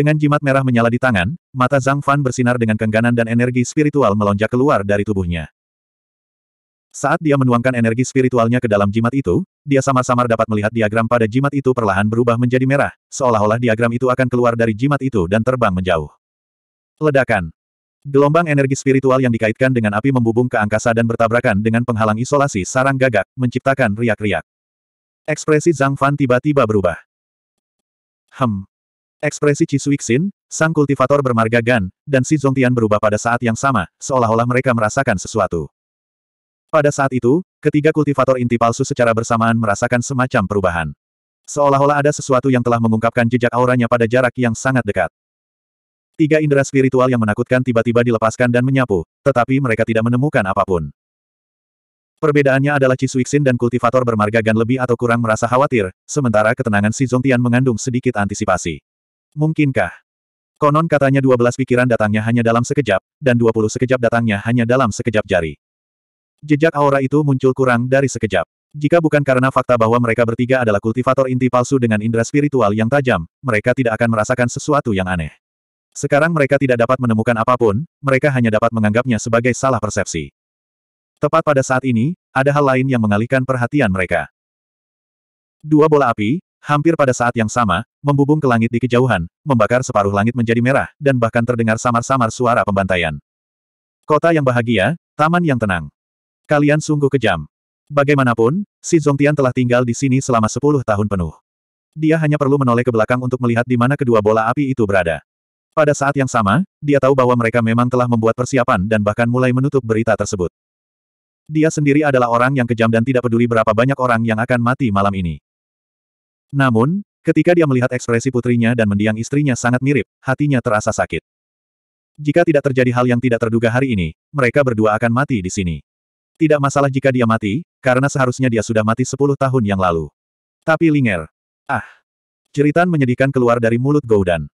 Dengan jimat merah menyala di tangan, mata Zhang Fan bersinar dengan kengganan dan energi spiritual melonjak keluar dari tubuhnya. Saat dia menuangkan energi spiritualnya ke dalam jimat itu, dia samar-samar dapat melihat diagram pada jimat itu perlahan berubah menjadi merah, seolah-olah diagram itu akan keluar dari jimat itu dan terbang menjauh. Ledakan. Gelombang energi spiritual yang dikaitkan dengan api membubung ke angkasa dan bertabrakan dengan penghalang isolasi sarang gagak, menciptakan riak-riak. Ekspresi Zhang Fan tiba-tiba berubah. Hem, Ekspresi Cisuixin, sang kultivator bermarga Gan, dan si Zongtian berubah pada saat yang sama, seolah-olah mereka merasakan sesuatu. Pada saat itu, ketiga kultivator inti palsu secara bersamaan merasakan semacam perubahan. Seolah-olah ada sesuatu yang telah mengungkapkan jejak auranya pada jarak yang sangat dekat. Tiga indera spiritual yang menakutkan tiba-tiba dilepaskan dan menyapu, tetapi mereka tidak menemukan apapun. Perbedaannya adalah Cisuixin dan kultivator bermarga Gan lebih atau kurang merasa khawatir, sementara ketenangan si Zongtian mengandung sedikit antisipasi. Mungkinkah? Konon katanya 12 pikiran datangnya hanya dalam sekejap, dan 20 sekejap datangnya hanya dalam sekejap jari. Jejak aura itu muncul kurang dari sekejap. Jika bukan karena fakta bahwa mereka bertiga adalah kultivator inti palsu dengan indera spiritual yang tajam, mereka tidak akan merasakan sesuatu yang aneh. Sekarang mereka tidak dapat menemukan apapun, mereka hanya dapat menganggapnya sebagai salah persepsi. Tepat pada saat ini, ada hal lain yang mengalihkan perhatian mereka. Dua bola api, Hampir pada saat yang sama, membubung ke langit di kejauhan, membakar separuh langit menjadi merah, dan bahkan terdengar samar-samar suara pembantaian. Kota yang bahagia, taman yang tenang. Kalian sungguh kejam. Bagaimanapun, si Zongtian telah tinggal di sini selama sepuluh tahun penuh. Dia hanya perlu menoleh ke belakang untuk melihat di mana kedua bola api itu berada. Pada saat yang sama, dia tahu bahwa mereka memang telah membuat persiapan dan bahkan mulai menutup berita tersebut. Dia sendiri adalah orang yang kejam dan tidak peduli berapa banyak orang yang akan mati malam ini. Namun, ketika dia melihat ekspresi putrinya dan mendiang istrinya sangat mirip, hatinya terasa sakit. Jika tidak terjadi hal yang tidak terduga hari ini, mereka berdua akan mati di sini. Tidak masalah jika dia mati, karena seharusnya dia sudah mati sepuluh tahun yang lalu. Tapi Linger, ah, jeritan menyedihkan keluar dari mulut Goudan.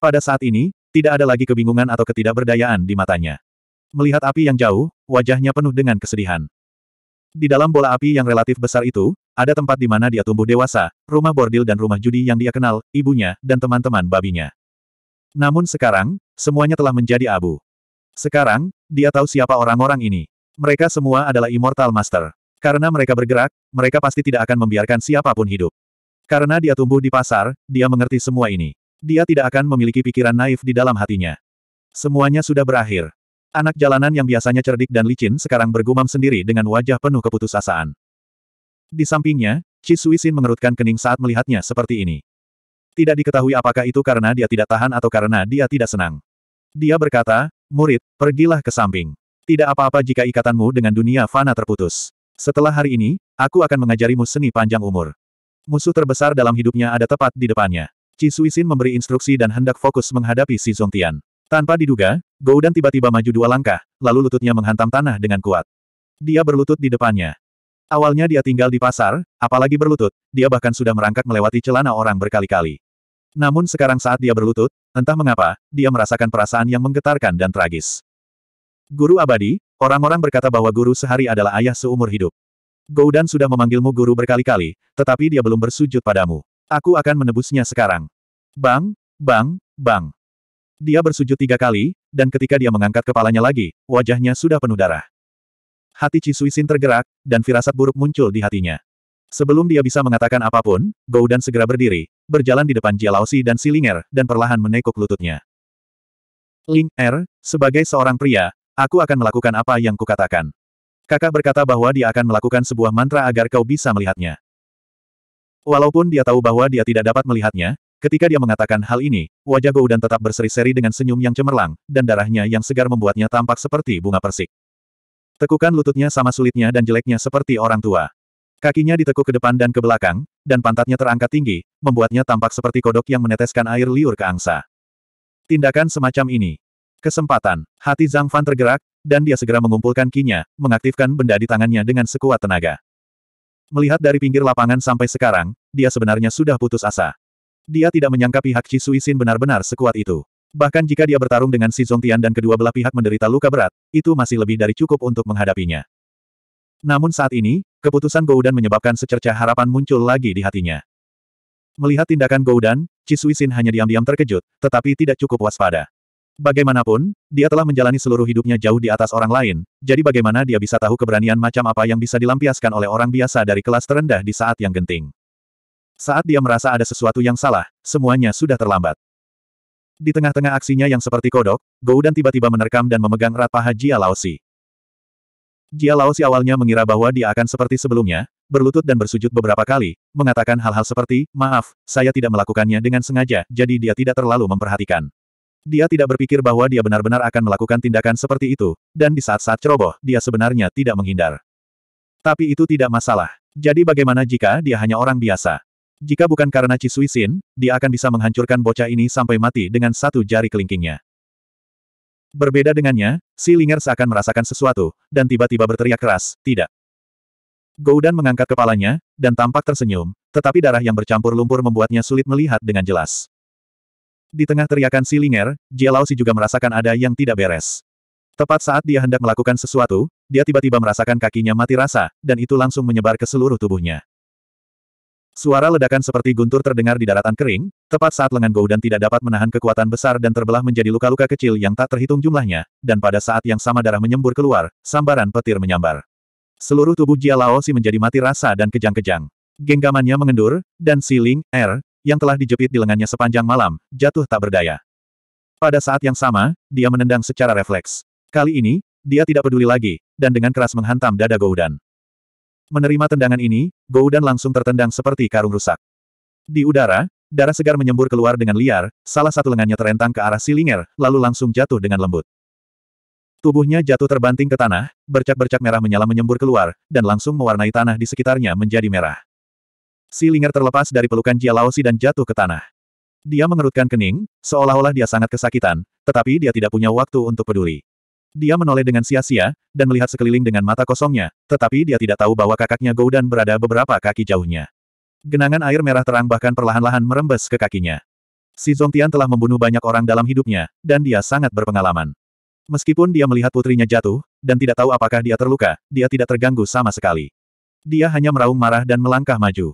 Pada saat ini, tidak ada lagi kebingungan atau ketidakberdayaan di matanya. Melihat api yang jauh, wajahnya penuh dengan kesedihan. Di dalam bola api yang relatif besar itu, ada tempat di mana dia tumbuh dewasa, rumah bordil dan rumah judi yang dia kenal, ibunya, dan teman-teman babinya. Namun sekarang, semuanya telah menjadi abu. Sekarang, dia tahu siapa orang-orang ini. Mereka semua adalah Immortal Master. Karena mereka bergerak, mereka pasti tidak akan membiarkan siapapun hidup. Karena dia tumbuh di pasar, dia mengerti semua ini. Dia tidak akan memiliki pikiran naif di dalam hatinya. Semuanya sudah berakhir. Anak jalanan yang biasanya cerdik dan licin sekarang bergumam sendiri dengan wajah penuh keputusasaan. Di sampingnya, Chi Suisin mengerutkan kening saat melihatnya seperti ini. Tidak diketahui apakah itu karena dia tidak tahan atau karena dia tidak senang. Dia berkata, murid, pergilah ke samping. Tidak apa-apa jika ikatanmu dengan dunia fana terputus. Setelah hari ini, aku akan mengajarimu seni panjang umur. Musuh terbesar dalam hidupnya ada tepat di depannya. Chi Suisin memberi instruksi dan hendak fokus menghadapi Si Zongtian. Tanpa diduga, Goudan tiba-tiba maju dua langkah, lalu lututnya menghantam tanah dengan kuat. Dia berlutut di depannya. Awalnya dia tinggal di pasar, apalagi berlutut, dia bahkan sudah merangkak melewati celana orang berkali-kali. Namun sekarang saat dia berlutut, entah mengapa, dia merasakan perasaan yang menggetarkan dan tragis. Guru abadi, orang-orang berkata bahwa guru sehari adalah ayah seumur hidup. Goudan sudah memanggilmu guru berkali-kali, tetapi dia belum bersujud padamu. Aku akan menebusnya sekarang. Bang, bang, bang. Dia bersujud tiga kali, dan ketika dia mengangkat kepalanya lagi, wajahnya sudah penuh darah. Hati Cisuisin tergerak, dan firasat buruk muncul di hatinya. Sebelum dia bisa mengatakan apapun, dan segera berdiri, berjalan di depan Jialaosi dan Silinger, dan perlahan menekuk lututnya. Ling Er, sebagai seorang pria, aku akan melakukan apa yang kukatakan. Kakak berkata bahwa dia akan melakukan sebuah mantra agar kau bisa melihatnya. Walaupun dia tahu bahwa dia tidak dapat melihatnya, Ketika dia mengatakan hal ini, wajah dan tetap berseri-seri dengan senyum yang cemerlang, dan darahnya yang segar membuatnya tampak seperti bunga persik. Tekukan lututnya sama sulitnya dan jeleknya seperti orang tua. Kakinya ditekuk ke depan dan ke belakang, dan pantatnya terangkat tinggi, membuatnya tampak seperti kodok yang meneteskan air liur ke angsa. Tindakan semacam ini. Kesempatan. Hati Zhang Fan tergerak, dan dia segera mengumpulkan kinya, mengaktifkan benda di tangannya dengan sekuat tenaga. Melihat dari pinggir lapangan sampai sekarang, dia sebenarnya sudah putus asa. Dia tidak menyangka pihak Qi Suisin benar-benar sekuat itu. Bahkan jika dia bertarung dengan Si Zongtian dan kedua belah pihak menderita luka berat, itu masih lebih dari cukup untuk menghadapinya. Namun saat ini, keputusan Goudan menyebabkan secercah harapan muncul lagi di hatinya. Melihat tindakan Goudan, Qi Suisin hanya diam-diam terkejut, tetapi tidak cukup waspada. Bagaimanapun, dia telah menjalani seluruh hidupnya jauh di atas orang lain, jadi bagaimana dia bisa tahu keberanian macam apa yang bisa dilampiaskan oleh orang biasa dari kelas terendah di saat yang genting. Saat dia merasa ada sesuatu yang salah, semuanya sudah terlambat. Di tengah-tengah aksinya yang seperti kodok, dan tiba-tiba menerkam dan memegang erat paha Jia Laosi. Jia Laosi awalnya mengira bahwa dia akan seperti sebelumnya, berlutut dan bersujud beberapa kali, mengatakan hal-hal seperti, maaf, saya tidak melakukannya dengan sengaja, jadi dia tidak terlalu memperhatikan. Dia tidak berpikir bahwa dia benar-benar akan melakukan tindakan seperti itu, dan di saat-saat ceroboh, dia sebenarnya tidak menghindar. Tapi itu tidak masalah. Jadi bagaimana jika dia hanya orang biasa? Jika bukan karena Cisui Xin, dia akan bisa menghancurkan bocah ini sampai mati dengan satu jari kelingkingnya. Berbeda dengannya, si Linger seakan merasakan sesuatu, dan tiba-tiba berteriak keras, tidak. Goudan mengangkat kepalanya, dan tampak tersenyum, tetapi darah yang bercampur lumpur membuatnya sulit melihat dengan jelas. Di tengah teriakan si Linger, Jia juga merasakan ada yang tidak beres. Tepat saat dia hendak melakukan sesuatu, dia tiba-tiba merasakan kakinya mati rasa, dan itu langsung menyebar ke seluruh tubuhnya. Suara ledakan seperti guntur terdengar di daratan kering, tepat saat lengan Goudan tidak dapat menahan kekuatan besar dan terbelah menjadi luka-luka kecil yang tak terhitung jumlahnya, dan pada saat yang sama darah menyembur keluar, sambaran petir menyambar. Seluruh tubuh Jia Laosi menjadi mati rasa dan kejang-kejang. Genggamannya mengendur, dan Si Ling, Er, yang telah dijepit di lengannya sepanjang malam, jatuh tak berdaya. Pada saat yang sama, dia menendang secara refleks. Kali ini, dia tidak peduli lagi, dan dengan keras menghantam dada Goudan. Menerima tendangan ini, Goudan langsung tertendang seperti karung rusak. Di udara, darah segar menyembur keluar dengan liar, salah satu lengannya terentang ke arah Silinger, lalu langsung jatuh dengan lembut. Tubuhnya jatuh terbanting ke tanah, bercak-bercak merah menyala menyembur keluar, dan langsung mewarnai tanah di sekitarnya menjadi merah. Silinger terlepas dari pelukan Jialaosi dan jatuh ke tanah. Dia mengerutkan kening, seolah-olah dia sangat kesakitan, tetapi dia tidak punya waktu untuk peduli. Dia menoleh dengan sia-sia, dan melihat sekeliling dengan mata kosongnya, tetapi dia tidak tahu bahwa kakaknya Goudan berada beberapa kaki jauhnya. Genangan air merah terang bahkan perlahan-lahan merembes ke kakinya. Si Zongtian telah membunuh banyak orang dalam hidupnya, dan dia sangat berpengalaman. Meskipun dia melihat putrinya jatuh, dan tidak tahu apakah dia terluka, dia tidak terganggu sama sekali. Dia hanya meraung marah dan melangkah maju.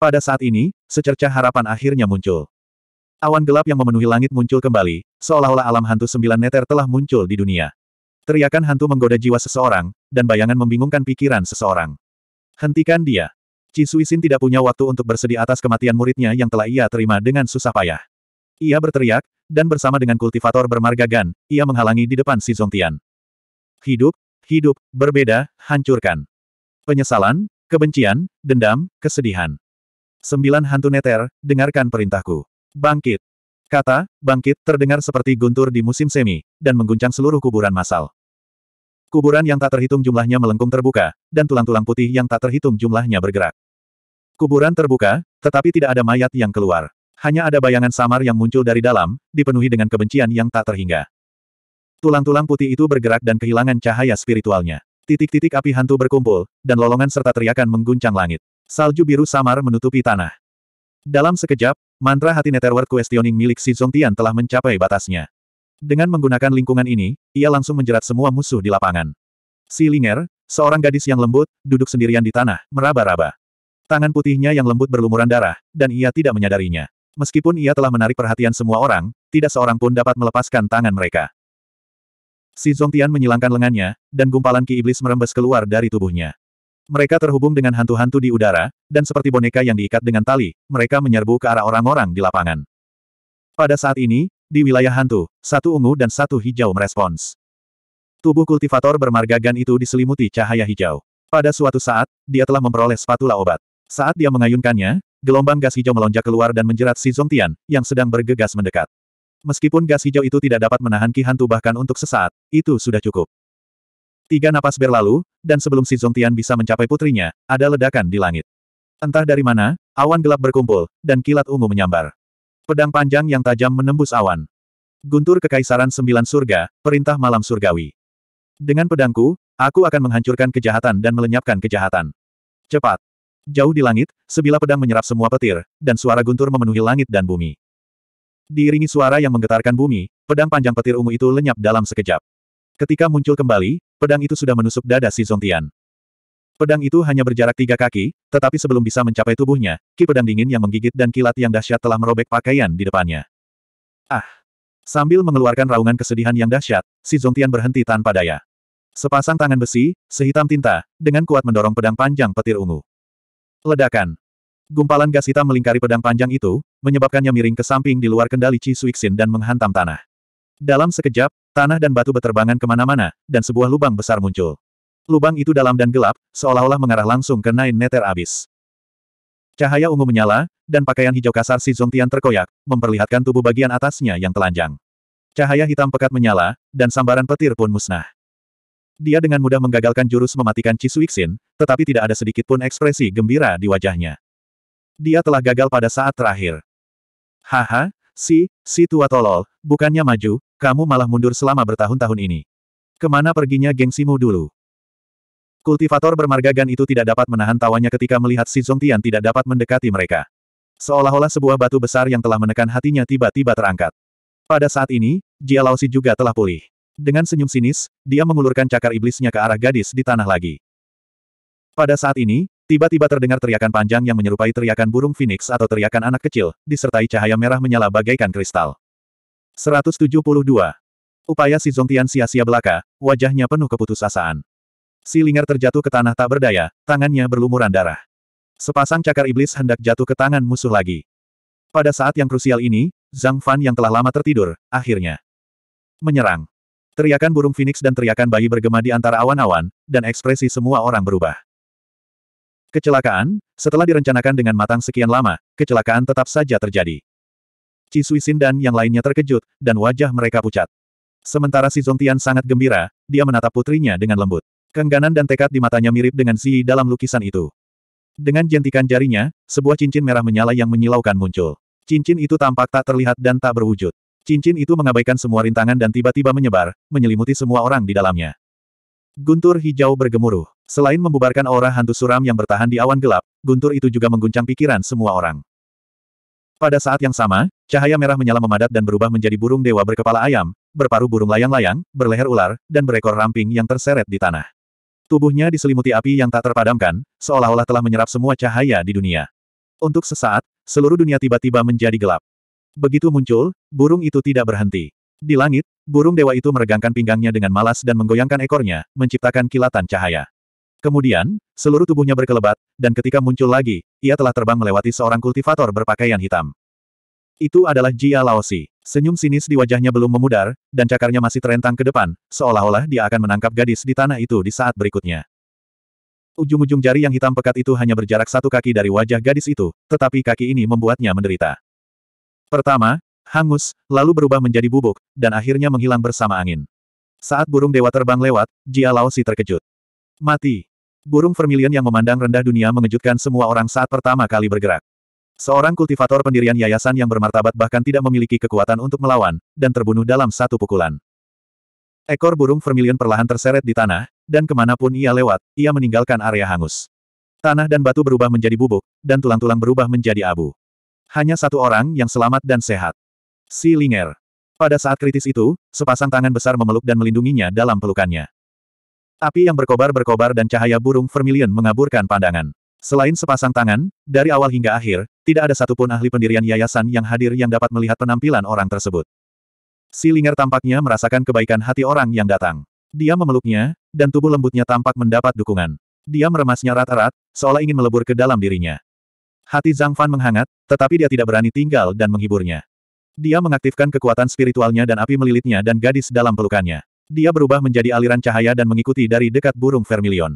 Pada saat ini, secercah harapan akhirnya muncul. Awan gelap yang memenuhi langit muncul kembali, seolah-olah alam hantu sembilan neter telah muncul di dunia. Teriakan hantu menggoda jiwa seseorang, dan bayangan membingungkan pikiran seseorang. Hentikan dia. Ci Suisin tidak punya waktu untuk bersedih atas kematian muridnya yang telah ia terima dengan susah payah. Ia berteriak, dan bersama dengan kultivator bermarga Gan, ia menghalangi di depan si Zongtian. Hidup, hidup, berbeda, hancurkan. Penyesalan, kebencian, dendam, kesedihan. Sembilan hantu neter, dengarkan perintahku. Bangkit. Kata, bangkit, terdengar seperti guntur di musim semi, dan mengguncang seluruh kuburan massal. Kuburan yang tak terhitung jumlahnya melengkung terbuka, dan tulang-tulang putih yang tak terhitung jumlahnya bergerak. Kuburan terbuka, tetapi tidak ada mayat yang keluar. Hanya ada bayangan samar yang muncul dari dalam, dipenuhi dengan kebencian yang tak terhingga. Tulang-tulang putih itu bergerak dan kehilangan cahaya spiritualnya. Titik-titik api hantu berkumpul, dan lolongan serta teriakan mengguncang langit. Salju biru samar menutupi tanah. Dalam sekejap, mantra hati Netherworld Questioning milik Si Zongtian telah mencapai batasnya. Dengan menggunakan lingkungan ini, ia langsung menjerat semua musuh di lapangan. Si Linger, seorang gadis yang lembut, duduk sendirian di tanah, meraba-raba. Tangan putihnya yang lembut berlumuran darah, dan ia tidak menyadarinya. Meskipun ia telah menarik perhatian semua orang, tidak seorang pun dapat melepaskan tangan mereka. Si Zongtian menyilangkan lengannya, dan gumpalan ki iblis merembes keluar dari tubuhnya. Mereka terhubung dengan hantu-hantu di udara, dan seperti boneka yang diikat dengan tali, mereka menyerbu ke arah orang-orang di lapangan. Pada saat ini, di wilayah hantu, satu ungu dan satu hijau merespons. Tubuh kultivator bermarga Gan itu diselimuti cahaya hijau. Pada suatu saat, dia telah memperoleh spatula obat. Saat dia mengayunkannya, gelombang gas hijau melonjak keluar dan menjerat si Zongtian, yang sedang bergegas mendekat. Meskipun gas hijau itu tidak dapat menahan ki hantu bahkan untuk sesaat, itu sudah cukup. Tiga napas berlalu, dan sebelum si Zongtian bisa mencapai putrinya, ada ledakan di langit. Entah dari mana, awan gelap berkumpul, dan kilat ungu menyambar. Pedang panjang yang tajam menembus awan. Guntur Kekaisaran Sembilan Surga, Perintah Malam Surgawi. Dengan pedangku, aku akan menghancurkan kejahatan dan melenyapkan kejahatan. Cepat. Jauh di langit, sebilah pedang menyerap semua petir, dan suara guntur memenuhi langit dan bumi. Diiringi suara yang menggetarkan bumi, pedang panjang petir ungu itu lenyap dalam sekejap. Ketika muncul kembali, pedang itu sudah menusuk dada si Zongtian. Pedang itu hanya berjarak tiga kaki, tetapi sebelum bisa mencapai tubuhnya, ki pedang dingin yang menggigit dan kilat yang dahsyat telah merobek pakaian di depannya. Ah! Sambil mengeluarkan raungan kesedihan yang dahsyat, si Zongtian berhenti tanpa daya. Sepasang tangan besi, sehitam tinta, dengan kuat mendorong pedang panjang petir ungu. Ledakan. Gumpalan gas hitam melingkari pedang panjang itu, menyebabkannya miring ke samping di luar kendali Chi Suixin dan menghantam tanah. Dalam sekejap, tanah dan batu beterbangan kemana-mana, dan sebuah lubang besar muncul. Lubang itu dalam dan gelap, seolah-olah mengarah langsung ke Nine Nether Abyss. Cahaya ungu menyala, dan pakaian hijau kasar si Zongtian terkoyak, memperlihatkan tubuh bagian atasnya yang telanjang. Cahaya hitam pekat menyala, dan sambaran petir pun musnah. Dia dengan mudah menggagalkan jurus mematikan Cisuixin, tetapi tidak ada sedikit pun ekspresi gembira di wajahnya. Dia telah gagal pada saat terakhir. Haha, si, si tua tolol, bukannya maju, kamu malah mundur selama bertahun-tahun ini. Kemana perginya gengsimu dulu? Kultivator bermarga Gan itu tidak dapat menahan tawanya ketika melihat si Zongtian tidak dapat mendekati mereka. Seolah-olah sebuah batu besar yang telah menekan hatinya tiba-tiba terangkat. Pada saat ini, Jia Laosi juga telah pulih. Dengan senyum sinis, dia mengulurkan cakar iblisnya ke arah gadis di tanah lagi. Pada saat ini, tiba-tiba terdengar teriakan panjang yang menyerupai teriakan burung phoenix atau teriakan anak kecil, disertai cahaya merah menyala bagaikan kristal. 172. Upaya si Zongtian sia-sia belaka, wajahnya penuh keputusasaan. Silinger terjatuh ke tanah tak berdaya, tangannya berlumuran darah. Sepasang cakar iblis hendak jatuh ke tangan musuh lagi. Pada saat yang krusial ini, Zhang Fan yang telah lama tertidur, akhirnya menyerang. Teriakan burung phoenix dan teriakan bayi bergema di antara awan-awan, dan ekspresi semua orang berubah. Kecelakaan, setelah direncanakan dengan matang sekian lama, kecelakaan tetap saja terjadi. Ci Sin dan yang lainnya terkejut, dan wajah mereka pucat. Sementara si Zongtian sangat gembira, dia menatap putrinya dengan lembut. Keengganan dan tekad di matanya mirip dengan si dalam lukisan itu. Dengan jentikan jarinya, sebuah cincin merah menyala yang menyilaukan muncul. Cincin itu tampak tak terlihat dan tak berwujud. Cincin itu mengabaikan semua rintangan dan tiba-tiba menyebar, menyelimuti semua orang di dalamnya. Guntur hijau bergemuruh. Selain membubarkan aura hantu suram yang bertahan di awan gelap, guntur itu juga mengguncang pikiran semua orang. Pada saat yang sama, cahaya merah menyala memadat dan berubah menjadi burung dewa berkepala ayam, berparu burung layang-layang, berleher ular, dan berekor ramping yang terseret di tanah. Tubuhnya diselimuti api yang tak terpadamkan, seolah-olah telah menyerap semua cahaya di dunia. Untuk sesaat, seluruh dunia tiba-tiba menjadi gelap. Begitu muncul, burung itu tidak berhenti. Di langit, burung dewa itu meregangkan pinggangnya dengan malas dan menggoyangkan ekornya, menciptakan kilatan cahaya. Kemudian, seluruh tubuhnya berkelebat, dan ketika muncul lagi, ia telah terbang melewati seorang kultivator berpakaian hitam. Itu adalah Jia Laosi. Senyum sinis di wajahnya belum memudar, dan cakarnya masih terentang ke depan, seolah-olah dia akan menangkap gadis di tanah itu di saat berikutnya. Ujung-ujung jari yang hitam pekat itu hanya berjarak satu kaki dari wajah gadis itu, tetapi kaki ini membuatnya menderita. Pertama, hangus, lalu berubah menjadi bubuk, dan akhirnya menghilang bersama angin. Saat burung dewa terbang lewat, Jia Laosi terkejut. Mati. Burung vermilion yang memandang rendah dunia mengejutkan semua orang saat pertama kali bergerak. Seorang kultivator pendirian yayasan yang bermartabat bahkan tidak memiliki kekuatan untuk melawan, dan terbunuh dalam satu pukulan. Ekor burung vermilion perlahan terseret di tanah, dan kemanapun ia lewat, ia meninggalkan area hangus. Tanah dan batu berubah menjadi bubuk, dan tulang-tulang berubah menjadi abu. Hanya satu orang yang selamat dan sehat. Si Linger. Pada saat kritis itu, sepasang tangan besar memeluk dan melindunginya dalam pelukannya. Api yang berkobar-berkobar dan cahaya burung vermilion mengaburkan pandangan. Selain sepasang tangan, dari awal hingga akhir, tidak ada satupun ahli pendirian yayasan yang hadir yang dapat melihat penampilan orang tersebut. Linger tampaknya merasakan kebaikan hati orang yang datang. Dia memeluknya, dan tubuh lembutnya tampak mendapat dukungan. Dia meremasnya rata-rata, seolah ingin melebur ke dalam dirinya. Hati Zhang Fan menghangat, tetapi dia tidak berani tinggal dan menghiburnya. Dia mengaktifkan kekuatan spiritualnya dan api melilitnya dan gadis dalam pelukannya. Dia berubah menjadi aliran cahaya dan mengikuti dari dekat burung vermilion.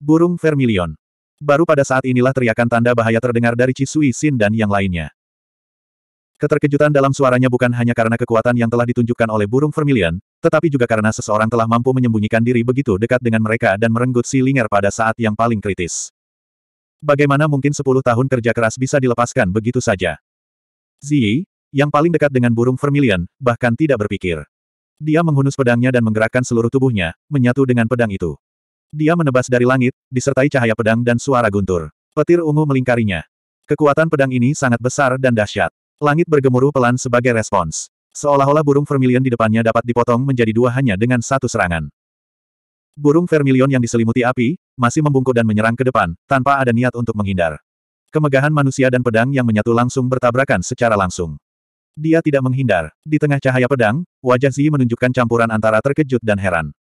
Burung vermilion. Baru pada saat inilah teriakan tanda bahaya terdengar dari Sui Sin dan yang lainnya. Keterkejutan dalam suaranya bukan hanya karena kekuatan yang telah ditunjukkan oleh burung vermilion, tetapi juga karena seseorang telah mampu menyembunyikan diri begitu dekat dengan mereka dan merenggut si Linger pada saat yang paling kritis. Bagaimana mungkin 10 tahun kerja keras bisa dilepaskan begitu saja? Ziyi, yang paling dekat dengan burung vermilion, bahkan tidak berpikir. Dia menghunus pedangnya dan menggerakkan seluruh tubuhnya, menyatu dengan pedang itu. Dia menebas dari langit, disertai cahaya pedang dan suara guntur. Petir ungu melingkarinya. Kekuatan pedang ini sangat besar dan dahsyat. Langit bergemuruh pelan sebagai respons. Seolah-olah burung vermilion di depannya dapat dipotong menjadi dua hanya dengan satu serangan. Burung vermilion yang diselimuti api, masih membungkuk dan menyerang ke depan, tanpa ada niat untuk menghindar. Kemegahan manusia dan pedang yang menyatu langsung bertabrakan secara langsung. Dia tidak menghindar. Di tengah cahaya pedang, wajah Zi menunjukkan campuran antara terkejut dan heran.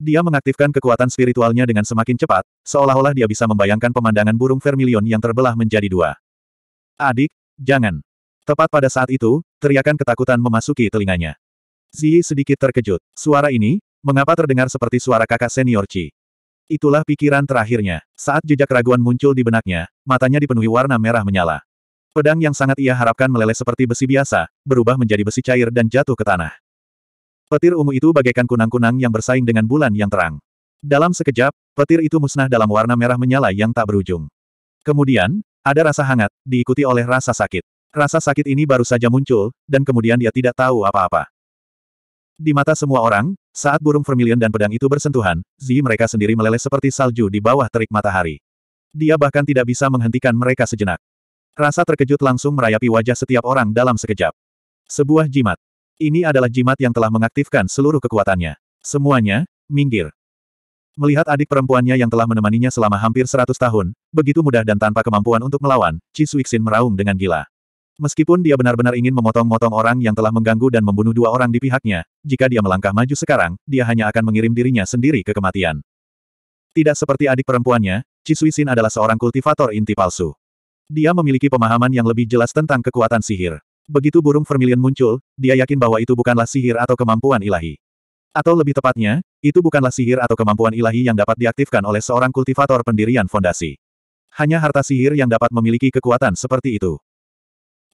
Dia mengaktifkan kekuatan spiritualnya dengan semakin cepat, seolah-olah dia bisa membayangkan pemandangan burung vermilion yang terbelah menjadi dua. Adik, jangan. Tepat pada saat itu, teriakan ketakutan memasuki telinganya. Zi sedikit terkejut. Suara ini, mengapa terdengar seperti suara kakak senior Chi? Itulah pikiran terakhirnya. Saat jejak raguan muncul di benaknya, matanya dipenuhi warna merah menyala. Pedang yang sangat ia harapkan meleleh seperti besi biasa, berubah menjadi besi cair dan jatuh ke tanah. Petir ungu itu bagaikan kunang-kunang yang bersaing dengan bulan yang terang. Dalam sekejap, petir itu musnah dalam warna merah menyala yang tak berujung. Kemudian, ada rasa hangat, diikuti oleh rasa sakit. Rasa sakit ini baru saja muncul, dan kemudian dia tidak tahu apa-apa. Di mata semua orang, saat burung vermilion dan pedang itu bersentuhan, Zi mereka sendiri meleleh seperti salju di bawah terik matahari. Dia bahkan tidak bisa menghentikan mereka sejenak. Rasa terkejut langsung merayapi wajah setiap orang dalam sekejap. Sebuah jimat. Ini adalah jimat yang telah mengaktifkan seluruh kekuatannya. Semuanya, minggir. Melihat adik perempuannya yang telah menemaninya selama hampir seratus tahun, begitu mudah dan tanpa kemampuan untuk melawan, Chi Suixin meraung dengan gila. Meskipun dia benar-benar ingin memotong-motong orang yang telah mengganggu dan membunuh dua orang di pihaknya, jika dia melangkah maju sekarang, dia hanya akan mengirim dirinya sendiri ke kematian. Tidak seperti adik perempuannya, Chi Suixin adalah seorang kultivator inti palsu. Dia memiliki pemahaman yang lebih jelas tentang kekuatan sihir. Begitu burung vermilion muncul, dia yakin bahwa itu bukanlah sihir atau kemampuan ilahi. Atau lebih tepatnya, itu bukanlah sihir atau kemampuan ilahi yang dapat diaktifkan oleh seorang kultivator pendirian fondasi. Hanya harta sihir yang dapat memiliki kekuatan seperti itu.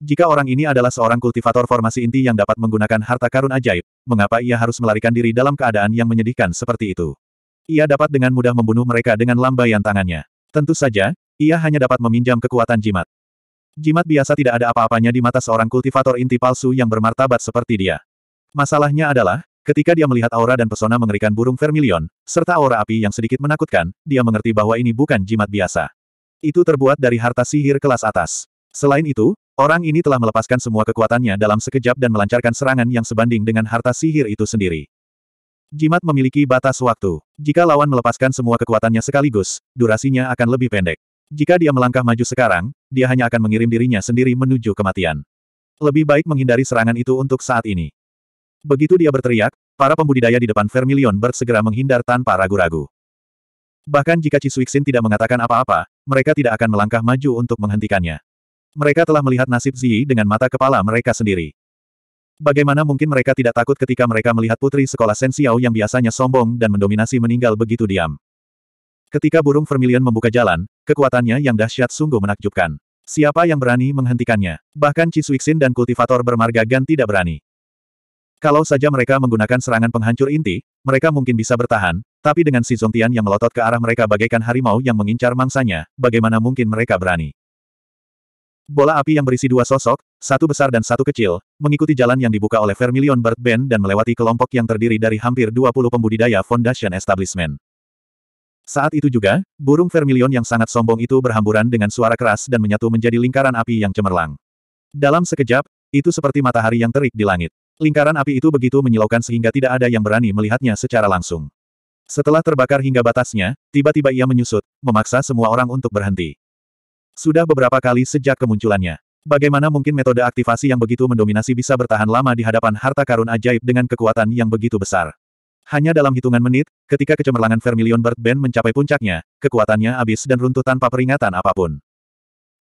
Jika orang ini adalah seorang kultivator formasi inti yang dapat menggunakan harta karun ajaib, mengapa ia harus melarikan diri dalam keadaan yang menyedihkan seperti itu? Ia dapat dengan mudah membunuh mereka dengan lambaian tangannya. Tentu saja, ia hanya dapat meminjam kekuatan jimat. Jimat biasa tidak ada apa-apanya di mata seorang kultivator inti palsu yang bermartabat seperti dia. Masalahnya adalah, ketika dia melihat aura dan pesona mengerikan burung vermilion, serta aura api yang sedikit menakutkan, dia mengerti bahwa ini bukan jimat biasa. Itu terbuat dari harta sihir kelas atas. Selain itu, orang ini telah melepaskan semua kekuatannya dalam sekejap dan melancarkan serangan yang sebanding dengan harta sihir itu sendiri. Jimat memiliki batas waktu. Jika lawan melepaskan semua kekuatannya sekaligus, durasinya akan lebih pendek. Jika dia melangkah maju sekarang, dia hanya akan mengirim dirinya sendiri menuju kematian. Lebih baik menghindari serangan itu untuk saat ini. Begitu dia berteriak, para pembudidaya di depan Vermilion Bird segera menghindar tanpa ragu-ragu. Bahkan jika Cisuixin tidak mengatakan apa-apa, mereka tidak akan melangkah maju untuk menghentikannya. Mereka telah melihat nasib Ziyi dengan mata kepala mereka sendiri. Bagaimana mungkin mereka tidak takut ketika mereka melihat putri sekolah Sensiao yang biasanya sombong dan mendominasi meninggal begitu diam. Ketika burung vermilion membuka jalan, kekuatannya yang dahsyat sungguh menakjubkan. Siapa yang berani menghentikannya? Bahkan Cisuixin dan kultivator bermarga Gan tidak berani. Kalau saja mereka menggunakan serangan penghancur inti, mereka mungkin bisa bertahan, tapi dengan si Zongtian yang melotot ke arah mereka bagaikan harimau yang mengincar mangsanya, bagaimana mungkin mereka berani? Bola api yang berisi dua sosok, satu besar dan satu kecil, mengikuti jalan yang dibuka oleh Vermilion Bird Band dan melewati kelompok yang terdiri dari hampir 20 pembudidaya Foundation Establishment. Saat itu juga, burung vermilion yang sangat sombong itu berhamburan dengan suara keras dan menyatu menjadi lingkaran api yang cemerlang. Dalam sekejap, itu seperti matahari yang terik di langit. Lingkaran api itu begitu menyilaukan sehingga tidak ada yang berani melihatnya secara langsung. Setelah terbakar hingga batasnya, tiba-tiba ia menyusut, memaksa semua orang untuk berhenti. Sudah beberapa kali sejak kemunculannya. Bagaimana mungkin metode aktivasi yang begitu mendominasi bisa bertahan lama di hadapan harta karun ajaib dengan kekuatan yang begitu besar? Hanya dalam hitungan menit, ketika kecemerlangan Vermilion Bird Band mencapai puncaknya, kekuatannya habis dan runtuh tanpa peringatan apapun.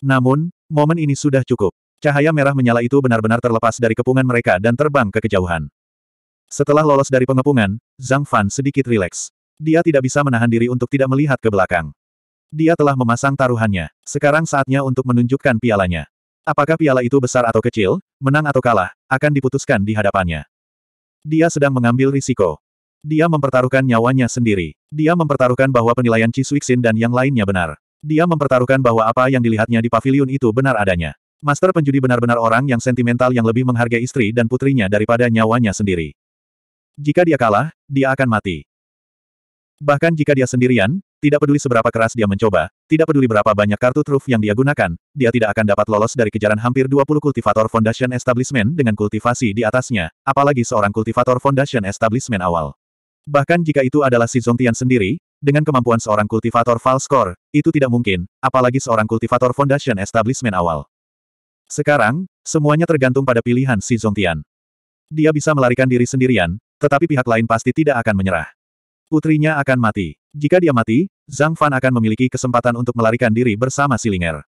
Namun, momen ini sudah cukup. Cahaya merah menyala itu benar-benar terlepas dari kepungan mereka dan terbang ke kejauhan. Setelah lolos dari pengepungan, Zhang Fan sedikit rileks. Dia tidak bisa menahan diri untuk tidak melihat ke belakang. Dia telah memasang taruhannya. Sekarang saatnya untuk menunjukkan pialanya. Apakah piala itu besar atau kecil, menang atau kalah, akan diputuskan di hadapannya. Dia sedang mengambil risiko. Dia mempertaruhkan nyawanya sendiri. Dia mempertaruhkan bahwa penilaian Chi Suixin dan yang lainnya benar. Dia mempertaruhkan bahwa apa yang dilihatnya di pavilion itu benar adanya. Master penjudi benar-benar orang yang sentimental yang lebih menghargai istri dan putrinya daripada nyawanya sendiri. Jika dia kalah, dia akan mati. Bahkan jika dia sendirian, tidak peduli seberapa keras dia mencoba, tidak peduli berapa banyak kartu truf yang dia gunakan, dia tidak akan dapat lolos dari kejaran hampir 20 kultivator Foundation Establishment dengan kultivasi di atasnya, apalagi seorang kultivator Foundation Establishment awal. Bahkan jika itu adalah si Zongtian sendiri, dengan kemampuan seorang kultivator Falskor, itu tidak mungkin, apalagi seorang kultivator Foundation Establishment awal. Sekarang, semuanya tergantung pada pilihan si Zongtian. Dia bisa melarikan diri sendirian, tetapi pihak lain pasti tidak akan menyerah. Putrinya akan mati. Jika dia mati, Zhang Fan akan memiliki kesempatan untuk melarikan diri bersama Silinger.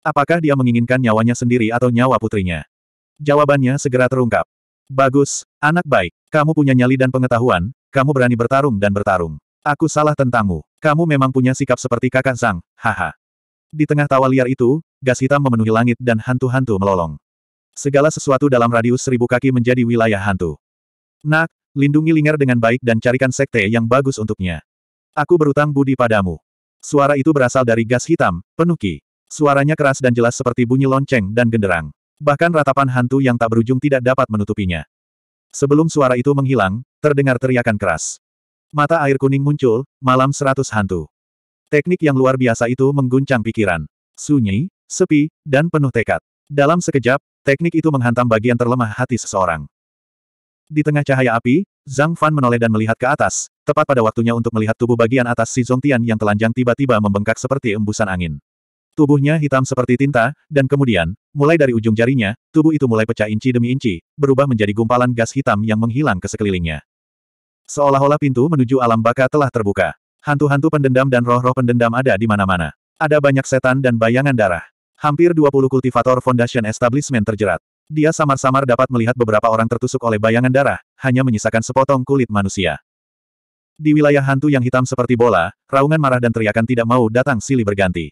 Apakah dia menginginkan nyawanya sendiri atau nyawa putrinya? Jawabannya segera terungkap. Bagus, anak baik. Kamu punya nyali dan pengetahuan, kamu berani bertarung dan bertarung. Aku salah tentangmu. Kamu memang punya sikap seperti kakak Sang. haha. Di tengah tawa liar itu, gas hitam memenuhi langit dan hantu-hantu melolong. Segala sesuatu dalam radius seribu kaki menjadi wilayah hantu. Nak, lindungi Linger dengan baik dan carikan sekte yang bagus untuknya. Aku berutang budi padamu. Suara itu berasal dari gas hitam, penuki. Suaranya keras dan jelas seperti bunyi lonceng dan genderang. Bahkan ratapan hantu yang tak berujung tidak dapat menutupinya. Sebelum suara itu menghilang, terdengar teriakan keras. Mata air kuning muncul, malam seratus hantu. Teknik yang luar biasa itu mengguncang pikiran. Sunyi, sepi, dan penuh tekad. Dalam sekejap, teknik itu menghantam bagian terlemah hati seseorang. Di tengah cahaya api, Zhang Fan menoleh dan melihat ke atas, tepat pada waktunya untuk melihat tubuh bagian atas si Zongtian yang telanjang tiba-tiba membengkak seperti embusan angin. Tubuhnya hitam seperti tinta, dan kemudian, mulai dari ujung jarinya, tubuh itu mulai pecah inci demi inci, berubah menjadi gumpalan gas hitam yang menghilang ke sekelilingnya. Seolah-olah pintu menuju alam baka telah terbuka. Hantu-hantu pendendam dan roh-roh pendendam ada di mana-mana. Ada banyak setan dan bayangan darah. Hampir 20 kultivator Foundation Establishment terjerat. Dia samar-samar dapat melihat beberapa orang tertusuk oleh bayangan darah, hanya menyisakan sepotong kulit manusia. Di wilayah hantu yang hitam seperti bola, raungan marah dan teriakan tidak mau datang silih berganti.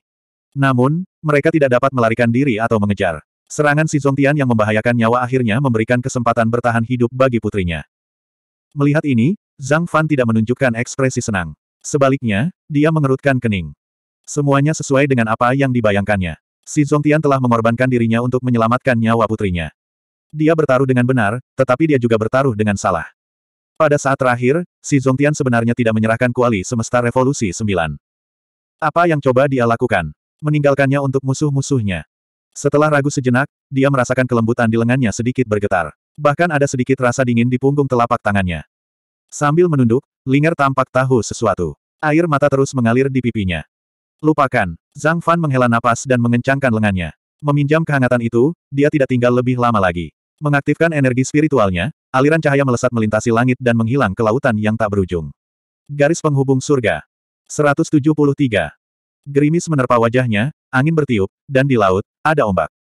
Namun, mereka tidak dapat melarikan diri atau mengejar. Serangan si Zongtian yang membahayakan nyawa akhirnya memberikan kesempatan bertahan hidup bagi putrinya. Melihat ini, Zhang Fan tidak menunjukkan ekspresi senang. Sebaliknya, dia mengerutkan kening. Semuanya sesuai dengan apa yang dibayangkannya. Si Zongtian telah mengorbankan dirinya untuk menyelamatkan nyawa putrinya. Dia bertaruh dengan benar, tetapi dia juga bertaruh dengan salah. Pada saat terakhir, si Zongtian sebenarnya tidak menyerahkan kuali semesta revolusi 9. Apa yang coba dia lakukan? meninggalkannya untuk musuh-musuhnya. Setelah ragu sejenak, dia merasakan kelembutan di lengannya sedikit bergetar. Bahkan ada sedikit rasa dingin di punggung telapak tangannya. Sambil menunduk, Linger tampak tahu sesuatu. Air mata terus mengalir di pipinya. Lupakan. Zhang Fan menghela napas dan mengencangkan lengannya. Meminjam kehangatan itu, dia tidak tinggal lebih lama lagi. Mengaktifkan energi spiritualnya, aliran cahaya melesat melintasi langit dan menghilang ke lautan yang tak berujung. Garis penghubung surga. 173. Gerimis menerpa wajahnya, angin bertiup, dan di laut, ada ombak.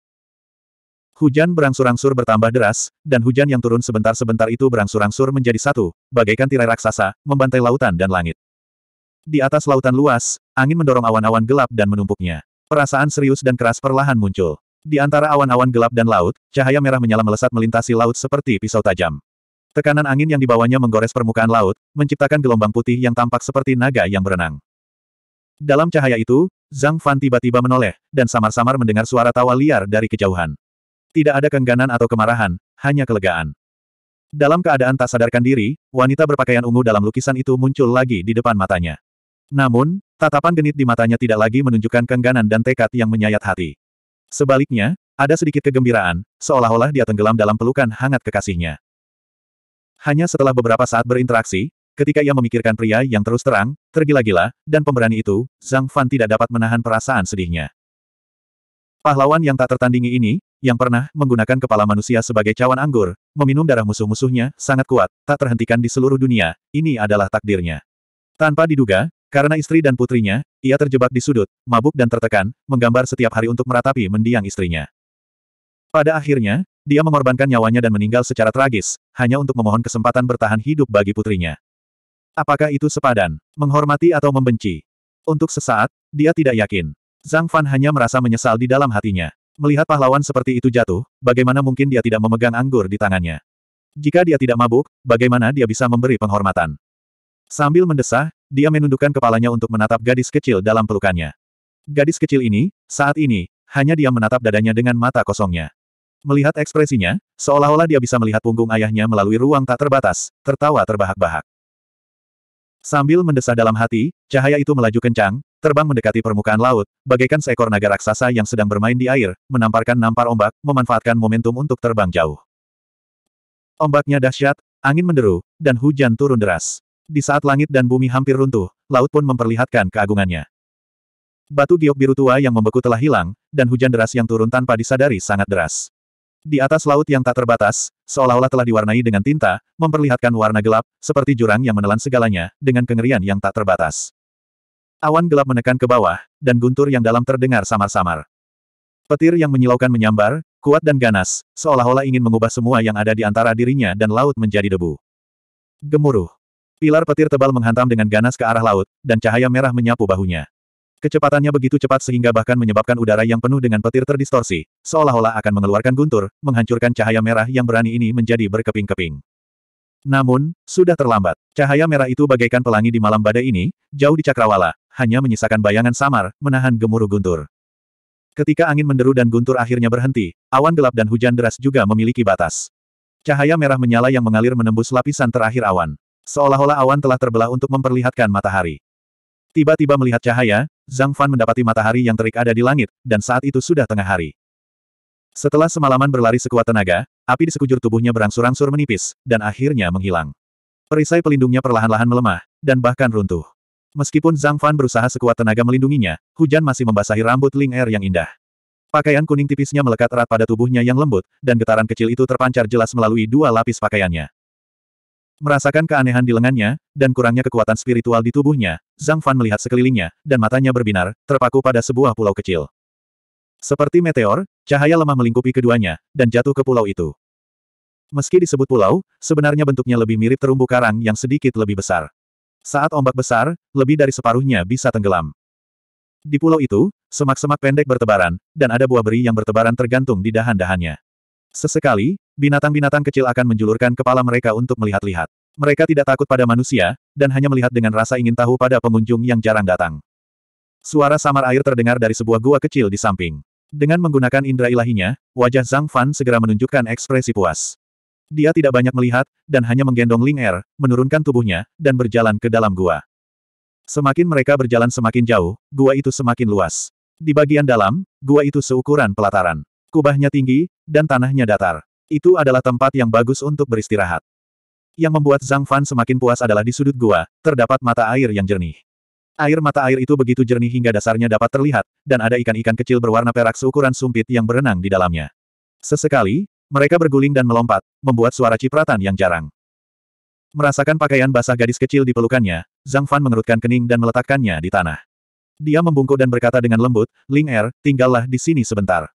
Hujan berangsur-angsur bertambah deras, dan hujan yang turun sebentar-sebentar itu berangsur-angsur menjadi satu, bagaikan tirai raksasa, membantai lautan dan langit. Di atas lautan luas, angin mendorong awan-awan gelap dan menumpuknya. Perasaan serius dan keras perlahan muncul. Di antara awan-awan gelap dan laut, cahaya merah menyala melesat melintasi laut seperti pisau tajam. Tekanan angin yang dibawanya menggores permukaan laut, menciptakan gelombang putih yang tampak seperti naga yang berenang. Dalam cahaya itu, Zhang Fan tiba-tiba menoleh, dan samar-samar mendengar suara tawa liar dari kejauhan. Tidak ada kengganan atau kemarahan, hanya kelegaan. Dalam keadaan tak sadarkan diri, wanita berpakaian ungu dalam lukisan itu muncul lagi di depan matanya. Namun, tatapan genit di matanya tidak lagi menunjukkan kengganan dan tekad yang menyayat hati. Sebaliknya, ada sedikit kegembiraan, seolah-olah dia tenggelam dalam pelukan hangat kekasihnya. Hanya setelah beberapa saat berinteraksi, Ketika ia memikirkan pria yang terus terang, tergila-gila, dan pemberani itu, Zhang Fan tidak dapat menahan perasaan sedihnya. Pahlawan yang tak tertandingi ini, yang pernah menggunakan kepala manusia sebagai cawan anggur, meminum darah musuh-musuhnya, sangat kuat, tak terhentikan di seluruh dunia, ini adalah takdirnya. Tanpa diduga, karena istri dan putrinya, ia terjebak di sudut, mabuk dan tertekan, menggambar setiap hari untuk meratapi mendiang istrinya. Pada akhirnya, dia mengorbankan nyawanya dan meninggal secara tragis, hanya untuk memohon kesempatan bertahan hidup bagi putrinya. Apakah itu sepadan? Menghormati atau membenci? Untuk sesaat, dia tidak yakin. Zhang Fan hanya merasa menyesal di dalam hatinya. Melihat pahlawan seperti itu jatuh, bagaimana mungkin dia tidak memegang anggur di tangannya? Jika dia tidak mabuk, bagaimana dia bisa memberi penghormatan? Sambil mendesah, dia menundukkan kepalanya untuk menatap gadis kecil dalam pelukannya. Gadis kecil ini, saat ini, hanya dia menatap dadanya dengan mata kosongnya. Melihat ekspresinya, seolah-olah dia bisa melihat punggung ayahnya melalui ruang tak terbatas, tertawa terbahak-bahak. Sambil mendesah dalam hati, cahaya itu melaju kencang, terbang mendekati permukaan laut, bagaikan seekor naga raksasa yang sedang bermain di air, menamparkan nampar ombak, memanfaatkan momentum untuk terbang jauh. Ombaknya dahsyat, angin menderu, dan hujan turun deras. Di saat langit dan bumi hampir runtuh, laut pun memperlihatkan keagungannya. Batu giok biru tua yang membeku telah hilang, dan hujan deras yang turun tanpa disadari sangat deras. Di atas laut yang tak terbatas, seolah-olah telah diwarnai dengan tinta, memperlihatkan warna gelap, seperti jurang yang menelan segalanya, dengan kengerian yang tak terbatas. Awan gelap menekan ke bawah, dan guntur yang dalam terdengar samar-samar. Petir yang menyilaukan menyambar, kuat dan ganas, seolah-olah ingin mengubah semua yang ada di antara dirinya dan laut menjadi debu. Gemuruh. Pilar petir tebal menghantam dengan ganas ke arah laut, dan cahaya merah menyapu bahunya. Kecepatannya begitu cepat sehingga bahkan menyebabkan udara yang penuh dengan petir terdistorsi, seolah-olah akan mengeluarkan guntur, menghancurkan cahaya merah yang berani ini menjadi berkeping-keping. Namun, sudah terlambat. Cahaya merah itu bagaikan pelangi di malam badai ini, jauh di cakrawala, hanya menyisakan bayangan samar, menahan gemuruh guntur. Ketika angin menderu dan guntur akhirnya berhenti, awan gelap dan hujan deras juga memiliki batas. Cahaya merah menyala yang mengalir menembus lapisan terakhir awan. Seolah-olah awan telah terbelah untuk memperlihatkan matahari. Tiba-tiba melihat cahaya, Zhang Fan mendapati matahari yang terik ada di langit, dan saat itu sudah tengah hari. Setelah semalaman berlari sekuat tenaga, api di sekujur tubuhnya berangsur-angsur menipis, dan akhirnya menghilang. Perisai pelindungnya perlahan-lahan melemah, dan bahkan runtuh. Meskipun Zhang Fan berusaha sekuat tenaga melindunginya, hujan masih membasahi rambut Ling Er yang indah. Pakaian kuning tipisnya melekat erat pada tubuhnya yang lembut, dan getaran kecil itu terpancar jelas melalui dua lapis pakaiannya. Merasakan keanehan di lengannya, dan kurangnya kekuatan spiritual di tubuhnya, Zhang Fan melihat sekelilingnya, dan matanya berbinar, terpaku pada sebuah pulau kecil. Seperti meteor, cahaya lemah melingkupi keduanya, dan jatuh ke pulau itu. Meski disebut pulau, sebenarnya bentuknya lebih mirip terumbu karang yang sedikit lebih besar. Saat ombak besar, lebih dari separuhnya bisa tenggelam. Di pulau itu, semak-semak pendek bertebaran, dan ada buah beri yang bertebaran tergantung di dahan-dahannya. Sesekali, binatang-binatang kecil akan menjulurkan kepala mereka untuk melihat-lihat. Mereka tidak takut pada manusia, dan hanya melihat dengan rasa ingin tahu pada pengunjung yang jarang datang. Suara samar air terdengar dari sebuah gua kecil di samping. Dengan menggunakan indera ilahinya, wajah Zhang Fan segera menunjukkan ekspresi puas. Dia tidak banyak melihat, dan hanya menggendong Ling Er, menurunkan tubuhnya, dan berjalan ke dalam gua. Semakin mereka berjalan semakin jauh, gua itu semakin luas. Di bagian dalam, gua itu seukuran pelataran. Kubahnya tinggi, dan tanahnya datar. Itu adalah tempat yang bagus untuk beristirahat. Yang membuat Zhang Fan semakin puas adalah di sudut gua, terdapat mata air yang jernih. Air mata air itu begitu jernih hingga dasarnya dapat terlihat, dan ada ikan-ikan kecil berwarna perak seukuran sumpit yang berenang di dalamnya. Sesekali, mereka berguling dan melompat, membuat suara cipratan yang jarang. Merasakan pakaian basah gadis kecil di pelukannya, Zhang Fan mengerutkan kening dan meletakkannya di tanah. Dia membungkuk dan berkata dengan lembut, Ling Er, tinggallah di sini sebentar.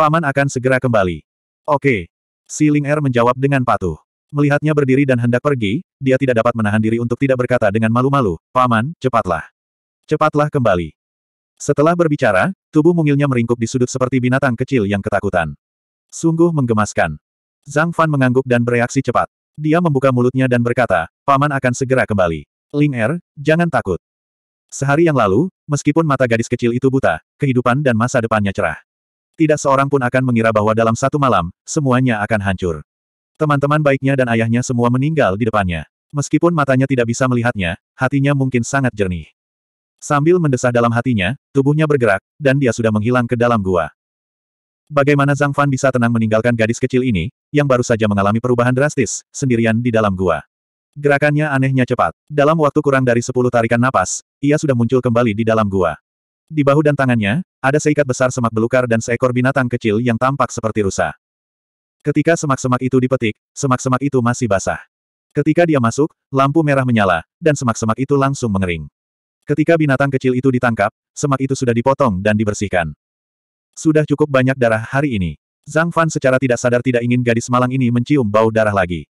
Paman akan segera kembali. Oke. Si Ling Er menjawab dengan patuh. Melihatnya berdiri dan hendak pergi, dia tidak dapat menahan diri untuk tidak berkata dengan malu-malu, Paman, cepatlah. Cepatlah kembali. Setelah berbicara, tubuh mungilnya meringkuk di sudut seperti binatang kecil yang ketakutan. Sungguh menggemaskan. Zhang Fan mengangguk dan bereaksi cepat. Dia membuka mulutnya dan berkata, Paman akan segera kembali. Ling Er, jangan takut. Sehari yang lalu, meskipun mata gadis kecil itu buta, kehidupan dan masa depannya cerah. Tidak seorang pun akan mengira bahwa dalam satu malam, semuanya akan hancur. Teman-teman baiknya dan ayahnya semua meninggal di depannya. Meskipun matanya tidak bisa melihatnya, hatinya mungkin sangat jernih. Sambil mendesah dalam hatinya, tubuhnya bergerak, dan dia sudah menghilang ke dalam gua. Bagaimana Zhang Fan bisa tenang meninggalkan gadis kecil ini, yang baru saja mengalami perubahan drastis, sendirian di dalam gua. Gerakannya anehnya cepat. Dalam waktu kurang dari 10 tarikan napas, ia sudah muncul kembali di dalam gua. Di bahu dan tangannya, ada seikat besar semak belukar dan seekor binatang kecil yang tampak seperti rusa. Ketika semak-semak itu dipetik, semak-semak itu masih basah. Ketika dia masuk, lampu merah menyala, dan semak-semak itu langsung mengering. Ketika binatang kecil itu ditangkap, semak itu sudah dipotong dan dibersihkan. Sudah cukup banyak darah hari ini. Zhang Fan secara tidak sadar tidak ingin gadis malang ini mencium bau darah lagi.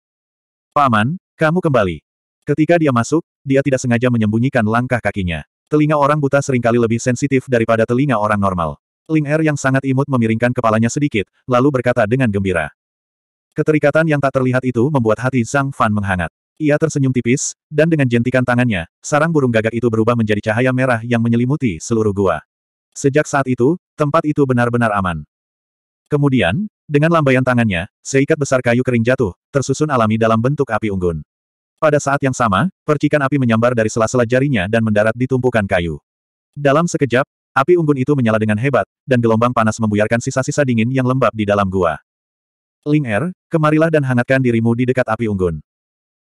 Paman, kamu kembali. Ketika dia masuk, dia tidak sengaja menyembunyikan langkah kakinya. Telinga orang buta seringkali lebih sensitif daripada telinga orang normal. Ling Er yang sangat imut memiringkan kepalanya sedikit, lalu berkata dengan gembira. Keterikatan yang tak terlihat itu membuat hati Zhang Fan menghangat. Ia tersenyum tipis, dan dengan jentikan tangannya, sarang burung gagak itu berubah menjadi cahaya merah yang menyelimuti seluruh gua. Sejak saat itu, tempat itu benar-benar aman. Kemudian, dengan lambaian tangannya, seikat besar kayu kering jatuh, tersusun alami dalam bentuk api unggun. Pada saat yang sama, percikan api menyambar dari sela-sela jarinya dan mendarat di tumpukan kayu. Dalam sekejap, api unggun itu menyala dengan hebat, dan gelombang panas membuyarkan sisa-sisa dingin yang lembab di dalam gua. Ling Er, kemarilah dan hangatkan dirimu di dekat api unggun.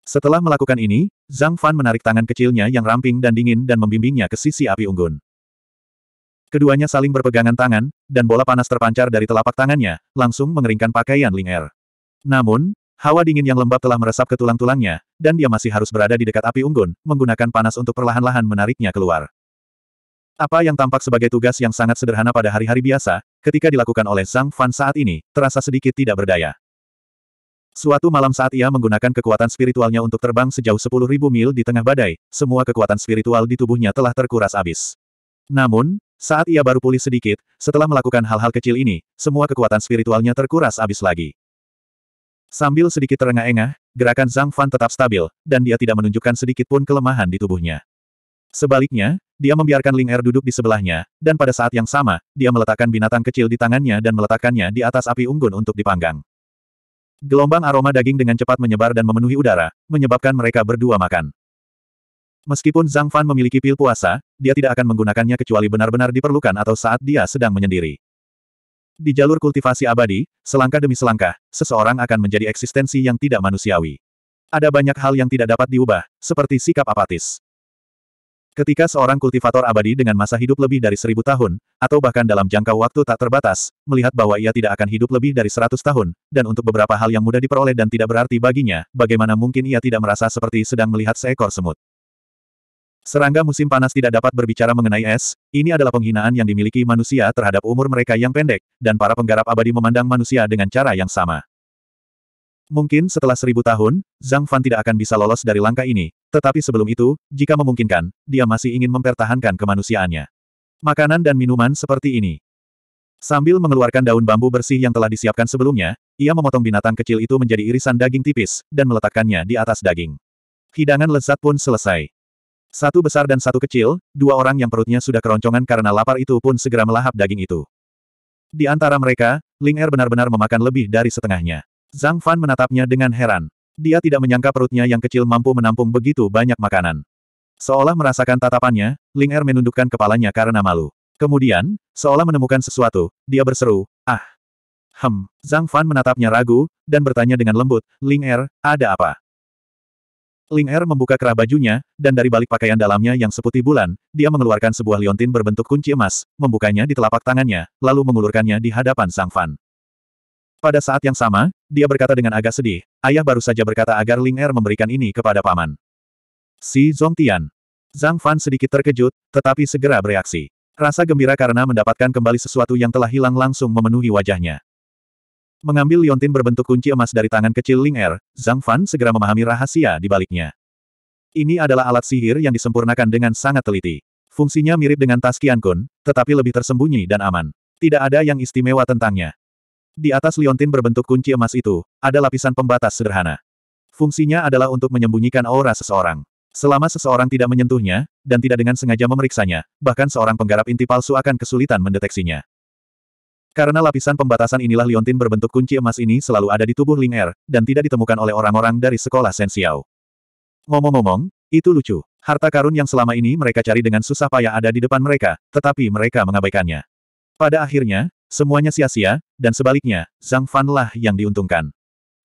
Setelah melakukan ini, Zhang Fan menarik tangan kecilnya yang ramping dan dingin dan membimbingnya ke sisi api unggun. Keduanya saling berpegangan tangan, dan bola panas terpancar dari telapak tangannya, langsung mengeringkan pakaian Ling Er. Namun, Hawa dingin yang lembab telah meresap ke tulang-tulangnya, dan dia masih harus berada di dekat api unggun, menggunakan panas untuk perlahan-lahan menariknya keluar. Apa yang tampak sebagai tugas yang sangat sederhana pada hari-hari biasa, ketika dilakukan oleh Sang Fan saat ini, terasa sedikit tidak berdaya. Suatu malam saat ia menggunakan kekuatan spiritualnya untuk terbang sejauh 10.000 mil di tengah badai, semua kekuatan spiritual di tubuhnya telah terkuras abis. Namun, saat ia baru pulih sedikit, setelah melakukan hal-hal kecil ini, semua kekuatan spiritualnya terkuras abis lagi. Sambil sedikit terengah-engah, gerakan Zhang Fan tetap stabil, dan dia tidak menunjukkan sedikit pun kelemahan di tubuhnya. Sebaliknya, dia membiarkan Ling Er duduk di sebelahnya, dan pada saat yang sama, dia meletakkan binatang kecil di tangannya dan meletakkannya di atas api unggun untuk dipanggang. Gelombang aroma daging dengan cepat menyebar dan memenuhi udara, menyebabkan mereka berdua makan. Meskipun Zhang Fan memiliki pil puasa, dia tidak akan menggunakannya kecuali benar-benar diperlukan atau saat dia sedang menyendiri. Di jalur kultivasi abadi, selangkah demi selangkah, seseorang akan menjadi eksistensi yang tidak manusiawi. Ada banyak hal yang tidak dapat diubah, seperti sikap apatis. Ketika seorang kultivator abadi dengan masa hidup lebih dari seribu tahun, atau bahkan dalam jangka waktu tak terbatas, melihat bahwa ia tidak akan hidup lebih dari seratus tahun, dan untuk beberapa hal yang mudah diperoleh dan tidak berarti baginya, bagaimana mungkin ia tidak merasa seperti sedang melihat seekor semut. Serangga musim panas tidak dapat berbicara mengenai es, ini adalah penghinaan yang dimiliki manusia terhadap umur mereka yang pendek, dan para penggarap abadi memandang manusia dengan cara yang sama. Mungkin setelah seribu tahun, Zhang Fan tidak akan bisa lolos dari langkah ini, tetapi sebelum itu, jika memungkinkan, dia masih ingin mempertahankan kemanusiaannya. Makanan dan minuman seperti ini. Sambil mengeluarkan daun bambu bersih yang telah disiapkan sebelumnya, ia memotong binatang kecil itu menjadi irisan daging tipis, dan meletakkannya di atas daging. Hidangan lezat pun selesai. Satu besar dan satu kecil, dua orang yang perutnya sudah keroncongan karena lapar itu pun segera melahap daging itu. Di antara mereka, Ling Er benar-benar memakan lebih dari setengahnya. Zhang Fan menatapnya dengan heran. Dia tidak menyangka perutnya yang kecil mampu menampung begitu banyak makanan. Seolah merasakan tatapannya, Ling Er menundukkan kepalanya karena malu. Kemudian, seolah menemukan sesuatu, dia berseru, ah. Hem, Zhang Fan menatapnya ragu, dan bertanya dengan lembut, Ling Er, ada apa? Ling Er membuka kerah bajunya, dan dari balik pakaian dalamnya yang seputih bulan, dia mengeluarkan sebuah liontin berbentuk kunci emas, membukanya di telapak tangannya, lalu mengulurkannya di hadapan Sang Fan. Pada saat yang sama, dia berkata dengan agak sedih, ayah baru saja berkata agar Ling Er memberikan ini kepada paman. Si Zongtian. Zhang Fan sedikit terkejut, tetapi segera bereaksi. Rasa gembira karena mendapatkan kembali sesuatu yang telah hilang langsung memenuhi wajahnya. Mengambil liontin berbentuk kunci emas dari tangan kecil Ling Er, Zhang Fan segera memahami rahasia di baliknya. Ini adalah alat sihir yang disempurnakan dengan sangat teliti. Fungsinya mirip dengan tas Qian Kun, tetapi lebih tersembunyi dan aman. Tidak ada yang istimewa tentangnya. Di atas liontin berbentuk kunci emas itu, ada lapisan pembatas sederhana. Fungsinya adalah untuk menyembunyikan aura seseorang. Selama seseorang tidak menyentuhnya, dan tidak dengan sengaja memeriksanya, bahkan seorang penggarap inti palsu akan kesulitan mendeteksinya. Karena lapisan pembatasan inilah liontin berbentuk kunci emas ini selalu ada di tubuh Ling Er, dan tidak ditemukan oleh orang-orang dari sekolah Sensiao. Ngomong-ngomong, itu lucu. Harta karun yang selama ini mereka cari dengan susah payah ada di depan mereka, tetapi mereka mengabaikannya. Pada akhirnya, semuanya sia-sia, dan sebaliknya, Zhang Fan lah yang diuntungkan.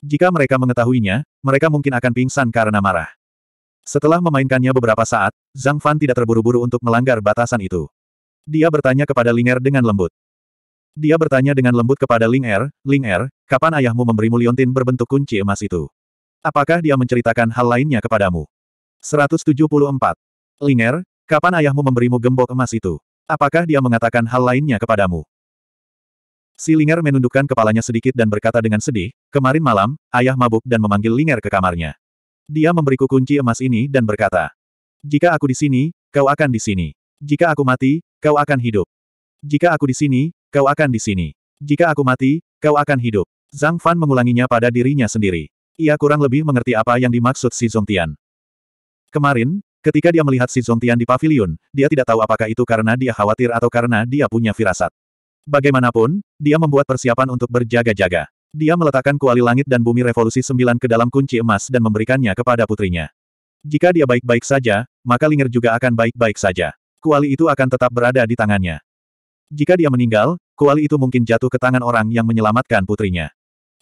Jika mereka mengetahuinya, mereka mungkin akan pingsan karena marah. Setelah memainkannya beberapa saat, Zhang Fan tidak terburu-buru untuk melanggar batasan itu. Dia bertanya kepada Linger dengan lembut. Dia bertanya dengan lembut kepada Ling Er, Ling Er, kapan ayahmu memberimu liontin berbentuk kunci emas itu? Apakah dia menceritakan hal lainnya kepadamu? 174. Ling Er, kapan ayahmu memberimu gembok emas itu? Apakah dia mengatakan hal lainnya kepadamu? Si Linger menundukkan kepalanya sedikit dan berkata dengan sedih, kemarin malam, ayah mabuk dan memanggil Linger ke kamarnya. Dia memberiku kunci emas ini dan berkata, jika aku di sini, kau akan di sini. Jika aku mati, kau akan hidup. Jika aku di sini, Kau akan di sini. Jika aku mati, kau akan hidup. Zhang Fan mengulanginya pada dirinya sendiri. Ia kurang lebih mengerti apa yang dimaksud si Zongtian. Kemarin, ketika dia melihat si Zongtian di pavilion, dia tidak tahu apakah itu karena dia khawatir atau karena dia punya firasat. Bagaimanapun, dia membuat persiapan untuk berjaga-jaga. Dia meletakkan kuali langit dan bumi revolusi sembilan ke dalam kunci emas dan memberikannya kepada putrinya. Jika dia baik-baik saja, maka Linger juga akan baik-baik saja. Kuali itu akan tetap berada di tangannya. Jika dia meninggal, kuali itu mungkin jatuh ke tangan orang yang menyelamatkan putrinya.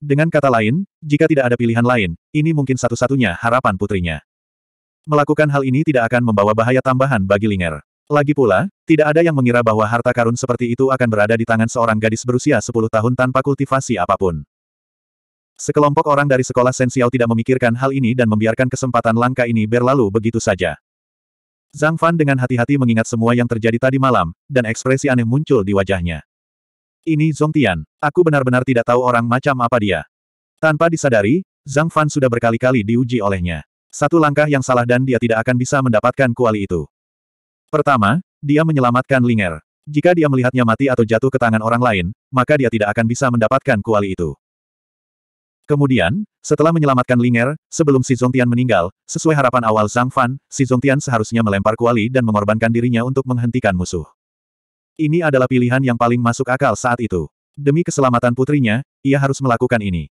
Dengan kata lain, jika tidak ada pilihan lain, ini mungkin satu-satunya harapan putrinya. Melakukan hal ini tidak akan membawa bahaya tambahan bagi Linger. Lagi pula, tidak ada yang mengira bahwa harta karun seperti itu akan berada di tangan seorang gadis berusia 10 tahun tanpa kultivasi apapun. Sekelompok orang dari sekolah Sensial tidak memikirkan hal ini dan membiarkan kesempatan langka ini berlalu begitu saja. Zhang Fan dengan hati-hati mengingat semua yang terjadi tadi malam, dan ekspresi aneh muncul di wajahnya. Ini Zong Tian. Aku benar-benar tidak tahu orang macam apa dia. Tanpa disadari, Zhang Fan sudah berkali-kali diuji olehnya. Satu langkah yang salah dan dia tidak akan bisa mendapatkan kuali itu. Pertama, dia menyelamatkan Linger. Jika dia melihatnya mati atau jatuh ke tangan orang lain, maka dia tidak akan bisa mendapatkan kuali itu. Kemudian, setelah menyelamatkan Linger, sebelum Si Zongtian meninggal, sesuai harapan awal Zhang Fan, Si Zongtian seharusnya melempar kuali dan mengorbankan dirinya untuk menghentikan musuh. Ini adalah pilihan yang paling masuk akal saat itu. Demi keselamatan putrinya, ia harus melakukan ini.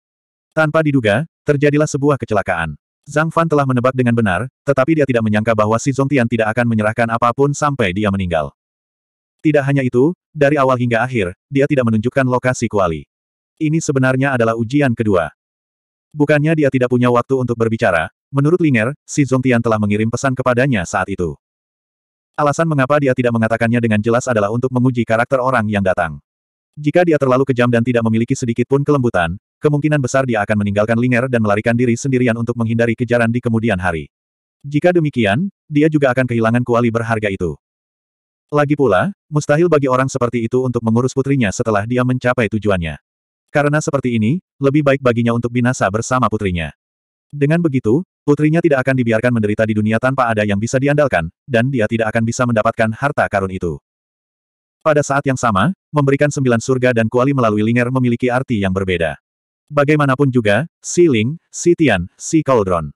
Tanpa diduga, terjadilah sebuah kecelakaan. Zhang Fan telah menebak dengan benar, tetapi dia tidak menyangka bahwa Si Zongtian tidak akan menyerahkan apapun sampai dia meninggal. Tidak hanya itu, dari awal hingga akhir, dia tidak menunjukkan lokasi kuali. Ini sebenarnya adalah ujian kedua. Bukannya dia tidak punya waktu untuk berbicara, menurut Linger, si Zongtian telah mengirim pesan kepadanya saat itu. Alasan mengapa dia tidak mengatakannya dengan jelas adalah untuk menguji karakter orang yang datang. Jika dia terlalu kejam dan tidak memiliki sedikit pun kelembutan, kemungkinan besar dia akan meninggalkan Linger dan melarikan diri sendirian untuk menghindari kejaran di kemudian hari. Jika demikian, dia juga akan kehilangan kuali berharga itu. Lagi pula, mustahil bagi orang seperti itu untuk mengurus putrinya setelah dia mencapai tujuannya. Karena seperti ini, lebih baik baginya untuk binasa bersama putrinya. Dengan begitu, putrinya tidak akan dibiarkan menderita di dunia tanpa ada yang bisa diandalkan, dan dia tidak akan bisa mendapatkan harta karun itu. Pada saat yang sama, memberikan sembilan surga dan kuali melalui Linger memiliki arti yang berbeda. Bagaimanapun juga, Si Ling, Si Tian, Si Cauldron.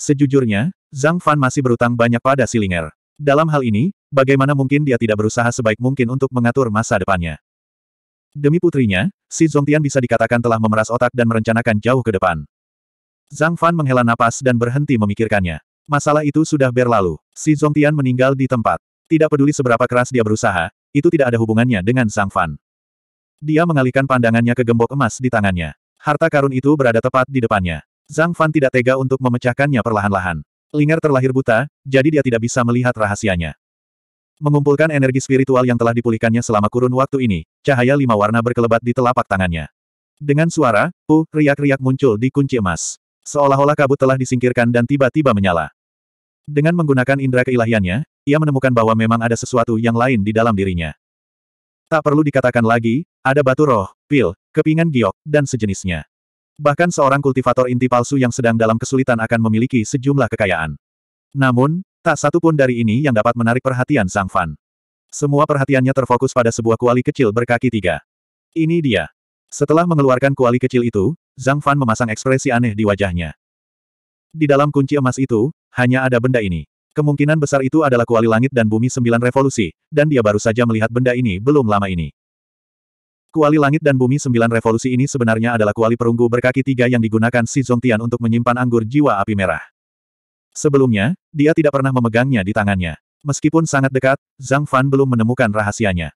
Sejujurnya, Zhang Fan masih berutang banyak pada Si Linger. Dalam hal ini, bagaimana mungkin dia tidak berusaha sebaik mungkin untuk mengatur masa depannya. Demi putrinya, si Zongtian bisa dikatakan telah memeras otak dan merencanakan jauh ke depan. Zhang Fan menghela napas dan berhenti memikirkannya. Masalah itu sudah berlalu. Si Zongtian meninggal di tempat. Tidak peduli seberapa keras dia berusaha, itu tidak ada hubungannya dengan Zhang Fan. Dia mengalihkan pandangannya ke gembok emas di tangannya. Harta karun itu berada tepat di depannya. Zhang Fan tidak tega untuk memecahkannya perlahan-lahan. Linger terlahir buta, jadi dia tidak bisa melihat rahasianya. Mengumpulkan energi spiritual yang telah dipulihkannya selama kurun waktu ini, cahaya lima warna berkelebat di telapak tangannya. Dengan suara, pu, uh, riak-riak muncul di kunci emas. Seolah-olah kabut telah disingkirkan dan tiba-tiba menyala. Dengan menggunakan indera keilahiannya, ia menemukan bahwa memang ada sesuatu yang lain di dalam dirinya. Tak perlu dikatakan lagi, ada batu roh, pil, kepingan giok, dan sejenisnya. Bahkan seorang kultivator inti palsu yang sedang dalam kesulitan akan memiliki sejumlah kekayaan. Namun, Tak satu pun dari ini yang dapat menarik perhatian Zhang Fan. Semua perhatiannya terfokus pada sebuah kuali kecil berkaki tiga. Ini dia. Setelah mengeluarkan kuali kecil itu, Zhang Fan memasang ekspresi aneh di wajahnya. Di dalam kunci emas itu, hanya ada benda ini. Kemungkinan besar itu adalah kuali langit dan bumi sembilan revolusi, dan dia baru saja melihat benda ini belum lama ini. Kuali langit dan bumi sembilan revolusi ini sebenarnya adalah kuali perunggu berkaki tiga yang digunakan si Zhongtian untuk menyimpan anggur jiwa api merah. Sebelumnya, dia tidak pernah memegangnya di tangannya. Meskipun sangat dekat, Zhang Fan belum menemukan rahasianya.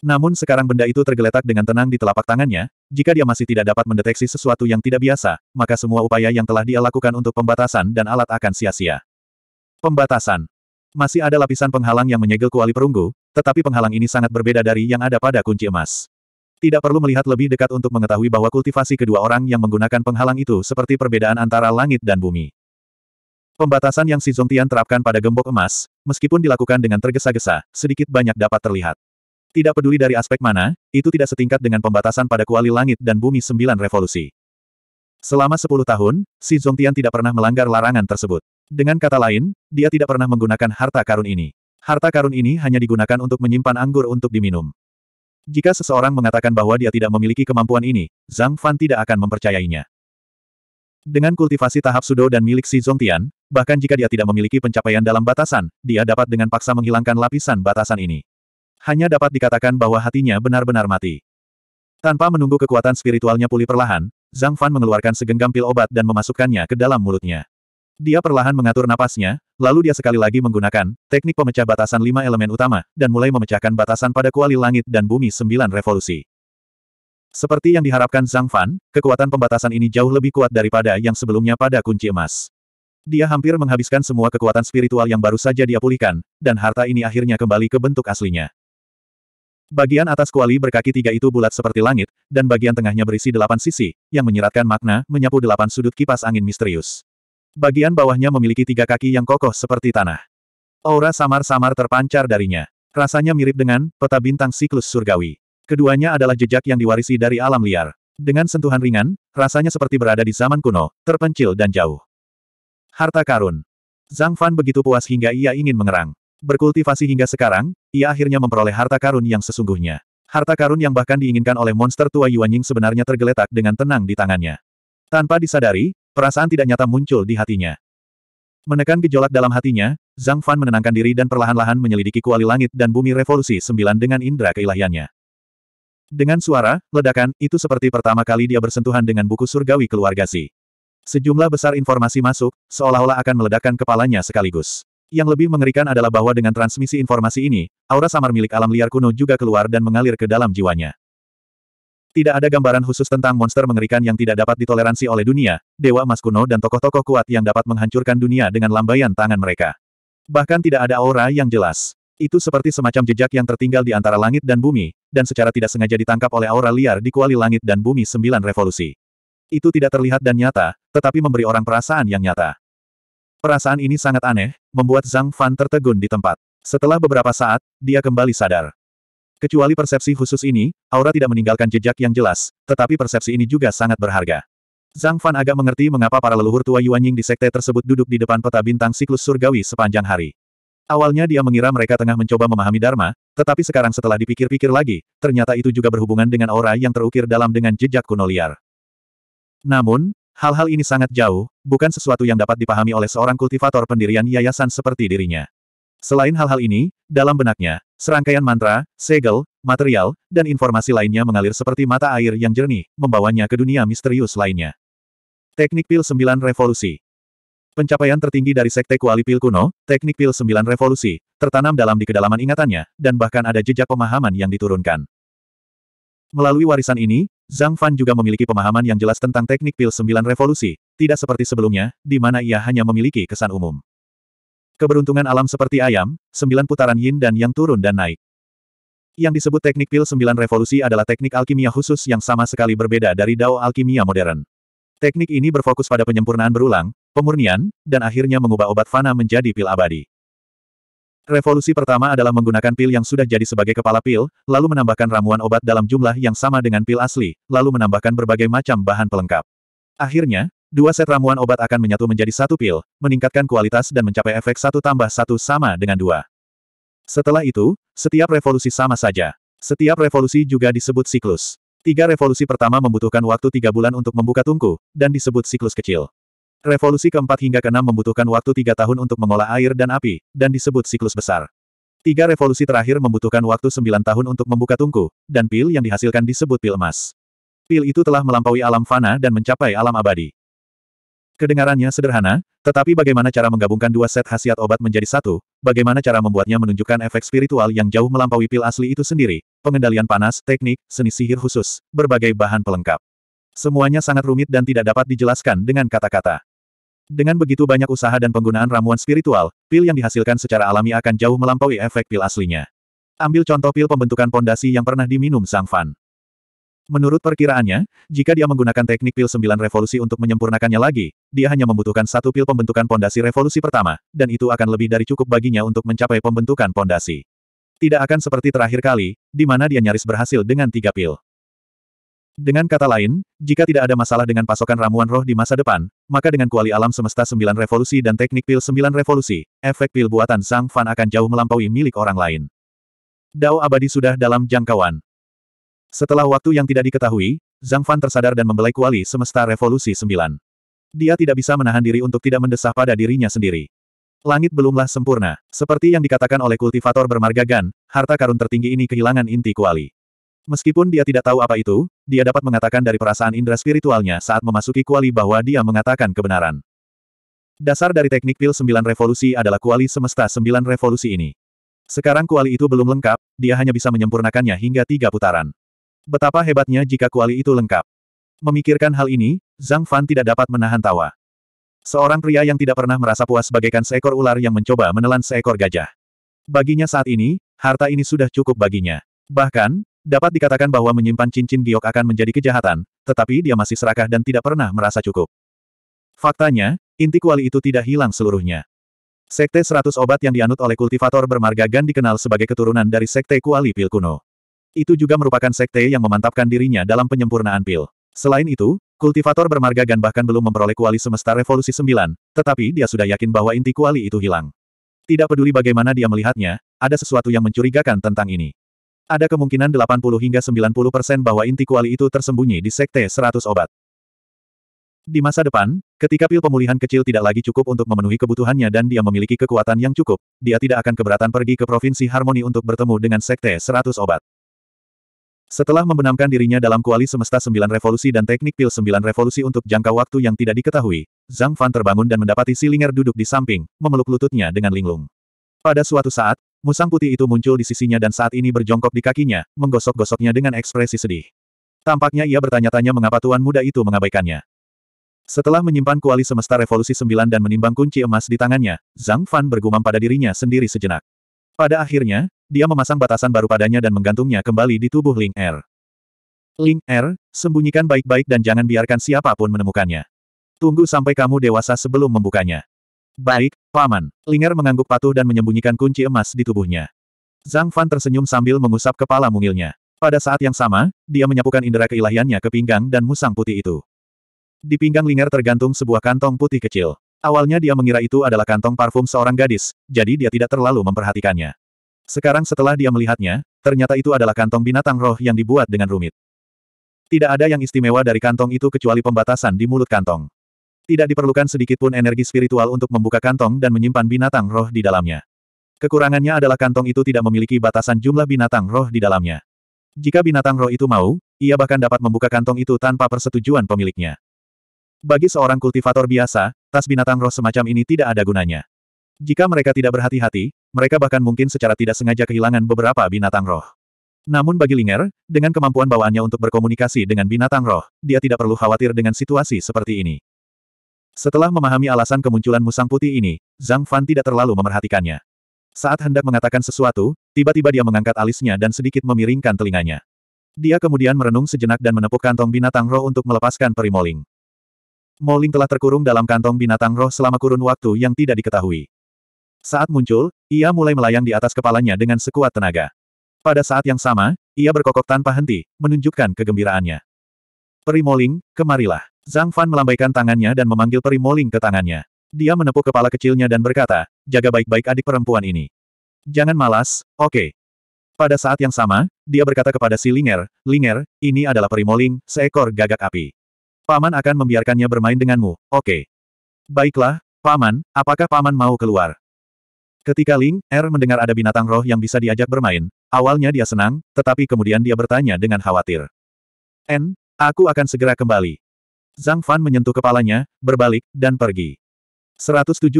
Namun sekarang benda itu tergeletak dengan tenang di telapak tangannya, jika dia masih tidak dapat mendeteksi sesuatu yang tidak biasa, maka semua upaya yang telah dia lakukan untuk pembatasan dan alat akan sia-sia. Pembatasan. Masih ada lapisan penghalang yang menyegel kuali perunggu, tetapi penghalang ini sangat berbeda dari yang ada pada kunci emas. Tidak perlu melihat lebih dekat untuk mengetahui bahwa kultivasi kedua orang yang menggunakan penghalang itu seperti perbedaan antara langit dan bumi. Pembatasan yang Si Zongtian terapkan pada gembok emas, meskipun dilakukan dengan tergesa-gesa, sedikit banyak dapat terlihat. Tidak peduli dari aspek mana, itu tidak setingkat dengan pembatasan pada kuali langit dan bumi sembilan revolusi. Selama sepuluh tahun, Si Zongtian tidak pernah melanggar larangan tersebut. Dengan kata lain, dia tidak pernah menggunakan harta karun ini. Harta karun ini hanya digunakan untuk menyimpan anggur untuk diminum. Jika seseorang mengatakan bahwa dia tidak memiliki kemampuan ini, Zhang Fan tidak akan mempercayainya. Dengan kultivasi tahap sudo dan milik Si Zongtian, bahkan jika dia tidak memiliki pencapaian dalam batasan, dia dapat dengan paksa menghilangkan lapisan batasan ini. Hanya dapat dikatakan bahwa hatinya benar-benar mati. Tanpa menunggu kekuatan spiritualnya pulih perlahan, Zhang Fan mengeluarkan segenggam pil obat dan memasukkannya ke dalam mulutnya. Dia perlahan mengatur napasnya, lalu dia sekali lagi menggunakan teknik pemecah batasan lima elemen utama, dan mulai memecahkan batasan pada kuali langit dan bumi sembilan revolusi. Seperti yang diharapkan Zhang Fan, kekuatan pembatasan ini jauh lebih kuat daripada yang sebelumnya pada kunci emas. Dia hampir menghabiskan semua kekuatan spiritual yang baru saja dia pulihkan, dan harta ini akhirnya kembali ke bentuk aslinya. Bagian atas kuali berkaki tiga itu bulat seperti langit, dan bagian tengahnya berisi delapan sisi, yang menyeratkan makna, menyapu delapan sudut kipas angin misterius. Bagian bawahnya memiliki tiga kaki yang kokoh seperti tanah. Aura samar-samar terpancar darinya. Rasanya mirip dengan peta bintang siklus surgawi. Keduanya adalah jejak yang diwarisi dari alam liar. Dengan sentuhan ringan, rasanya seperti berada di zaman kuno, terpencil dan jauh. Harta karun. Zhang Fan begitu puas hingga ia ingin mengerang. Berkultivasi hingga sekarang, ia akhirnya memperoleh harta karun yang sesungguhnya. Harta karun yang bahkan diinginkan oleh monster tua Yuan Ying sebenarnya tergeletak dengan tenang di tangannya. Tanpa disadari, perasaan tidak nyata muncul di hatinya. Menekan gejolak dalam hatinya, Zhang Fan menenangkan diri dan perlahan-lahan menyelidiki kuali langit dan bumi revolusi sembilan dengan indera keilahiannya. Dengan suara, ledakan, itu seperti pertama kali dia bersentuhan dengan buku surgawi keluarga Si. Sejumlah besar informasi masuk, seolah-olah akan meledakkan kepalanya sekaligus. Yang lebih mengerikan adalah bahwa dengan transmisi informasi ini, aura samar milik alam liar kuno juga keluar dan mengalir ke dalam jiwanya. Tidak ada gambaran khusus tentang monster mengerikan yang tidak dapat ditoleransi oleh dunia, dewa emas kuno dan tokoh-tokoh kuat yang dapat menghancurkan dunia dengan lambaian tangan mereka. Bahkan tidak ada aura yang jelas. Itu seperti semacam jejak yang tertinggal di antara langit dan bumi, dan secara tidak sengaja ditangkap oleh aura liar di kuali langit dan bumi sembilan revolusi. Itu tidak terlihat dan nyata, tetapi memberi orang perasaan yang nyata. Perasaan ini sangat aneh, membuat Zhang Fan tertegun di tempat. Setelah beberapa saat, dia kembali sadar. Kecuali persepsi khusus ini, aura tidak meninggalkan jejak yang jelas, tetapi persepsi ini juga sangat berharga. Zhang Fan agak mengerti mengapa para leluhur tua Yuanying di sekte tersebut duduk di depan peta bintang siklus surgawi sepanjang hari. Awalnya dia mengira mereka tengah mencoba memahami Dharma, tetapi sekarang setelah dipikir-pikir lagi, ternyata itu juga berhubungan dengan aura yang terukir dalam dengan jejak kuno liar. Namun, hal-hal ini sangat jauh, bukan sesuatu yang dapat dipahami oleh seorang kultivator pendirian yayasan seperti dirinya. Selain hal-hal ini, dalam benaknya, serangkaian mantra, segel, material, dan informasi lainnya mengalir seperti mata air yang jernih, membawanya ke dunia misterius lainnya. Teknik Pil 9 Revolusi Pencapaian tertinggi dari Sekte Kuali Pil kuno, Teknik Pil 9 Revolusi, tertanam dalam di kedalaman ingatannya, dan bahkan ada jejak pemahaman yang diturunkan. Melalui warisan ini, Zhang Fan juga memiliki pemahaman yang jelas tentang teknik pil sembilan revolusi, tidak seperti sebelumnya, di mana ia hanya memiliki kesan umum. Keberuntungan alam seperti ayam, sembilan putaran yin dan yang turun dan naik. Yang disebut teknik pil sembilan revolusi adalah teknik alkimia khusus yang sama sekali berbeda dari dao alkimia modern. Teknik ini berfokus pada penyempurnaan berulang, pemurnian, dan akhirnya mengubah obat fana menjadi pil abadi. Revolusi pertama adalah menggunakan pil yang sudah jadi sebagai kepala pil, lalu menambahkan ramuan obat dalam jumlah yang sama dengan pil asli, lalu menambahkan berbagai macam bahan pelengkap. Akhirnya, dua set ramuan obat akan menyatu menjadi satu pil, meningkatkan kualitas dan mencapai efek satu tambah satu sama dengan dua. Setelah itu, setiap revolusi sama saja. Setiap revolusi juga disebut siklus. Tiga revolusi pertama membutuhkan waktu tiga bulan untuk membuka tungku, dan disebut siklus kecil. Revolusi keempat hingga keenam membutuhkan waktu tiga tahun untuk mengolah air dan api, dan disebut siklus besar. Tiga revolusi terakhir membutuhkan waktu sembilan tahun untuk membuka tungku, dan pil yang dihasilkan disebut pil emas. Pil itu telah melampaui alam fana dan mencapai alam abadi. Kedengarannya sederhana, tetapi bagaimana cara menggabungkan dua set khasiat obat menjadi satu, bagaimana cara membuatnya menunjukkan efek spiritual yang jauh melampaui pil asli itu sendiri, pengendalian panas, teknik, seni sihir khusus, berbagai bahan pelengkap. Semuanya sangat rumit dan tidak dapat dijelaskan dengan kata-kata. Dengan begitu banyak usaha dan penggunaan ramuan spiritual, pil yang dihasilkan secara alami akan jauh melampaui efek pil aslinya. Ambil contoh pil pembentukan pondasi yang pernah diminum Sang Fan. Menurut perkiraannya, jika dia menggunakan teknik pil sembilan revolusi untuk menyempurnakannya lagi, dia hanya membutuhkan satu pil pembentukan pondasi revolusi pertama, dan itu akan lebih dari cukup baginya untuk mencapai pembentukan pondasi. Tidak akan seperti terakhir kali, di mana dia nyaris berhasil dengan tiga pil. Dengan kata lain, jika tidak ada masalah dengan pasokan ramuan roh di masa depan, maka dengan kuali alam semesta sembilan revolusi dan teknik pil sembilan revolusi, efek pil buatan Sang Fan akan jauh melampaui milik orang lain. Dao abadi sudah dalam jangkauan. Setelah waktu yang tidak diketahui, Zhang Fan tersadar dan membelai kuali semesta revolusi sembilan. Dia tidak bisa menahan diri untuk tidak mendesah pada dirinya sendiri. Langit belumlah sempurna. Seperti yang dikatakan oleh kultivator bermarga Gan, harta karun tertinggi ini kehilangan inti kuali. Meskipun dia tidak tahu apa itu, dia dapat mengatakan dari perasaan indera spiritualnya saat memasuki kuali bahwa dia mengatakan kebenaran. Dasar dari teknik pil Sembilan revolusi adalah kuali semesta Sembilan revolusi ini. Sekarang kuali itu belum lengkap, dia hanya bisa menyempurnakannya hingga tiga putaran. Betapa hebatnya jika kuali itu lengkap. Memikirkan hal ini, Zhang Fan tidak dapat menahan tawa. Seorang pria yang tidak pernah merasa puas bagaikan seekor ular yang mencoba menelan seekor gajah. Baginya saat ini, harta ini sudah cukup baginya. Bahkan, Dapat dikatakan bahwa menyimpan cincin giok akan menjadi kejahatan, tetapi dia masih serakah dan tidak pernah merasa cukup. Faktanya, inti kuali itu tidak hilang seluruhnya. Sekte 100 obat yang dianut oleh kultivator bermarga Gan dikenal sebagai keturunan dari sekte kuali pil kuno. Itu juga merupakan sekte yang memantapkan dirinya dalam penyempurnaan pil. Selain itu, kultivator bermarga Gan bahkan belum memperoleh kuali semesta revolusi sembilan, tetapi dia sudah yakin bahwa inti kuali itu hilang. Tidak peduli bagaimana dia melihatnya, ada sesuatu yang mencurigakan tentang ini. Ada kemungkinan 80 hingga 90 persen bahwa inti kuali itu tersembunyi di sekte 100 obat. Di masa depan, ketika pil pemulihan kecil tidak lagi cukup untuk memenuhi kebutuhannya dan dia memiliki kekuatan yang cukup, dia tidak akan keberatan pergi ke Provinsi Harmoni untuk bertemu dengan sekte 100 obat. Setelah membenamkan dirinya dalam kuali semesta sembilan revolusi dan teknik pil sembilan revolusi untuk jangka waktu yang tidak diketahui, Zhang Fan terbangun dan mendapati Si Silinger duduk di samping, memeluk lututnya dengan linglung. Pada suatu saat, Musang putih itu muncul di sisinya dan saat ini berjongkok di kakinya, menggosok-gosoknya dengan ekspresi sedih. Tampaknya ia bertanya-tanya mengapa tuan muda itu mengabaikannya. Setelah menyimpan kuali semesta revolusi sembilan dan menimbang kunci emas di tangannya, Zhang Fan bergumam pada dirinya sendiri sejenak. Pada akhirnya, dia memasang batasan baru padanya dan menggantungnya kembali di tubuh Ling Er. Ling Er, sembunyikan baik-baik dan jangan biarkan siapapun menemukannya. Tunggu sampai kamu dewasa sebelum membukanya. Baik, Paman. Linger mengangguk patuh dan menyembunyikan kunci emas di tubuhnya. Zhang Fan tersenyum sambil mengusap kepala mungilnya. Pada saat yang sama, dia menyapukan indera keilahiannya ke pinggang dan musang putih itu. Di pinggang Linger tergantung sebuah kantong putih kecil. Awalnya dia mengira itu adalah kantong parfum seorang gadis, jadi dia tidak terlalu memperhatikannya. Sekarang setelah dia melihatnya, ternyata itu adalah kantong binatang roh yang dibuat dengan rumit. Tidak ada yang istimewa dari kantong itu kecuali pembatasan di mulut kantong. Tidak diperlukan sedikit pun energi spiritual untuk membuka kantong dan menyimpan binatang roh di dalamnya. Kekurangannya adalah kantong itu tidak memiliki batasan jumlah binatang roh di dalamnya. Jika binatang roh itu mau, ia bahkan dapat membuka kantong itu tanpa persetujuan pemiliknya. Bagi seorang kultivator biasa, tas binatang roh semacam ini tidak ada gunanya. Jika mereka tidak berhati-hati, mereka bahkan mungkin secara tidak sengaja kehilangan beberapa binatang roh. Namun bagi Linger, dengan kemampuan bawaannya untuk berkomunikasi dengan binatang roh, dia tidak perlu khawatir dengan situasi seperti ini. Setelah memahami alasan kemunculan musang putih ini, Zhang Fan tidak terlalu memerhatikannya. Saat hendak mengatakan sesuatu, tiba-tiba dia mengangkat alisnya dan sedikit memiringkan telinganya. Dia kemudian merenung sejenak dan menepuk kantong binatang roh untuk melepaskan peri Moling telah terkurung dalam kantong binatang roh selama kurun waktu yang tidak diketahui. Saat muncul, ia mulai melayang di atas kepalanya dengan sekuat tenaga. Pada saat yang sama, ia berkokok tanpa henti, menunjukkan kegembiraannya. Peri Moling, kemarilah. Zhang Fan melambaikan tangannya dan memanggil peri Moling ke tangannya. Dia menepuk kepala kecilnya dan berkata, jaga baik-baik adik perempuan ini. Jangan malas, oke. Okay. Pada saat yang sama, dia berkata kepada si Linger, Linger, ini adalah peri Moling, seekor gagak api. Paman akan membiarkannya bermain denganmu, oke. Okay. Baiklah, Paman, apakah Paman mau keluar? Ketika Ling Er mendengar ada binatang roh yang bisa diajak bermain, awalnya dia senang, tetapi kemudian dia bertanya dengan khawatir. N, aku akan segera kembali. Zhang Fan menyentuh kepalanya, berbalik, dan pergi. 175.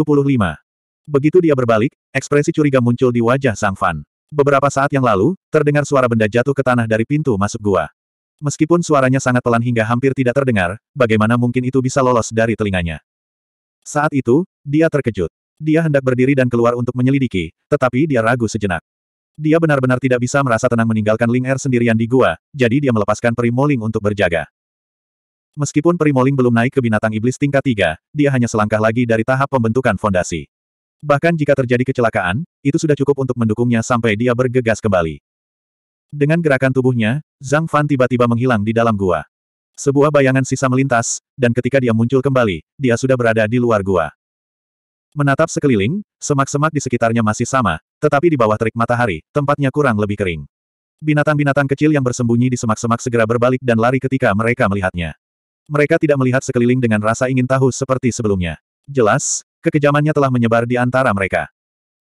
Begitu dia berbalik, ekspresi curiga muncul di wajah Zhang Fan. Beberapa saat yang lalu, terdengar suara benda jatuh ke tanah dari pintu masuk gua. Meskipun suaranya sangat pelan hingga hampir tidak terdengar, bagaimana mungkin itu bisa lolos dari telinganya? Saat itu, dia terkejut. Dia hendak berdiri dan keluar untuk menyelidiki, tetapi dia ragu sejenak. Dia benar-benar tidak bisa merasa tenang meninggalkan Ling Er sendirian di gua, jadi dia melepaskan Primoling untuk berjaga. Meskipun Primoling belum naik ke binatang iblis tingkat tiga, dia hanya selangkah lagi dari tahap pembentukan fondasi. Bahkan jika terjadi kecelakaan, itu sudah cukup untuk mendukungnya sampai dia bergegas kembali. Dengan gerakan tubuhnya, Zhang Fan tiba-tiba menghilang di dalam gua. Sebuah bayangan sisa melintas, dan ketika dia muncul kembali, dia sudah berada di luar gua. Menatap sekeliling, semak-semak di sekitarnya masih sama, tetapi di bawah terik matahari, tempatnya kurang lebih kering. Binatang-binatang kecil yang bersembunyi di semak-semak segera berbalik dan lari ketika mereka melihatnya. Mereka tidak melihat sekeliling dengan rasa ingin tahu seperti sebelumnya. Jelas, kekejamannya telah menyebar di antara mereka.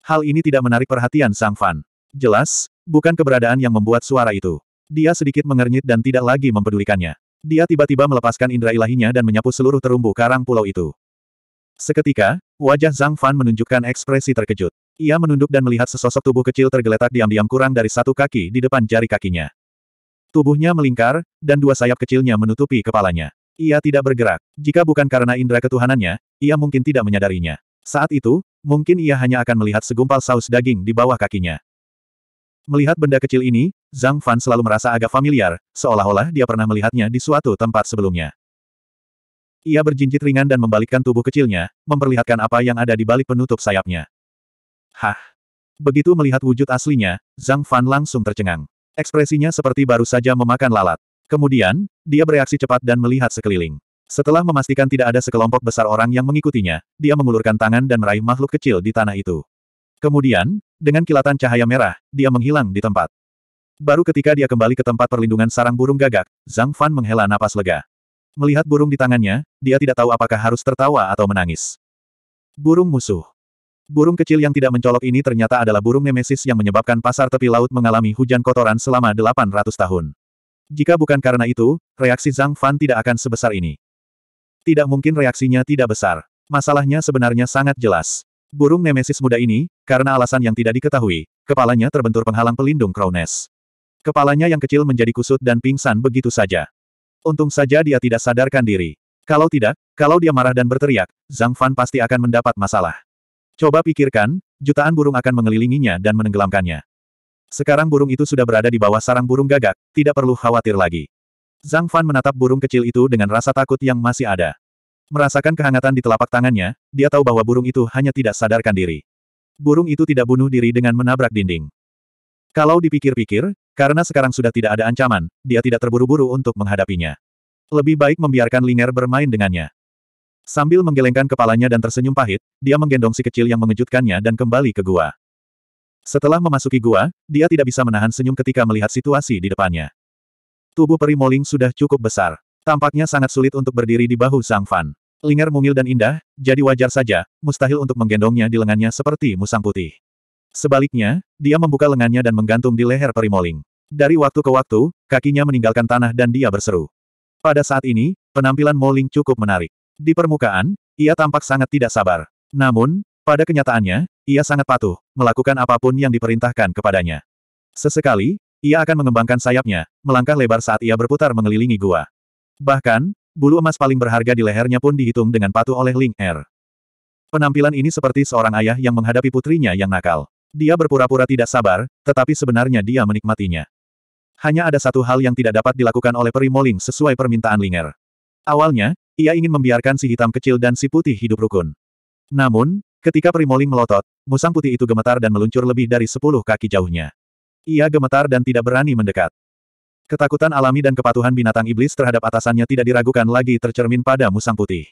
Hal ini tidak menarik perhatian Sang Fan. Jelas, bukan keberadaan yang membuat suara itu. Dia sedikit mengernyit dan tidak lagi mempedulikannya. Dia tiba-tiba melepaskan indera ilahinya dan menyapu seluruh terumbu karang pulau itu. Seketika, wajah Zhang Fan menunjukkan ekspresi terkejut. Ia menunduk dan melihat sesosok tubuh kecil tergeletak diam-diam kurang dari satu kaki di depan jari kakinya. Tubuhnya melingkar, dan dua sayap kecilnya menutupi kepalanya. Ia tidak bergerak. Jika bukan karena indera ketuhanannya, ia mungkin tidak menyadarinya. Saat itu, mungkin ia hanya akan melihat segumpal saus daging di bawah kakinya. Melihat benda kecil ini, Zhang Fan selalu merasa agak familiar, seolah-olah dia pernah melihatnya di suatu tempat sebelumnya. Ia berjinjit ringan dan membalikkan tubuh kecilnya, memperlihatkan apa yang ada di balik penutup sayapnya. Hah! Begitu melihat wujud aslinya, Zhang Fan langsung tercengang. Ekspresinya seperti baru saja memakan lalat. Kemudian, dia bereaksi cepat dan melihat sekeliling. Setelah memastikan tidak ada sekelompok besar orang yang mengikutinya, dia mengulurkan tangan dan meraih makhluk kecil di tanah itu. Kemudian, dengan kilatan cahaya merah, dia menghilang di tempat. Baru ketika dia kembali ke tempat perlindungan sarang burung gagak, Zhang Fan menghela napas lega. Melihat burung di tangannya, dia tidak tahu apakah harus tertawa atau menangis. Burung musuh. Burung kecil yang tidak mencolok ini ternyata adalah burung nemesis yang menyebabkan pasar tepi laut mengalami hujan kotoran selama 800 tahun. Jika bukan karena itu, reaksi Zhang Fan tidak akan sebesar ini. Tidak mungkin reaksinya tidak besar. Masalahnya sebenarnya sangat jelas. Burung nemesis muda ini, karena alasan yang tidak diketahui, kepalanya terbentur penghalang pelindung Crownes. Kepalanya yang kecil menjadi kusut dan pingsan begitu saja. Untung saja dia tidak sadarkan diri. Kalau tidak, kalau dia marah dan berteriak, Zhang Fan pasti akan mendapat masalah. Coba pikirkan, jutaan burung akan mengelilinginya dan menenggelamkannya. Sekarang burung itu sudah berada di bawah sarang burung gagak, tidak perlu khawatir lagi. Zhang Fan menatap burung kecil itu dengan rasa takut yang masih ada. Merasakan kehangatan di telapak tangannya, dia tahu bahwa burung itu hanya tidak sadarkan diri. Burung itu tidak bunuh diri dengan menabrak dinding. Kalau dipikir-pikir, karena sekarang sudah tidak ada ancaman, dia tidak terburu-buru untuk menghadapinya. Lebih baik membiarkan Linger bermain dengannya. Sambil menggelengkan kepalanya dan tersenyum pahit, dia menggendong si kecil yang mengejutkannya dan kembali ke gua. Setelah memasuki gua, dia tidak bisa menahan senyum ketika melihat situasi di depannya. Tubuh peri Moling sudah cukup besar. Tampaknya sangat sulit untuk berdiri di bahu sang Fan. Lingar mungil dan indah, jadi wajar saja, mustahil untuk menggendongnya di lengannya seperti musang putih. Sebaliknya, dia membuka lengannya dan menggantung di leher peri Moling. Dari waktu ke waktu, kakinya meninggalkan tanah dan dia berseru. Pada saat ini, penampilan Moling cukup menarik. Di permukaan, ia tampak sangat tidak sabar. Namun, pada kenyataannya, ia sangat patuh, melakukan apapun yang diperintahkan kepadanya. Sesekali, ia akan mengembangkan sayapnya, melangkah lebar saat ia berputar mengelilingi gua. Bahkan, bulu emas paling berharga di lehernya pun dihitung dengan patuh oleh Ling Er. Penampilan ini seperti seorang ayah yang menghadapi putrinya yang nakal. Dia berpura-pura tidak sabar, tetapi sebenarnya dia menikmatinya. Hanya ada satu hal yang tidak dapat dilakukan oleh peri muling sesuai permintaan Ling Er. Awalnya, ia ingin membiarkan si hitam kecil dan si putih hidup rukun. Namun, Ketika Primoling melotot, musang putih itu gemetar dan meluncur lebih dari sepuluh kaki jauhnya. Ia gemetar dan tidak berani mendekat. Ketakutan alami dan kepatuhan binatang iblis terhadap atasannya tidak diragukan lagi tercermin pada musang putih.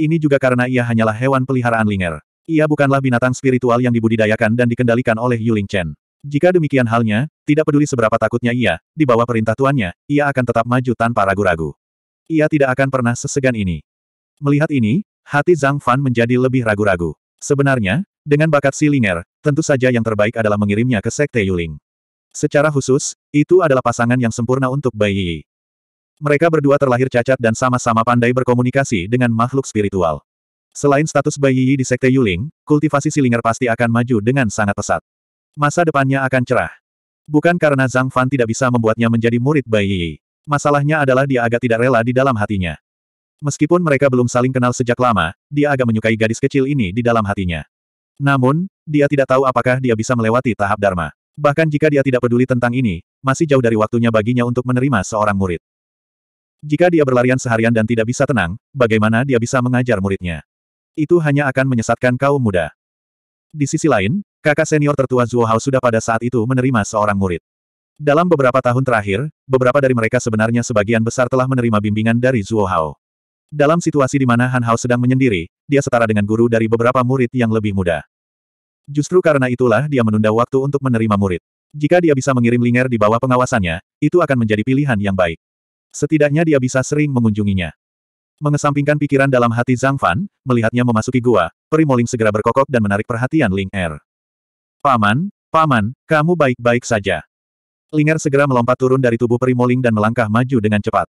Ini juga karena ia hanyalah hewan peliharaan Linger. Ia bukanlah binatang spiritual yang dibudidayakan dan dikendalikan oleh Yuling Chen. Jika demikian halnya, tidak peduli seberapa takutnya ia, di bawah perintah tuannya, ia akan tetap maju tanpa ragu-ragu. Ia tidak akan pernah sesegan ini. Melihat ini, Hati Zhang Fan menjadi lebih ragu-ragu. Sebenarnya, dengan bakat Silinger, tentu saja yang terbaik adalah mengirimnya ke Sekte Yuling. Secara khusus, itu adalah pasangan yang sempurna untuk Bai Yi. Mereka berdua terlahir cacat dan sama-sama pandai berkomunikasi dengan makhluk spiritual. Selain status Bai Yi di Sekte Yuling, kultivasi Silinger pasti akan maju dengan sangat pesat. Masa depannya akan cerah. Bukan karena Zhang Fan tidak bisa membuatnya menjadi murid Bai Yi. Masalahnya adalah dia agak tidak rela di dalam hatinya. Meskipun mereka belum saling kenal sejak lama, dia agak menyukai gadis kecil ini di dalam hatinya. Namun, dia tidak tahu apakah dia bisa melewati tahap Dharma. Bahkan jika dia tidak peduli tentang ini, masih jauh dari waktunya baginya untuk menerima seorang murid. Jika dia berlarian seharian dan tidak bisa tenang, bagaimana dia bisa mengajar muridnya? Itu hanya akan menyesatkan kaum muda. Di sisi lain, kakak senior tertua Zuo Hao sudah pada saat itu menerima seorang murid. Dalam beberapa tahun terakhir, beberapa dari mereka sebenarnya sebagian besar telah menerima bimbingan dari Zuo Hao. Dalam situasi di mana Han Hao sedang menyendiri, dia setara dengan guru dari beberapa murid yang lebih muda. Justru karena itulah dia menunda waktu untuk menerima murid. Jika dia bisa mengirim Linger di bawah pengawasannya, itu akan menjadi pilihan yang baik. Setidaknya dia bisa sering mengunjunginya. Mengesampingkan pikiran dalam hati Zhang Fan, melihatnya memasuki gua, Primoling segera berkokok dan menarik perhatian Ling Er. Paman, paman, kamu baik-baik saja. Linger segera melompat turun dari tubuh Primoling dan melangkah maju dengan cepat.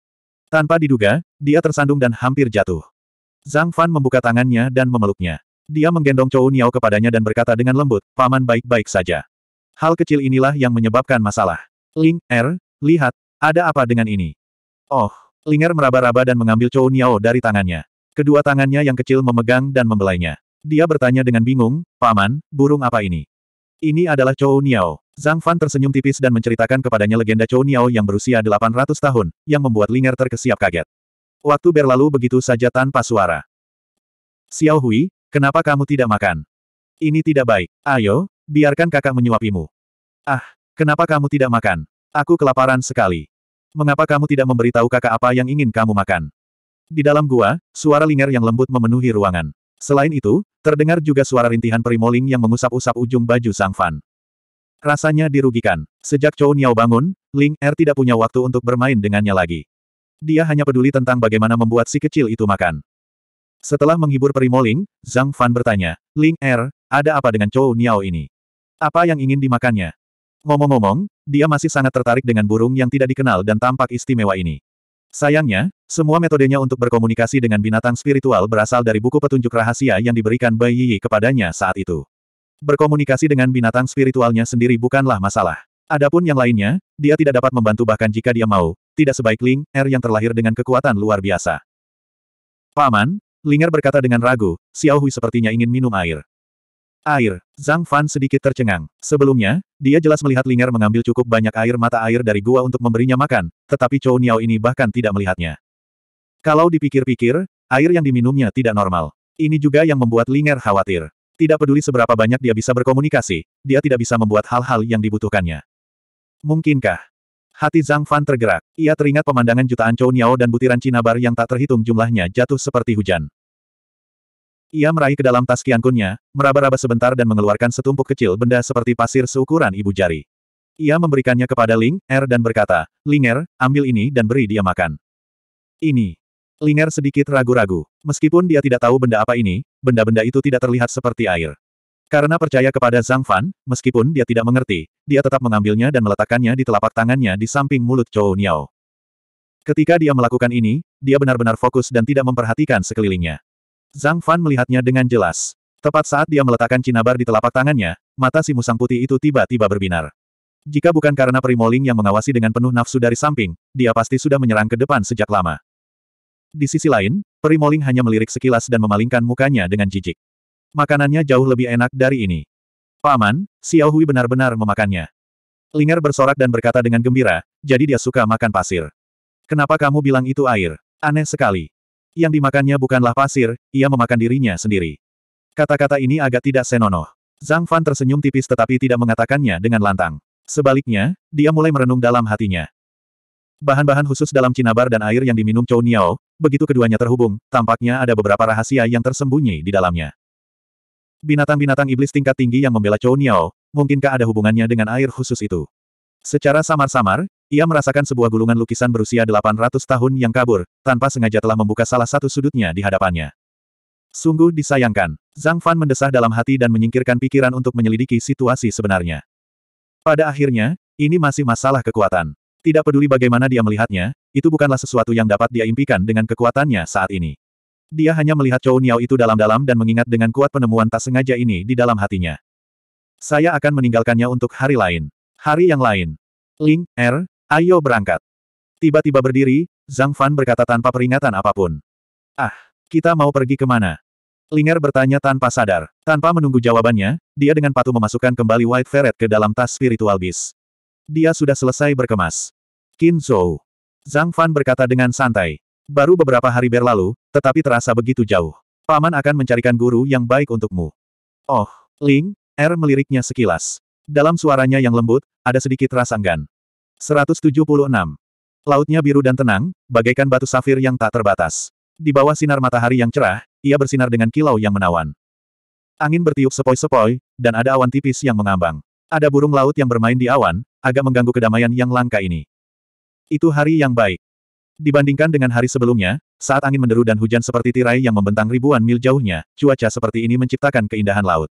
Tanpa diduga, dia tersandung dan hampir jatuh. Zhang Fan membuka tangannya dan memeluknya. Dia menggendong Chou Niao kepadanya dan berkata dengan lembut, Paman baik-baik saja. Hal kecil inilah yang menyebabkan masalah. Ling, Er, lihat, ada apa dengan ini? Oh, Linger meraba-raba dan mengambil Chou Niao dari tangannya. Kedua tangannya yang kecil memegang dan membelainya. Dia bertanya dengan bingung, Paman, burung apa ini? Ini adalah Chou Niao. Zhang Fan tersenyum tipis dan menceritakan kepadanya legenda Chou Niao yang berusia 800 tahun, yang membuat Linger terkesiap kaget. Waktu berlalu begitu saja tanpa suara. Xiao Hui, kenapa kamu tidak makan? Ini tidak baik. Ayo, biarkan kakak menyuapimu. Ah, kenapa kamu tidak makan? Aku kelaparan sekali. Mengapa kamu tidak memberitahu kakak apa yang ingin kamu makan? Di dalam gua, suara Linger yang lembut memenuhi ruangan. Selain itu, terdengar juga suara rintihan perimoling yang mengusap-usap ujung baju Sang Fan. Rasanya dirugikan. Sejak Chou Niao bangun, Ling Er tidak punya waktu untuk bermain dengannya lagi. Dia hanya peduli tentang bagaimana membuat si kecil itu makan. Setelah menghibur perimoling, Zhang Fan bertanya, Ling Er, ada apa dengan Chou Niao ini? Apa yang ingin dimakannya? Ngomong-ngomong, dia masih sangat tertarik dengan burung yang tidak dikenal dan tampak istimewa ini. Sayangnya, semua metodenya untuk berkomunikasi dengan binatang spiritual berasal dari buku petunjuk rahasia yang diberikan Bai Yi kepadanya saat itu. Berkomunikasi dengan binatang spiritualnya sendiri bukanlah masalah. Adapun yang lainnya, dia tidak dapat membantu bahkan jika dia mau, tidak sebaik Ling Er yang terlahir dengan kekuatan luar biasa. Paman, Linger berkata dengan ragu, Xiao Hui sepertinya ingin minum air. Air. Zhang Fan sedikit tercengang. Sebelumnya, dia jelas melihat Linger mengambil cukup banyak air mata air dari gua untuk memberinya makan, tetapi Chou Niao ini bahkan tidak melihatnya. Kalau dipikir-pikir, air yang diminumnya tidak normal. Ini juga yang membuat Linger khawatir. Tidak peduli seberapa banyak dia bisa berkomunikasi, dia tidak bisa membuat hal-hal yang dibutuhkannya. Mungkinkah? Hati Zhang Fan tergerak. Ia teringat pemandangan jutaan Chou Niao dan butiran Cina yang tak terhitung jumlahnya jatuh seperti hujan. Ia meraih ke dalam tas kiankunnya, meraba-raba sebentar dan mengeluarkan setumpuk kecil benda seperti pasir seukuran ibu jari. Ia memberikannya kepada Ling Er dan berkata, Linger, ambil ini dan beri dia makan. Ini. Linger sedikit ragu-ragu. Meskipun dia tidak tahu benda apa ini, benda-benda itu tidak terlihat seperti air. Karena percaya kepada Zhang Fan, meskipun dia tidak mengerti, dia tetap mengambilnya dan meletakkannya di telapak tangannya di samping mulut Chou Niao. Ketika dia melakukan ini, dia benar-benar fokus dan tidak memperhatikan sekelilingnya. Zhang Fan melihatnya dengan jelas. Tepat saat dia meletakkan cinabar di telapak tangannya, mata si musang putih itu tiba-tiba berbinar. Jika bukan karena Primoling yang mengawasi dengan penuh nafsu dari samping, dia pasti sudah menyerang ke depan sejak lama. Di sisi lain, Primoling hanya melirik sekilas dan memalingkan mukanya dengan jijik. Makanannya jauh lebih enak dari ini. Paman, Xiao Hui benar-benar memakannya. Linger bersorak dan berkata dengan gembira, jadi dia suka makan pasir. Kenapa kamu bilang itu air? Aneh sekali. Yang dimakannya bukanlah pasir, ia memakan dirinya sendiri. Kata-kata ini agak tidak senonoh. Zhang Fan tersenyum tipis tetapi tidak mengatakannya dengan lantang. Sebaliknya, dia mulai merenung dalam hatinya. Bahan-bahan khusus dalam cinabar dan air yang diminum Chou Niao, begitu keduanya terhubung, tampaknya ada beberapa rahasia yang tersembunyi di dalamnya. Binatang-binatang iblis tingkat tinggi yang membela Chou Niao, mungkinkah ada hubungannya dengan air khusus itu? Secara samar-samar, ia merasakan sebuah gulungan lukisan berusia 800 tahun yang kabur, tanpa sengaja telah membuka salah satu sudutnya di hadapannya. Sungguh disayangkan. Zhang Fan mendesah dalam hati dan menyingkirkan pikiran untuk menyelidiki situasi sebenarnya. Pada akhirnya, ini masih masalah kekuatan. Tidak peduli bagaimana dia melihatnya, itu bukanlah sesuatu yang dapat dia impikan dengan kekuatannya saat ini. Dia hanya melihat Chou Niao itu dalam-dalam dan mengingat dengan kuat penemuan tak sengaja ini di dalam hatinya. Saya akan meninggalkannya untuk hari lain. Hari yang lain. Ling, Er, Ayo berangkat. Tiba-tiba berdiri, Zhang Fan berkata tanpa peringatan apapun. Ah, kita mau pergi kemana? Linger bertanya tanpa sadar. Tanpa menunggu jawabannya, dia dengan patuh memasukkan kembali White Ferret ke dalam tas spiritual bis. Dia sudah selesai berkemas. Qin Zhou. Zhang Fan berkata dengan santai. Baru beberapa hari berlalu, tetapi terasa begitu jauh. Paman akan mencarikan guru yang baik untukmu. Oh, Ling, Er meliriknya sekilas. Dalam suaranya yang lembut, ada sedikit rasa enggan. 176. Lautnya biru dan tenang, bagaikan batu safir yang tak terbatas. Di bawah sinar matahari yang cerah, ia bersinar dengan kilau yang menawan. Angin bertiup sepoi-sepoi, dan ada awan tipis yang mengambang. Ada burung laut yang bermain di awan, agak mengganggu kedamaian yang langka ini. Itu hari yang baik. Dibandingkan dengan hari sebelumnya, saat angin menderu dan hujan seperti tirai yang membentang ribuan mil jauhnya, cuaca seperti ini menciptakan keindahan laut.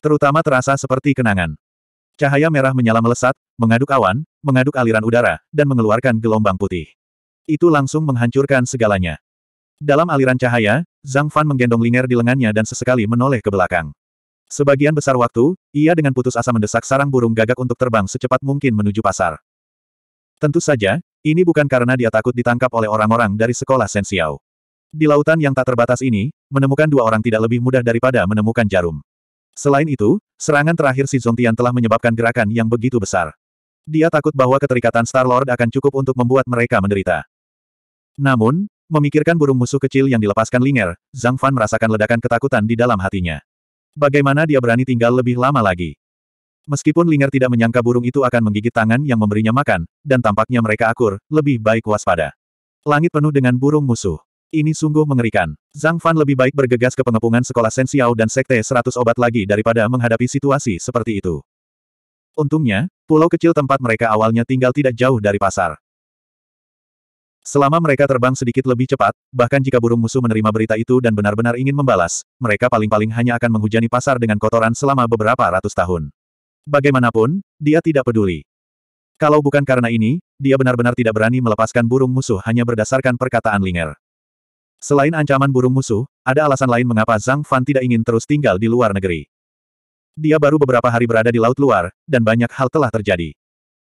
Terutama terasa seperti kenangan. Cahaya merah menyala melesat, mengaduk awan, mengaduk aliran udara, dan mengeluarkan gelombang putih. Itu langsung menghancurkan segalanya. Dalam aliran cahaya, Zhang Fan menggendong Linger di lengannya dan sesekali menoleh ke belakang. Sebagian besar waktu, ia dengan putus asa mendesak sarang burung gagak untuk terbang secepat mungkin menuju pasar. Tentu saja, ini bukan karena dia takut ditangkap oleh orang-orang dari sekolah Sensiao. Di lautan yang tak terbatas ini, menemukan dua orang tidak lebih mudah daripada menemukan jarum. Selain itu, serangan terakhir si Zongtian telah menyebabkan gerakan yang begitu besar. Dia takut bahwa keterikatan Star-Lord akan cukup untuk membuat mereka menderita. Namun, memikirkan burung musuh kecil yang dilepaskan Linger, Zhang Fan merasakan ledakan ketakutan di dalam hatinya. Bagaimana dia berani tinggal lebih lama lagi? Meskipun Linger tidak menyangka burung itu akan menggigit tangan yang memberinya makan, dan tampaknya mereka akur, lebih baik waspada. Langit penuh dengan burung musuh. Ini sungguh mengerikan. Zhang Fan lebih baik bergegas ke pengepungan sekolah Sensiao dan Sekte 100 Obat lagi daripada menghadapi situasi seperti itu. Untungnya, pulau kecil tempat mereka awalnya tinggal tidak jauh dari pasar. Selama mereka terbang sedikit lebih cepat, bahkan jika burung musuh menerima berita itu dan benar-benar ingin membalas, mereka paling-paling hanya akan menghujani pasar dengan kotoran selama beberapa ratus tahun. Bagaimanapun, dia tidak peduli. Kalau bukan karena ini, dia benar-benar tidak berani melepaskan burung musuh hanya berdasarkan perkataan Linger. Selain ancaman burung musuh, ada alasan lain mengapa Zhang Fan tidak ingin terus tinggal di luar negeri. Dia baru beberapa hari berada di laut luar, dan banyak hal telah terjadi.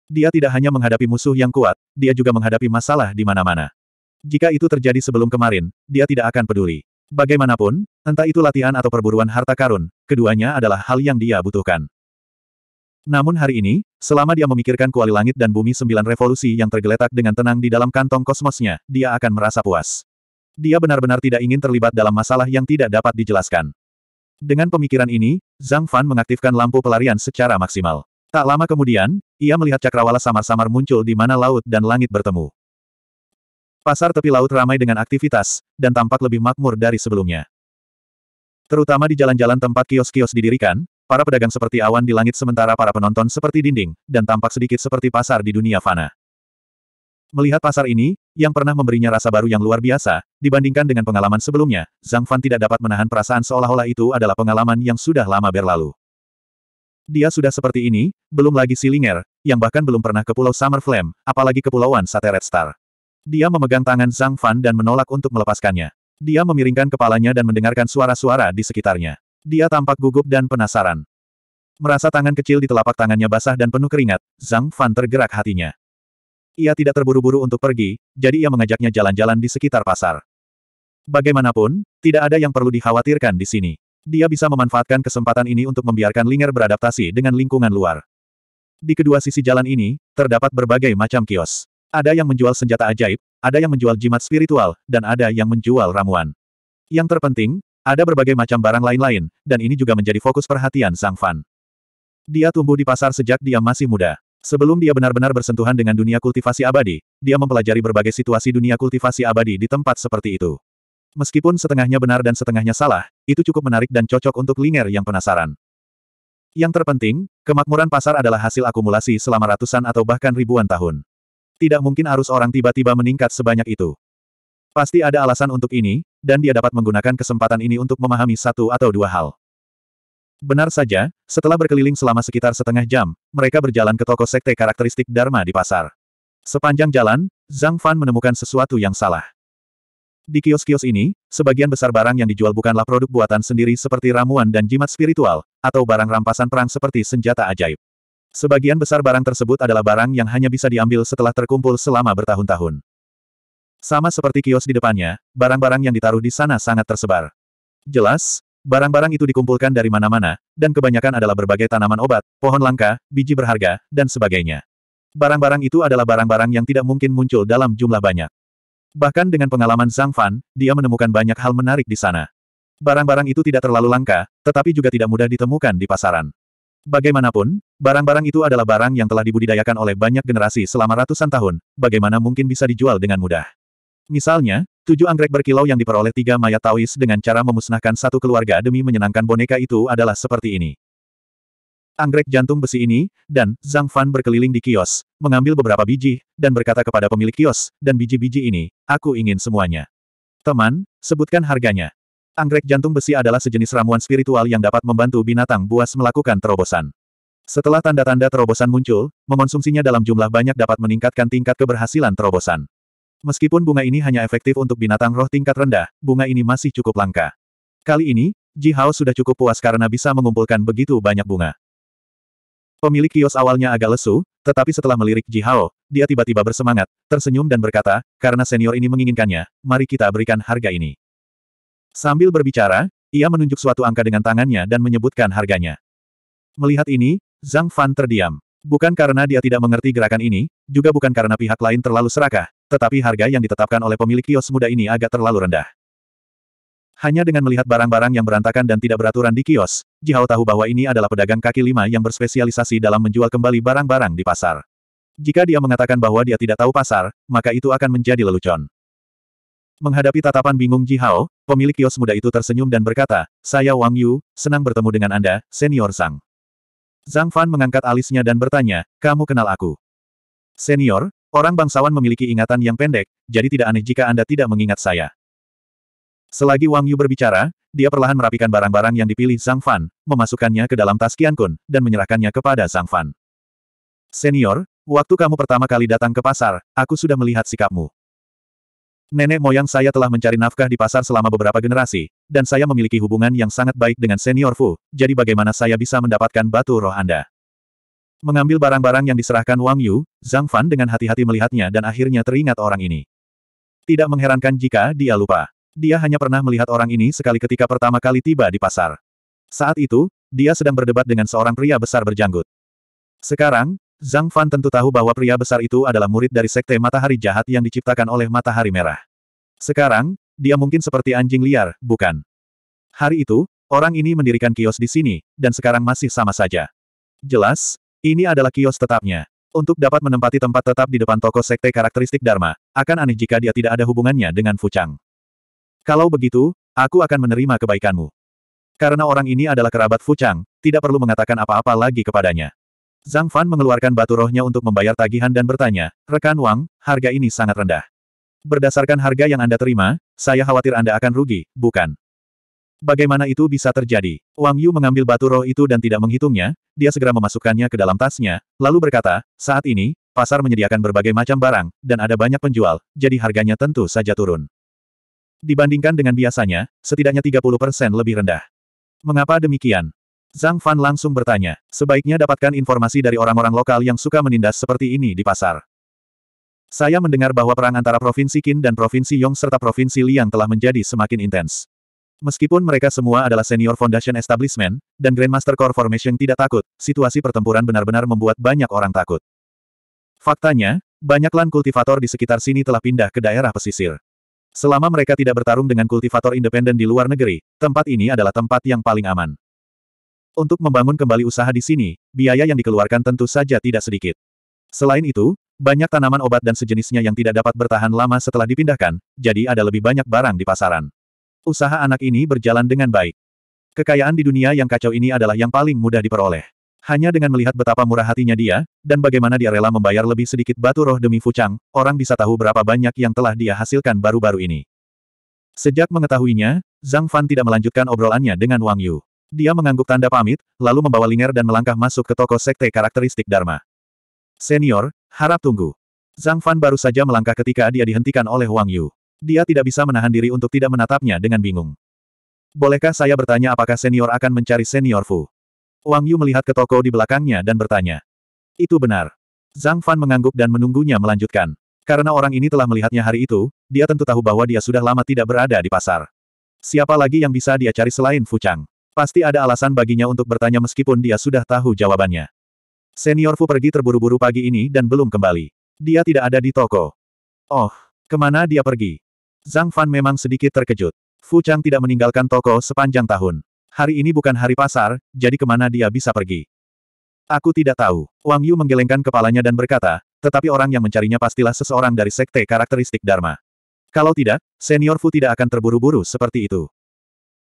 Dia tidak hanya menghadapi musuh yang kuat, dia juga menghadapi masalah di mana-mana. Jika itu terjadi sebelum kemarin, dia tidak akan peduli. Bagaimanapun, entah itu latihan atau perburuan harta karun, keduanya adalah hal yang dia butuhkan. Namun hari ini, selama dia memikirkan kuali langit dan bumi sembilan revolusi yang tergeletak dengan tenang di dalam kantong kosmosnya, dia akan merasa puas. Dia benar-benar tidak ingin terlibat dalam masalah yang tidak dapat dijelaskan. Dengan pemikiran ini, Zhang Fan mengaktifkan lampu pelarian secara maksimal. Tak lama kemudian, ia melihat cakrawala samar-samar muncul di mana laut dan langit bertemu. Pasar tepi laut ramai dengan aktivitas, dan tampak lebih makmur dari sebelumnya. Terutama di jalan-jalan tempat kios-kios didirikan, para pedagang seperti awan di langit sementara para penonton seperti dinding, dan tampak sedikit seperti pasar di dunia fana. Melihat pasar ini, yang pernah memberinya rasa baru yang luar biasa, Dibandingkan dengan pengalaman sebelumnya, Zhang Fan tidak dapat menahan perasaan seolah-olah itu adalah pengalaman yang sudah lama berlalu. Dia sudah seperti ini, belum lagi Silinger, yang bahkan belum pernah ke Pulau Summer Flame, apalagi Kepulauan Sateret Star. Dia memegang tangan Zhang Fan dan menolak untuk melepaskannya. Dia memiringkan kepalanya dan mendengarkan suara-suara di sekitarnya. Dia tampak gugup dan penasaran. Merasa tangan kecil di telapak tangannya basah dan penuh keringat, Zhang Fan tergerak hatinya. Ia tidak terburu-buru untuk pergi, jadi ia mengajaknya jalan-jalan di sekitar pasar. Bagaimanapun, tidak ada yang perlu dikhawatirkan di sini. Dia bisa memanfaatkan kesempatan ini untuk membiarkan Linger beradaptasi dengan lingkungan luar. Di kedua sisi jalan ini, terdapat berbagai macam kios. Ada yang menjual senjata ajaib, ada yang menjual jimat spiritual, dan ada yang menjual ramuan. Yang terpenting, ada berbagai macam barang lain-lain, dan ini juga menjadi fokus perhatian Sang Fan. Dia tumbuh di pasar sejak dia masih muda. Sebelum dia benar-benar bersentuhan dengan dunia kultivasi abadi, dia mempelajari berbagai situasi dunia kultivasi abadi di tempat seperti itu. Meskipun setengahnya benar dan setengahnya salah, itu cukup menarik dan cocok untuk Linger yang penasaran. Yang terpenting, kemakmuran pasar adalah hasil akumulasi selama ratusan atau bahkan ribuan tahun. Tidak mungkin arus orang tiba-tiba meningkat sebanyak itu. Pasti ada alasan untuk ini, dan dia dapat menggunakan kesempatan ini untuk memahami satu atau dua hal. Benar saja, setelah berkeliling selama sekitar setengah jam, mereka berjalan ke toko sekte karakteristik Dharma di pasar. Sepanjang jalan, Zhang Fan menemukan sesuatu yang salah. Di kios-kios ini, sebagian besar barang yang dijual bukanlah produk buatan sendiri seperti ramuan dan jimat spiritual, atau barang rampasan perang seperti senjata ajaib. Sebagian besar barang tersebut adalah barang yang hanya bisa diambil setelah terkumpul selama bertahun-tahun. Sama seperti kios di depannya, barang-barang yang ditaruh di sana sangat tersebar. Jelas, barang-barang itu dikumpulkan dari mana-mana, dan kebanyakan adalah berbagai tanaman obat, pohon langka, biji berharga, dan sebagainya. Barang-barang itu adalah barang-barang yang tidak mungkin muncul dalam jumlah banyak. Bahkan dengan pengalaman Zhang Fan, dia menemukan banyak hal menarik di sana. Barang-barang itu tidak terlalu langka, tetapi juga tidak mudah ditemukan di pasaran. Bagaimanapun, barang-barang itu adalah barang yang telah dibudidayakan oleh banyak generasi selama ratusan tahun, bagaimana mungkin bisa dijual dengan mudah. Misalnya, tujuh anggrek berkilau yang diperoleh tiga mayat Taois dengan cara memusnahkan satu keluarga demi menyenangkan boneka itu adalah seperti ini anggrek jantung besi ini, dan Zhang Fan berkeliling di kios, mengambil beberapa biji, dan berkata kepada pemilik kios, dan biji-biji ini, aku ingin semuanya. Teman, sebutkan harganya. Anggrek jantung besi adalah sejenis ramuan spiritual yang dapat membantu binatang buas melakukan terobosan. Setelah tanda-tanda terobosan muncul, mengonsumsinya dalam jumlah banyak dapat meningkatkan tingkat keberhasilan terobosan. Meskipun bunga ini hanya efektif untuk binatang roh tingkat rendah, bunga ini masih cukup langka. Kali ini, Ji Hao sudah cukup puas karena bisa mengumpulkan begitu banyak bunga. Pemilik kios awalnya agak lesu, tetapi setelah melirik Jihao, dia tiba-tiba bersemangat, tersenyum dan berkata, karena senior ini menginginkannya, mari kita berikan harga ini. Sambil berbicara, ia menunjuk suatu angka dengan tangannya dan menyebutkan harganya. Melihat ini, Zhang Fan terdiam. Bukan karena dia tidak mengerti gerakan ini, juga bukan karena pihak lain terlalu serakah, tetapi harga yang ditetapkan oleh pemilik kios muda ini agak terlalu rendah. Hanya dengan melihat barang-barang yang berantakan dan tidak beraturan di kios, Ji Hao tahu bahwa ini adalah pedagang kaki lima yang berspesialisasi dalam menjual kembali barang-barang di pasar. Jika dia mengatakan bahwa dia tidak tahu pasar, maka itu akan menjadi lelucon. Menghadapi tatapan bingung Ji Hao, pemilik kios muda itu tersenyum dan berkata, Saya Wang Yu, senang bertemu dengan Anda, Senior Zhang. Zhang Fan mengangkat alisnya dan bertanya, Kamu kenal aku? Senior, orang bangsawan memiliki ingatan yang pendek, jadi tidak aneh jika Anda tidak mengingat saya. Selagi Wang Yu berbicara, dia perlahan merapikan barang-barang yang dipilih Zhang Fan, memasukkannya ke dalam tas Qian Kun, dan menyerahkannya kepada Zhang Fan. Senior, waktu kamu pertama kali datang ke pasar, aku sudah melihat sikapmu. Nenek moyang saya telah mencari nafkah di pasar selama beberapa generasi, dan saya memiliki hubungan yang sangat baik dengan senior Fu, jadi bagaimana saya bisa mendapatkan batu roh Anda? Mengambil barang-barang yang diserahkan Wang Yu, Zhang Fan dengan hati-hati melihatnya dan akhirnya teringat orang ini. Tidak mengherankan jika dia lupa. Dia hanya pernah melihat orang ini sekali ketika pertama kali tiba di pasar. Saat itu, dia sedang berdebat dengan seorang pria besar berjanggut. Sekarang, Zhang Fan tentu tahu bahwa pria besar itu adalah murid dari Sekte Matahari Jahat yang diciptakan oleh Matahari Merah. Sekarang, dia mungkin seperti anjing liar, bukan? Hari itu, orang ini mendirikan kios di sini, dan sekarang masih sama saja. Jelas, ini adalah kios tetapnya. Untuk dapat menempati tempat tetap di depan toko sekte karakteristik Dharma, akan aneh jika dia tidak ada hubungannya dengan Fuchang. Kalau begitu, aku akan menerima kebaikanmu. Karena orang ini adalah kerabat Fu tidak perlu mengatakan apa-apa lagi kepadanya. Zhang Fan mengeluarkan batu rohnya untuk membayar tagihan dan bertanya, Rekan Wang, harga ini sangat rendah. Berdasarkan harga yang Anda terima, saya khawatir Anda akan rugi, bukan? Bagaimana itu bisa terjadi? Wang Yu mengambil batu roh itu dan tidak menghitungnya, dia segera memasukkannya ke dalam tasnya, lalu berkata, saat ini, pasar menyediakan berbagai macam barang, dan ada banyak penjual, jadi harganya tentu saja turun dibandingkan dengan biasanya, setidaknya 30% lebih rendah. Mengapa demikian? Zhang Fan langsung bertanya, sebaiknya dapatkan informasi dari orang-orang lokal yang suka menindas seperti ini di pasar. Saya mendengar bahwa perang antara Provinsi Qin dan Provinsi Yong serta Provinsi Liang telah menjadi semakin intens. Meskipun mereka semua adalah senior foundation establishment, dan Grandmaster Core Formation tidak takut, situasi pertempuran benar-benar membuat banyak orang takut. Faktanya, banyak lan kultivator di sekitar sini telah pindah ke daerah pesisir. Selama mereka tidak bertarung dengan kultivator independen di luar negeri, tempat ini adalah tempat yang paling aman. Untuk membangun kembali usaha di sini, biaya yang dikeluarkan tentu saja tidak sedikit. Selain itu, banyak tanaman obat dan sejenisnya yang tidak dapat bertahan lama setelah dipindahkan, jadi ada lebih banyak barang di pasaran. Usaha anak ini berjalan dengan baik. Kekayaan di dunia yang kacau ini adalah yang paling mudah diperoleh. Hanya dengan melihat betapa murah hatinya dia, dan bagaimana dia rela membayar lebih sedikit batu roh demi Fuchang, orang bisa tahu berapa banyak yang telah dia hasilkan baru-baru ini. Sejak mengetahuinya, Zhang Fan tidak melanjutkan obrolannya dengan Wang Yu. Dia mengangguk tanda pamit, lalu membawa Linger dan melangkah masuk ke toko sekte karakteristik Dharma. Senior, harap tunggu. Zhang Fan baru saja melangkah ketika dia dihentikan oleh Wang Yu. Dia tidak bisa menahan diri untuk tidak menatapnya dengan bingung. Bolehkah saya bertanya apakah senior akan mencari senior Fu? Wang Yu melihat ke toko di belakangnya dan bertanya. Itu benar. Zhang Fan mengangguk dan menunggunya melanjutkan. Karena orang ini telah melihatnya hari itu, dia tentu tahu bahwa dia sudah lama tidak berada di pasar. Siapa lagi yang bisa dia cari selain Fu Chang? Pasti ada alasan baginya untuk bertanya meskipun dia sudah tahu jawabannya. Senior Fu pergi terburu-buru pagi ini dan belum kembali. Dia tidak ada di toko. Oh, kemana dia pergi? Zhang Fan memang sedikit terkejut. Fu Chang tidak meninggalkan toko sepanjang tahun. Hari ini bukan hari pasar, jadi kemana dia bisa pergi? Aku tidak tahu. Wang Yu menggelengkan kepalanya dan berkata, tetapi orang yang mencarinya pastilah seseorang dari sekte karakteristik Dharma. Kalau tidak, senior Fu tidak akan terburu-buru seperti itu.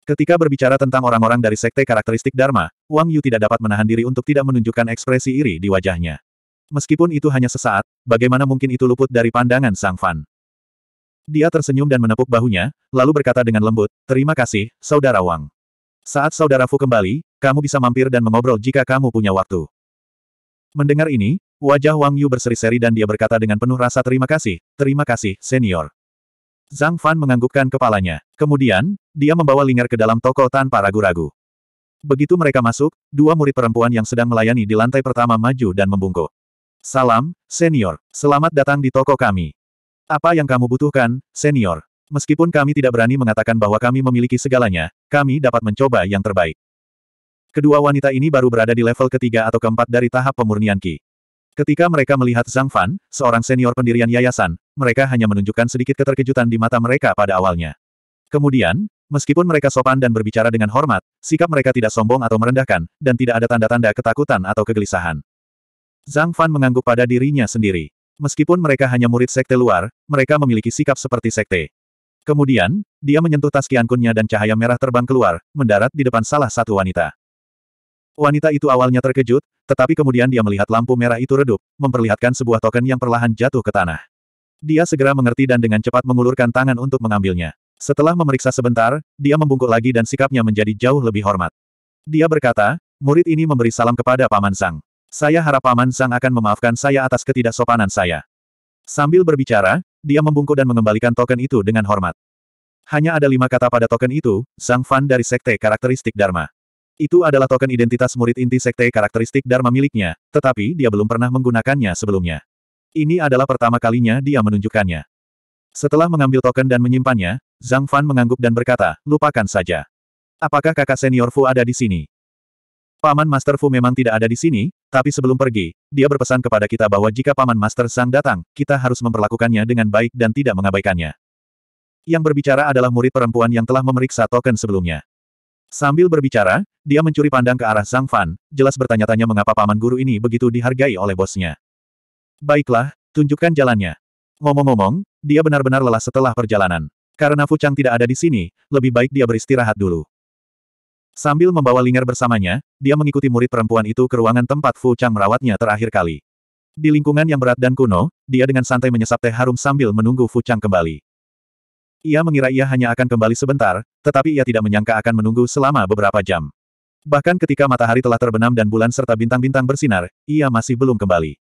Ketika berbicara tentang orang-orang dari sekte karakteristik Dharma, Wang Yu tidak dapat menahan diri untuk tidak menunjukkan ekspresi iri di wajahnya. Meskipun itu hanya sesaat, bagaimana mungkin itu luput dari pandangan Sang Fan? Dia tersenyum dan menepuk bahunya, lalu berkata dengan lembut, Terima kasih, Saudara Wang. Saat saudara Fu kembali, kamu bisa mampir dan mengobrol jika kamu punya waktu. Mendengar ini, wajah Wang Yu berseri-seri dan dia berkata dengan penuh rasa terima kasih, terima kasih, senior. Zhang Fan menganggukkan kepalanya. Kemudian, dia membawa Lingar ke dalam toko tanpa ragu-ragu. Begitu mereka masuk, dua murid perempuan yang sedang melayani di lantai pertama maju dan membungkuk. Salam, senior. Selamat datang di toko kami. Apa yang kamu butuhkan, senior? Meskipun kami tidak berani mengatakan bahwa kami memiliki segalanya, kami dapat mencoba yang terbaik. Kedua wanita ini baru berada di level ketiga atau keempat dari tahap pemurnian Ki. Ketika mereka melihat Zhang Fan, seorang senior pendirian yayasan, mereka hanya menunjukkan sedikit keterkejutan di mata mereka pada awalnya. Kemudian, meskipun mereka sopan dan berbicara dengan hormat, sikap mereka tidak sombong atau merendahkan, dan tidak ada tanda-tanda ketakutan atau kegelisahan. Zhang Fan mengangguk pada dirinya sendiri. Meskipun mereka hanya murid sekte luar, mereka memiliki sikap seperti sekte. Kemudian, dia menyentuh tas kiankunnya dan cahaya merah terbang keluar, mendarat di depan salah satu wanita. Wanita itu awalnya terkejut, tetapi kemudian dia melihat lampu merah itu redup, memperlihatkan sebuah token yang perlahan jatuh ke tanah. Dia segera mengerti dan dengan cepat mengulurkan tangan untuk mengambilnya. Setelah memeriksa sebentar, dia membungkuk lagi dan sikapnya menjadi jauh lebih hormat. Dia berkata, murid ini memberi salam kepada Paman Sang. Saya harap Paman Sang akan memaafkan saya atas ketidaksopanan saya. Sambil berbicara, dia membungkuk dan mengembalikan token itu dengan hormat. Hanya ada lima kata pada token itu, Zhang Fan dari Sekte Karakteristik Dharma. Itu adalah token identitas murid inti Sekte Karakteristik Dharma miliknya, tetapi dia belum pernah menggunakannya sebelumnya. Ini adalah pertama kalinya dia menunjukkannya. Setelah mengambil token dan menyimpannya, Zhang Fan mengangguk dan berkata, lupakan saja. Apakah kakak senior Fu ada di sini? Paman Master Fu memang tidak ada di sini, tapi sebelum pergi, dia berpesan kepada kita bahwa jika Paman Master Sang datang, kita harus memperlakukannya dengan baik dan tidak mengabaikannya. Yang berbicara adalah murid perempuan yang telah memeriksa token sebelumnya. Sambil berbicara, dia mencuri pandang ke arah Sang Fan, jelas bertanya-tanya mengapa Paman Guru ini begitu dihargai oleh bosnya. Baiklah, tunjukkan jalannya. Ngomong-ngomong, dia benar-benar lelah setelah perjalanan. Karena Fu Chang tidak ada di sini, lebih baik dia beristirahat dulu. Sambil membawa Linger bersamanya, dia mengikuti murid perempuan itu ke ruangan tempat Fu Chang merawatnya terakhir kali. Di lingkungan yang berat dan kuno, dia dengan santai menyesap teh harum sambil menunggu Fu Chang kembali. Ia mengira ia hanya akan kembali sebentar, tetapi ia tidak menyangka akan menunggu selama beberapa jam. Bahkan ketika matahari telah terbenam dan bulan serta bintang-bintang bersinar, ia masih belum kembali.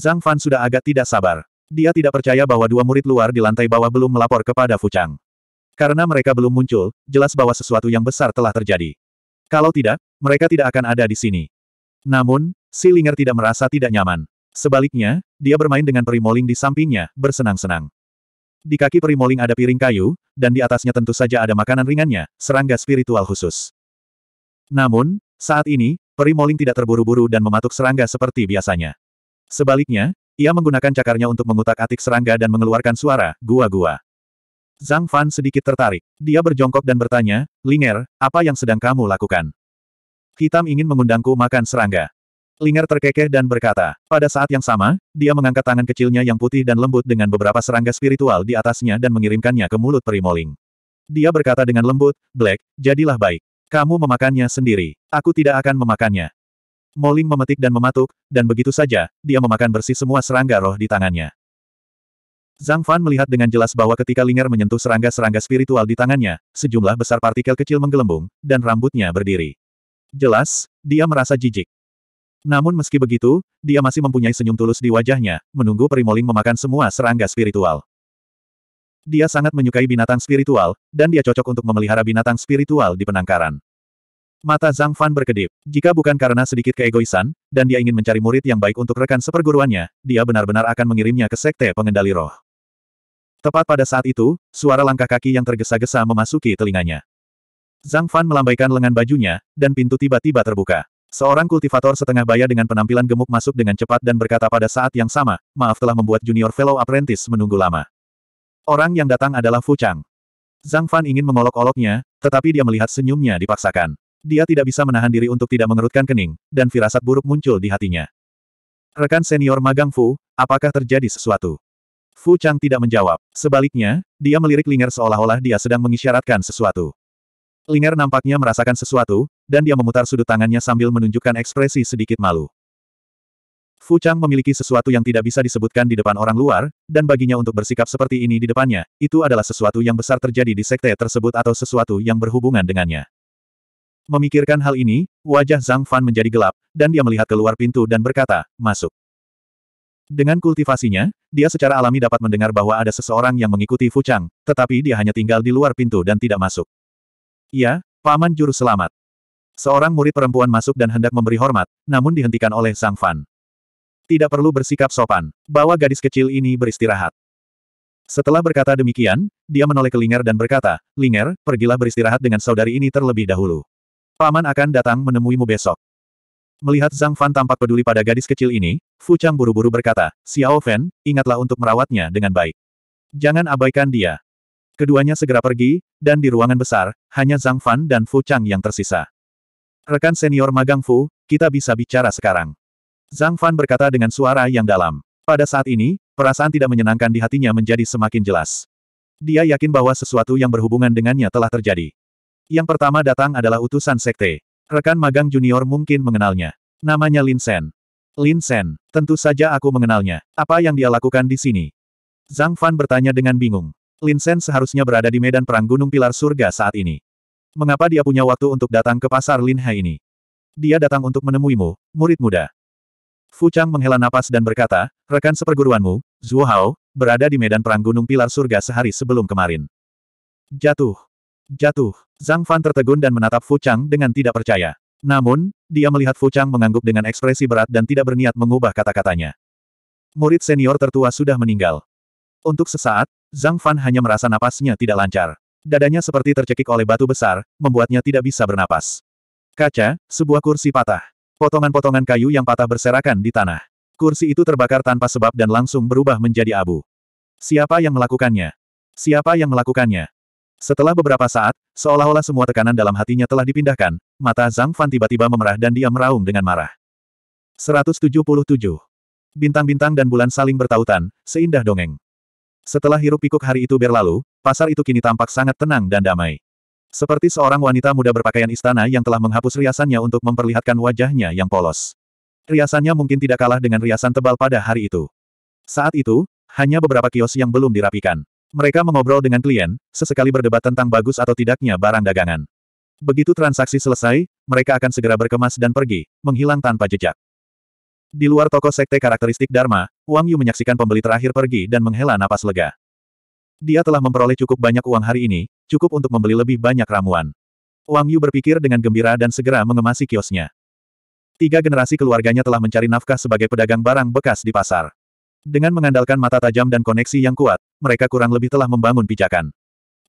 Zhang Fan sudah agak tidak sabar. Dia tidak percaya bahwa dua murid luar di lantai bawah belum melapor kepada Fu Chang. Karena mereka belum muncul, jelas bahwa sesuatu yang besar telah terjadi. Kalau tidak, mereka tidak akan ada di sini. Namun, si Linger tidak merasa tidak nyaman. Sebaliknya, dia bermain dengan perimoling di sampingnya, bersenang-senang. Di kaki perimoling ada piring kayu, dan di atasnya tentu saja ada makanan ringannya, serangga spiritual khusus. Namun, saat ini, perimoling tidak terburu-buru dan mematuk serangga seperti biasanya. Sebaliknya, ia menggunakan cakarnya untuk mengutak-atik serangga dan mengeluarkan suara, gua-gua. Zhang Fan sedikit tertarik. Dia berjongkok dan bertanya, Linger, apa yang sedang kamu lakukan? Hitam ingin mengundangku makan serangga. Linger terkekeh dan berkata, pada saat yang sama, dia mengangkat tangan kecilnya yang putih dan lembut dengan beberapa serangga spiritual di atasnya dan mengirimkannya ke mulut perimoling. Dia berkata dengan lembut, Black, jadilah baik. Kamu memakannya sendiri. Aku tidak akan memakannya. Moling memetik dan mematuk, dan begitu saja, dia memakan bersih semua serangga roh di tangannya. Zhang Fan melihat dengan jelas bahwa ketika Linger menyentuh serangga-serangga spiritual di tangannya, sejumlah besar partikel kecil menggelembung, dan rambutnya berdiri. Jelas, dia merasa jijik. Namun meski begitu, dia masih mempunyai senyum tulus di wajahnya, menunggu Primoling memakan semua serangga spiritual. Dia sangat menyukai binatang spiritual, dan dia cocok untuk memelihara binatang spiritual di penangkaran. Mata Zhang Fan berkedip. Jika bukan karena sedikit keegoisan, dan dia ingin mencari murid yang baik untuk rekan seperguruannya, dia benar-benar akan mengirimnya ke Sekte Pengendali Roh. Tepat pada saat itu, suara langkah kaki yang tergesa-gesa memasuki telinganya. Zhang Fan melambaikan lengan bajunya, dan pintu tiba-tiba terbuka. Seorang kultivator setengah baya dengan penampilan gemuk masuk dengan cepat dan berkata pada saat yang sama, maaf telah membuat junior fellow apprentice menunggu lama. Orang yang datang adalah Fu Chang. Zhang Fan ingin mengolok-oloknya, tetapi dia melihat senyumnya dipaksakan. Dia tidak bisa menahan diri untuk tidak mengerutkan kening, dan firasat buruk muncul di hatinya. Rekan senior magang Fu, apakah terjadi sesuatu? Fu Chang tidak menjawab. Sebaliknya, dia melirik Linger seolah-olah dia sedang mengisyaratkan sesuatu. Linger nampaknya merasakan sesuatu, dan dia memutar sudut tangannya sambil menunjukkan ekspresi sedikit malu. Fu Chang memiliki sesuatu yang tidak bisa disebutkan di depan orang luar, dan baginya untuk bersikap seperti ini di depannya, itu adalah sesuatu yang besar terjadi di sekte tersebut atau sesuatu yang berhubungan dengannya. Memikirkan hal ini, wajah Zhang Fan menjadi gelap, dan dia melihat keluar pintu dan berkata, masuk. Dengan kultivasinya, dia secara alami dapat mendengar bahwa ada seseorang yang mengikuti Fuchang, tetapi dia hanya tinggal di luar pintu dan tidak masuk. Ya, Paman Juru Selamat. Seorang murid perempuan masuk dan hendak memberi hormat, namun dihentikan oleh Sang Fan. Tidak perlu bersikap sopan, bawa gadis kecil ini beristirahat. Setelah berkata demikian, dia menoleh ke Linger dan berkata, Linger, pergilah beristirahat dengan saudari ini terlebih dahulu. Paman akan datang menemuimu besok. Melihat Zhang Fan tampak peduli pada gadis kecil ini, Fu Chang buru-buru berkata, Xiao Fan, ingatlah untuk merawatnya dengan baik. Jangan abaikan dia. Keduanya segera pergi, dan di ruangan besar, hanya Zhang Fan dan Fu Chang yang tersisa. Rekan senior magang Fu, kita bisa bicara sekarang. Zhang Fan berkata dengan suara yang dalam. Pada saat ini, perasaan tidak menyenangkan di hatinya menjadi semakin jelas. Dia yakin bahwa sesuatu yang berhubungan dengannya telah terjadi. Yang pertama datang adalah utusan sekte. Rekan magang junior mungkin mengenalnya. Namanya Lin Sen. Lin Sen, tentu saja aku mengenalnya. Apa yang dia lakukan di sini? Zhang Fan bertanya dengan bingung. Lin Sen seharusnya berada di medan perang Gunung Pilar Surga saat ini. Mengapa dia punya waktu untuk datang ke pasar Lin Hai ini? Dia datang untuk menemuimu, murid muda. Fu Chang menghela napas dan berkata, rekan seperguruanmu, Zhuo Hao, berada di medan perang Gunung Pilar Surga sehari sebelum kemarin. Jatuh. Jatuh. Zhang Fan tertegun dan menatap Fu Chang dengan tidak percaya. Namun, dia melihat Fu Chang mengangguk dengan ekspresi berat dan tidak berniat mengubah kata-katanya. Murid senior tertua sudah meninggal. Untuk sesaat, Zhang Fan hanya merasa napasnya tidak lancar. Dadanya seperti tercekik oleh batu besar, membuatnya tidak bisa bernapas. Kaca, sebuah kursi patah. Potongan-potongan kayu yang patah berserakan di tanah. Kursi itu terbakar tanpa sebab dan langsung berubah menjadi abu. Siapa yang melakukannya? Siapa yang melakukannya? Setelah beberapa saat, seolah-olah semua tekanan dalam hatinya telah dipindahkan, mata Zhang Fan tiba-tiba memerah dan dia meraung dengan marah. 177. Bintang-bintang dan bulan saling bertautan, seindah dongeng. Setelah hirup pikuk hari itu berlalu, pasar itu kini tampak sangat tenang dan damai. Seperti seorang wanita muda berpakaian istana yang telah menghapus riasannya untuk memperlihatkan wajahnya yang polos. Riasannya mungkin tidak kalah dengan riasan tebal pada hari itu. Saat itu, hanya beberapa kios yang belum dirapikan. Mereka mengobrol dengan klien, sesekali berdebat tentang bagus atau tidaknya barang dagangan. Begitu transaksi selesai, mereka akan segera berkemas dan pergi, menghilang tanpa jejak. Di luar toko sekte karakteristik Dharma, Wang Yu menyaksikan pembeli terakhir pergi dan menghela napas lega. Dia telah memperoleh cukup banyak uang hari ini, cukup untuk membeli lebih banyak ramuan. Wang Yu berpikir dengan gembira dan segera mengemasi kiosnya. Tiga generasi keluarganya telah mencari nafkah sebagai pedagang barang bekas di pasar. Dengan mengandalkan mata tajam dan koneksi yang kuat, mereka kurang lebih telah membangun pijakan.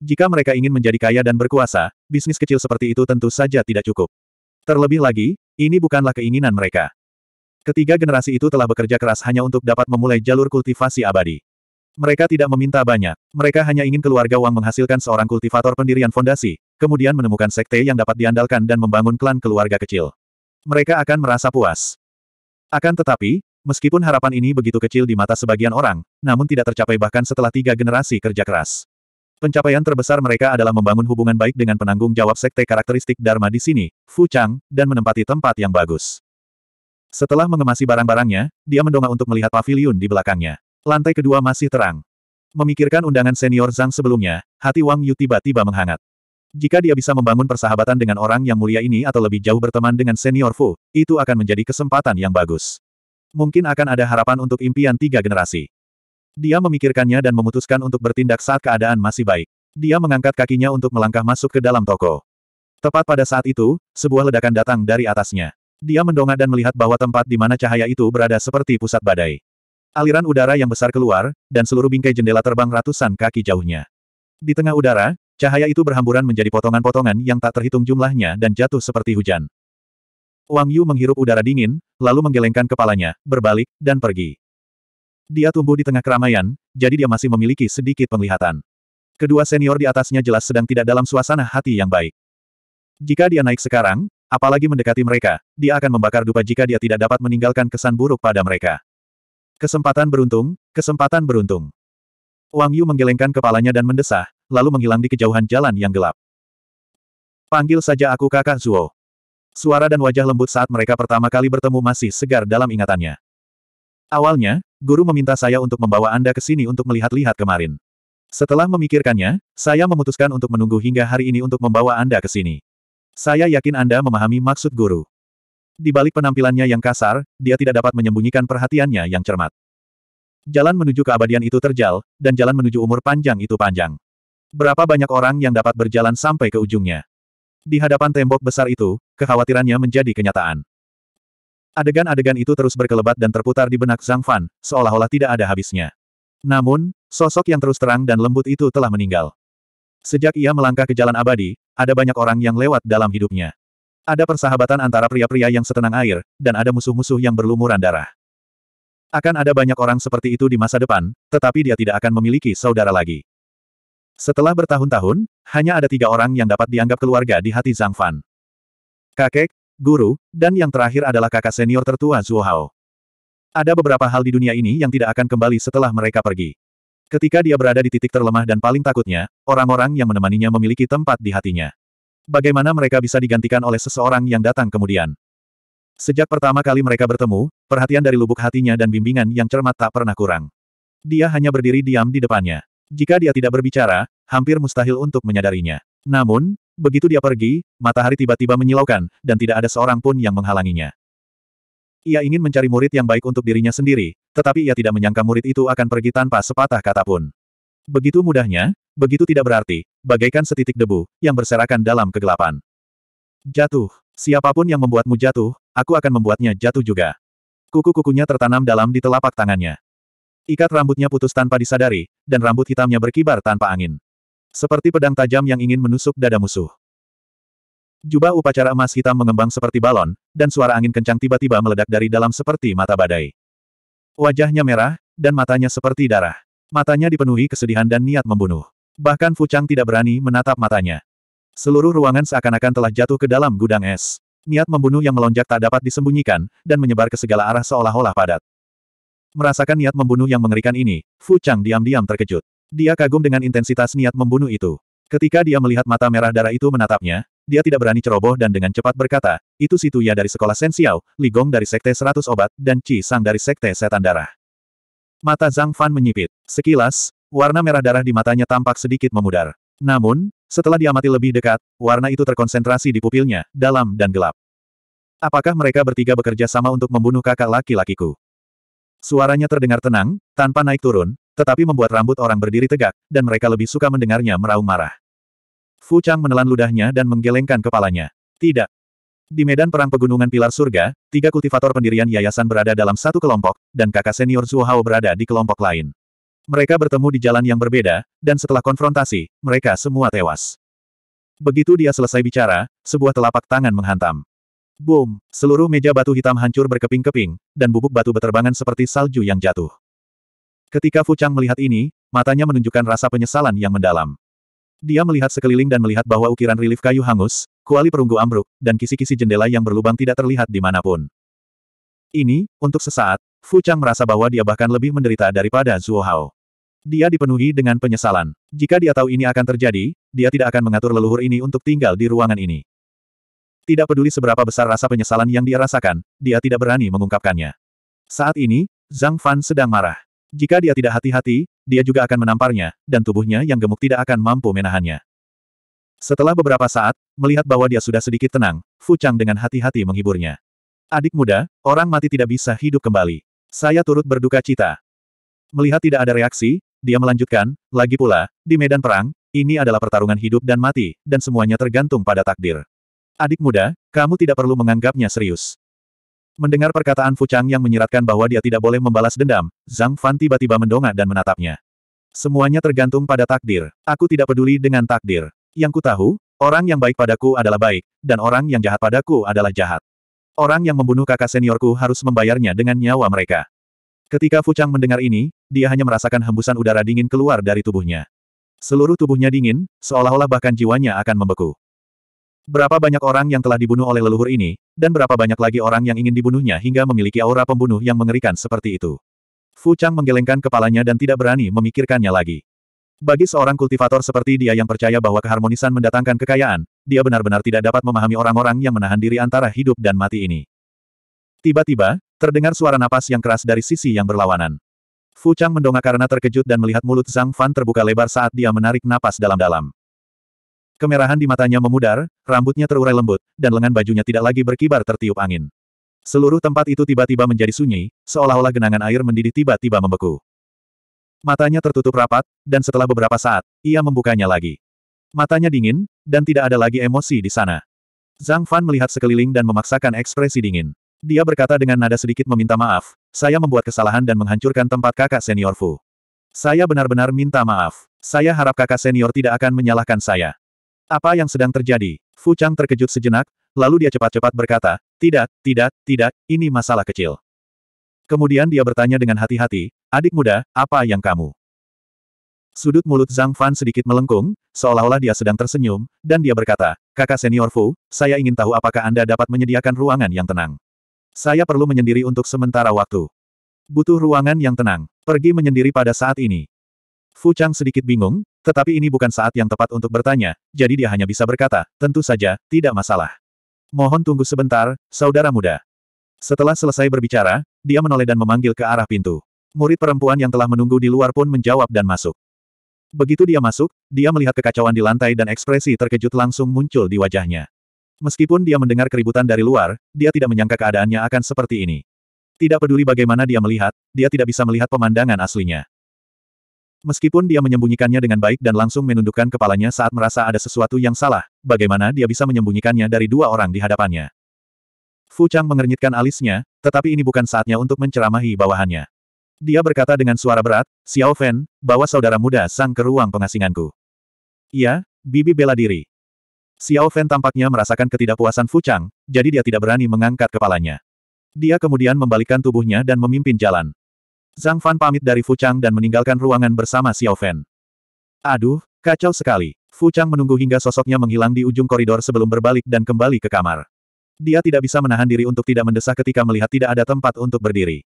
Jika mereka ingin menjadi kaya dan berkuasa, bisnis kecil seperti itu tentu saja tidak cukup. Terlebih lagi, ini bukanlah keinginan mereka. Ketiga generasi itu telah bekerja keras hanya untuk dapat memulai jalur kultivasi abadi. Mereka tidak meminta banyak, mereka hanya ingin keluarga Wang menghasilkan seorang kultivator pendirian fondasi, kemudian menemukan sekte yang dapat diandalkan dan membangun klan keluarga kecil. Mereka akan merasa puas. Akan tetapi, Meskipun harapan ini begitu kecil di mata sebagian orang, namun tidak tercapai bahkan setelah tiga generasi kerja keras. Pencapaian terbesar mereka adalah membangun hubungan baik dengan penanggung jawab sekte karakteristik Dharma di sini, Fu Chang, dan menempati tempat yang bagus. Setelah mengemasi barang-barangnya, dia mendongak untuk melihat pavilion di belakangnya. Lantai kedua masih terang. Memikirkan undangan senior Zhang sebelumnya, hati Wang Yu tiba-tiba menghangat. Jika dia bisa membangun persahabatan dengan orang yang mulia ini atau lebih jauh berteman dengan senior Fu, itu akan menjadi kesempatan yang bagus. Mungkin akan ada harapan untuk impian tiga generasi. Dia memikirkannya dan memutuskan untuk bertindak saat keadaan masih baik. Dia mengangkat kakinya untuk melangkah masuk ke dalam toko. Tepat pada saat itu, sebuah ledakan datang dari atasnya. Dia mendongak dan melihat bahwa tempat di mana cahaya itu berada seperti pusat badai. Aliran udara yang besar keluar, dan seluruh bingkai jendela terbang ratusan kaki jauhnya. Di tengah udara, cahaya itu berhamburan menjadi potongan-potongan yang tak terhitung jumlahnya dan jatuh seperti hujan. Wang Yu menghirup udara dingin, lalu menggelengkan kepalanya, berbalik, dan pergi. Dia tumbuh di tengah keramaian, jadi dia masih memiliki sedikit penglihatan. Kedua senior di atasnya jelas sedang tidak dalam suasana hati yang baik. Jika dia naik sekarang, apalagi mendekati mereka, dia akan membakar dupa jika dia tidak dapat meninggalkan kesan buruk pada mereka. Kesempatan beruntung, kesempatan beruntung. Wang Yu menggelengkan kepalanya dan mendesah, lalu menghilang di kejauhan jalan yang gelap. Panggil saja aku kakak Zuo. Suara dan wajah lembut saat mereka pertama kali bertemu masih segar dalam ingatannya. Awalnya, guru meminta saya untuk membawa Anda ke sini untuk melihat-lihat kemarin. Setelah memikirkannya, saya memutuskan untuk menunggu hingga hari ini untuk membawa Anda ke sini. Saya yakin Anda memahami maksud guru. Di balik penampilannya yang kasar, dia tidak dapat menyembunyikan perhatiannya yang cermat. Jalan menuju keabadian itu terjal, dan jalan menuju umur panjang itu panjang. Berapa banyak orang yang dapat berjalan sampai ke ujungnya? Di hadapan tembok besar itu, kekhawatirannya menjadi kenyataan. Adegan-adegan itu terus berkelebat dan terputar di benak Zhang Fan, seolah-olah tidak ada habisnya. Namun, sosok yang terus terang dan lembut itu telah meninggal. Sejak ia melangkah ke jalan abadi, ada banyak orang yang lewat dalam hidupnya. Ada persahabatan antara pria-pria yang setenang air, dan ada musuh-musuh yang berlumuran darah. Akan ada banyak orang seperti itu di masa depan, tetapi dia tidak akan memiliki saudara lagi. Setelah bertahun-tahun, hanya ada tiga orang yang dapat dianggap keluarga di hati Zhang Fan. Kakek, guru, dan yang terakhir adalah kakak senior tertua Zhuo Hao. Ada beberapa hal di dunia ini yang tidak akan kembali setelah mereka pergi. Ketika dia berada di titik terlemah dan paling takutnya, orang-orang yang menemaninya memiliki tempat di hatinya. Bagaimana mereka bisa digantikan oleh seseorang yang datang kemudian? Sejak pertama kali mereka bertemu, perhatian dari lubuk hatinya dan bimbingan yang cermat tak pernah kurang. Dia hanya berdiri diam di depannya. Jika dia tidak berbicara, hampir mustahil untuk menyadarinya. Namun, begitu dia pergi, matahari tiba-tiba menyilaukan, dan tidak ada seorang pun yang menghalanginya. Ia ingin mencari murid yang baik untuk dirinya sendiri, tetapi ia tidak menyangka murid itu akan pergi tanpa sepatah kata pun. Begitu mudahnya, begitu tidak berarti, bagaikan setitik debu, yang berserakan dalam kegelapan. Jatuh. Siapapun yang membuatmu jatuh, aku akan membuatnya jatuh juga. Kuku-kukunya tertanam dalam di telapak tangannya. Ikat rambutnya putus tanpa disadari, dan rambut hitamnya berkibar tanpa angin. Seperti pedang tajam yang ingin menusuk dada musuh. Jubah upacara emas hitam mengembang seperti balon, dan suara angin kencang tiba-tiba meledak dari dalam seperti mata badai. Wajahnya merah, dan matanya seperti darah. Matanya dipenuhi kesedihan dan niat membunuh. Bahkan Fuchang tidak berani menatap matanya. Seluruh ruangan seakan-akan telah jatuh ke dalam gudang es. Niat membunuh yang melonjak tak dapat disembunyikan, dan menyebar ke segala arah seolah-olah padat. Merasakan niat membunuh yang mengerikan ini, Fu Chang diam-diam terkejut. Dia kagum dengan intensitas niat membunuh itu. Ketika dia melihat mata merah darah itu menatapnya, dia tidak berani ceroboh dan dengan cepat berkata, itu Situ Ya dari sekolah Xiao, Li Gong dari Sekte Seratus Obat, dan Qi Sang dari Sekte Setan Darah. Mata Zhang Fan menyipit. Sekilas, warna merah darah di matanya tampak sedikit memudar. Namun, setelah diamati lebih dekat, warna itu terkonsentrasi di pupilnya, dalam dan gelap. Apakah mereka bertiga bekerja sama untuk membunuh kakak laki-lakiku? Suaranya terdengar tenang, tanpa naik turun, tetapi membuat rambut orang berdiri tegak, dan mereka lebih suka mendengarnya meraung marah. Fu Chang menelan ludahnya dan menggelengkan kepalanya. Tidak. Di medan perang pegunungan Pilar Surga, tiga kultivator pendirian yayasan berada dalam satu kelompok, dan kakak senior Zhu Hao berada di kelompok lain. Mereka bertemu di jalan yang berbeda, dan setelah konfrontasi, mereka semua tewas. Begitu dia selesai bicara, sebuah telapak tangan menghantam. Boom! Seluruh meja batu hitam hancur berkeping-keping, dan bubuk batu beterbangan seperti salju yang jatuh. Ketika Fu Chang melihat ini, matanya menunjukkan rasa penyesalan yang mendalam. Dia melihat sekeliling dan melihat bahwa ukiran relief kayu hangus, kuali perunggu ambruk, dan kisi-kisi jendela yang berlubang tidak terlihat di manapun. Ini, untuk sesaat, Fu Chang merasa bahwa dia bahkan lebih menderita daripada Zuo Hao. Dia dipenuhi dengan penyesalan. Jika dia tahu ini akan terjadi, dia tidak akan mengatur leluhur ini untuk tinggal di ruangan ini. Tidak peduli seberapa besar rasa penyesalan yang dia rasakan, dia tidak berani mengungkapkannya. Saat ini, Zhang Fan sedang marah. Jika dia tidak hati-hati, dia juga akan menamparnya, dan tubuhnya yang gemuk tidak akan mampu menahannya. Setelah beberapa saat, melihat bahwa dia sudah sedikit tenang, Fu Chang dengan hati-hati menghiburnya. Adik muda, orang mati tidak bisa hidup kembali. Saya turut berduka cita. Melihat tidak ada reaksi, dia melanjutkan, lagi pula, di medan perang, ini adalah pertarungan hidup dan mati, dan semuanya tergantung pada takdir. Adik muda, kamu tidak perlu menganggapnya serius. Mendengar perkataan Fu Chang yang menyiratkan bahwa dia tidak boleh membalas dendam, Zhang Fan tiba-tiba mendongak dan menatapnya. Semuanya tergantung pada takdir. Aku tidak peduli dengan takdir. Yang ku tahu, orang yang baik padaku adalah baik, dan orang yang jahat padaku adalah jahat. Orang yang membunuh kakak seniorku harus membayarnya dengan nyawa mereka. Ketika Fu Chang mendengar ini, dia hanya merasakan hembusan udara dingin keluar dari tubuhnya. Seluruh tubuhnya dingin, seolah-olah bahkan jiwanya akan membeku. Berapa banyak orang yang telah dibunuh oleh leluhur ini, dan berapa banyak lagi orang yang ingin dibunuhnya hingga memiliki aura pembunuh yang mengerikan seperti itu. Fu Chang menggelengkan kepalanya dan tidak berani memikirkannya lagi. Bagi seorang kultivator seperti dia yang percaya bahwa keharmonisan mendatangkan kekayaan, dia benar-benar tidak dapat memahami orang-orang yang menahan diri antara hidup dan mati ini. Tiba-tiba, terdengar suara napas yang keras dari sisi yang berlawanan. Fu Chang mendongak karena terkejut dan melihat mulut Zhang Fan terbuka lebar saat dia menarik napas dalam-dalam. Kemerahan di matanya memudar, rambutnya terurai lembut, dan lengan bajunya tidak lagi berkibar tertiup angin. Seluruh tempat itu tiba-tiba menjadi sunyi, seolah-olah genangan air mendidih tiba-tiba membeku. Matanya tertutup rapat, dan setelah beberapa saat, ia membukanya lagi. Matanya dingin, dan tidak ada lagi emosi di sana. Zhang Fan melihat sekeliling dan memaksakan ekspresi dingin. Dia berkata dengan nada sedikit meminta maaf, saya membuat kesalahan dan menghancurkan tempat kakak senior Fu. Saya benar-benar minta maaf. Saya harap kakak senior tidak akan menyalahkan saya. Apa yang sedang terjadi? Fu Chang terkejut sejenak, lalu dia cepat-cepat berkata, tidak, tidak, tidak, ini masalah kecil. Kemudian dia bertanya dengan hati-hati, adik muda, apa yang kamu? Sudut mulut Zhang Fan sedikit melengkung, seolah-olah dia sedang tersenyum, dan dia berkata, kakak senior Fu, saya ingin tahu apakah Anda dapat menyediakan ruangan yang tenang. Saya perlu menyendiri untuk sementara waktu. Butuh ruangan yang tenang. Pergi menyendiri pada saat ini. Fu Chang sedikit bingung, tetapi ini bukan saat yang tepat untuk bertanya, jadi dia hanya bisa berkata, tentu saja, tidak masalah. Mohon tunggu sebentar, saudara muda. Setelah selesai berbicara, dia menoleh dan memanggil ke arah pintu. Murid perempuan yang telah menunggu di luar pun menjawab dan masuk. Begitu dia masuk, dia melihat kekacauan di lantai dan ekspresi terkejut langsung muncul di wajahnya. Meskipun dia mendengar keributan dari luar, dia tidak menyangka keadaannya akan seperti ini. Tidak peduli bagaimana dia melihat, dia tidak bisa melihat pemandangan aslinya. Meskipun dia menyembunyikannya dengan baik dan langsung menundukkan kepalanya saat merasa ada sesuatu yang salah, bagaimana dia bisa menyembunyikannya dari dua orang di hadapannya? Fu Chang mengernyitkan alisnya, tetapi ini bukan saatnya untuk menceramahi bawahannya. Dia berkata dengan suara berat, Xiao Fen, bawa saudara muda sang ke ruang pengasinganku. Iya, Bibi bela diri. Xiao Fen tampaknya merasakan ketidakpuasan Fu Chang, jadi dia tidak berani mengangkat kepalanya. Dia kemudian membalikkan tubuhnya dan memimpin jalan. Zhang Fan pamit dari Fu Chang dan meninggalkan ruangan bersama Xiao Fan. Aduh, kacau sekali. Fu Chang menunggu hingga sosoknya menghilang di ujung koridor sebelum berbalik dan kembali ke kamar. Dia tidak bisa menahan diri untuk tidak mendesak ketika melihat tidak ada tempat untuk berdiri.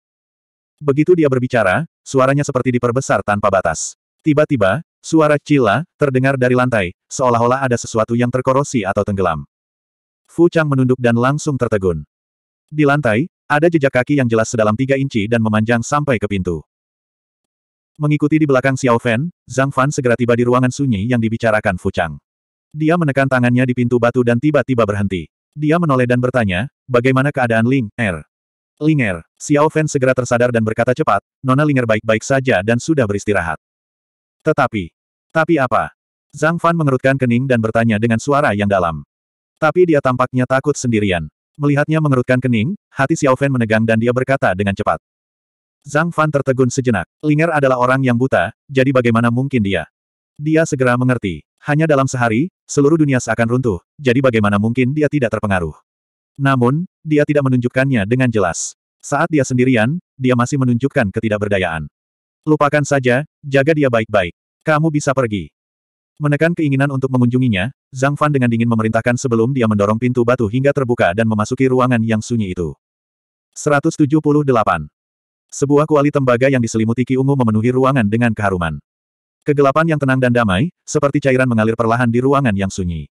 Begitu dia berbicara, suaranya seperti diperbesar tanpa batas. Tiba-tiba, suara cila terdengar dari lantai, seolah-olah ada sesuatu yang terkorosi atau tenggelam. Fu Chang menunduk dan langsung tertegun. Di lantai, ada jejak kaki yang jelas sedalam tiga inci dan memanjang sampai ke pintu. Mengikuti di belakang Xiao Fan, Zhang Fan segera tiba di ruangan sunyi yang dibicarakan Fu Chang. Dia menekan tangannya di pintu batu dan tiba-tiba berhenti. Dia menoleh dan bertanya, bagaimana keadaan Ling Er? Ling Er, Xiao Fan segera tersadar dan berkata cepat, Nona Linger baik-baik saja dan sudah beristirahat. Tetapi, tapi apa? Zhang Fan mengerutkan kening dan bertanya dengan suara yang dalam. Tapi dia tampaknya takut sendirian. Melihatnya mengerutkan kening, hati Xiao Fan menegang dan dia berkata dengan cepat. Zhang Fan tertegun sejenak. Linger adalah orang yang buta, jadi bagaimana mungkin dia? Dia segera mengerti. Hanya dalam sehari, seluruh dunia seakan runtuh, jadi bagaimana mungkin dia tidak terpengaruh. Namun, dia tidak menunjukkannya dengan jelas. Saat dia sendirian, dia masih menunjukkan ketidakberdayaan. Lupakan saja, jaga dia baik-baik. Kamu bisa pergi. Menekan keinginan untuk mengunjunginya, Zhang Fan dengan dingin memerintahkan sebelum dia mendorong pintu batu hingga terbuka dan memasuki ruangan yang sunyi itu. 178. Sebuah kuali tembaga yang diselimuti ki ungu memenuhi ruangan dengan keharuman. Kegelapan yang tenang dan damai, seperti cairan mengalir perlahan di ruangan yang sunyi.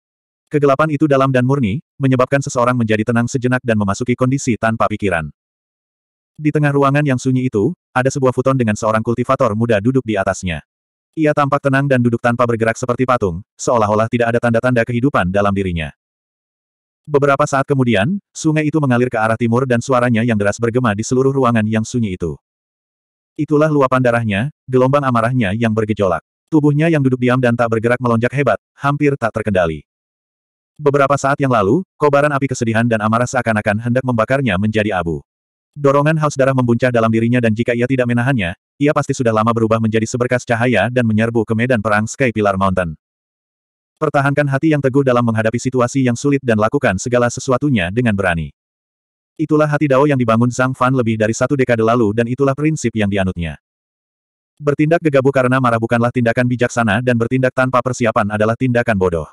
Kegelapan itu dalam dan murni, menyebabkan seseorang menjadi tenang sejenak dan memasuki kondisi tanpa pikiran. Di tengah ruangan yang sunyi itu, ada sebuah futon dengan seorang kultivator muda duduk di atasnya. Ia tampak tenang dan duduk tanpa bergerak seperti patung, seolah-olah tidak ada tanda-tanda kehidupan dalam dirinya. Beberapa saat kemudian, sungai itu mengalir ke arah timur dan suaranya yang deras bergema di seluruh ruangan yang sunyi itu. Itulah luapan darahnya, gelombang amarahnya yang bergejolak. Tubuhnya yang duduk diam dan tak bergerak melonjak hebat, hampir tak terkendali. Beberapa saat yang lalu, kobaran api kesedihan dan amarah seakan-akan hendak membakarnya menjadi abu. Dorongan haus darah membuncah dalam dirinya dan jika ia tidak menahannya, ia pasti sudah lama berubah menjadi seberkas cahaya dan menyerbu ke medan perang Sky Pillar Mountain. Pertahankan hati yang teguh dalam menghadapi situasi yang sulit dan lakukan segala sesuatunya dengan berani. Itulah hati Dao yang dibangun Zhang Fan lebih dari satu dekade lalu dan itulah prinsip yang dianutnya. Bertindak gegabah karena marah bukanlah tindakan bijaksana dan bertindak tanpa persiapan adalah tindakan bodoh.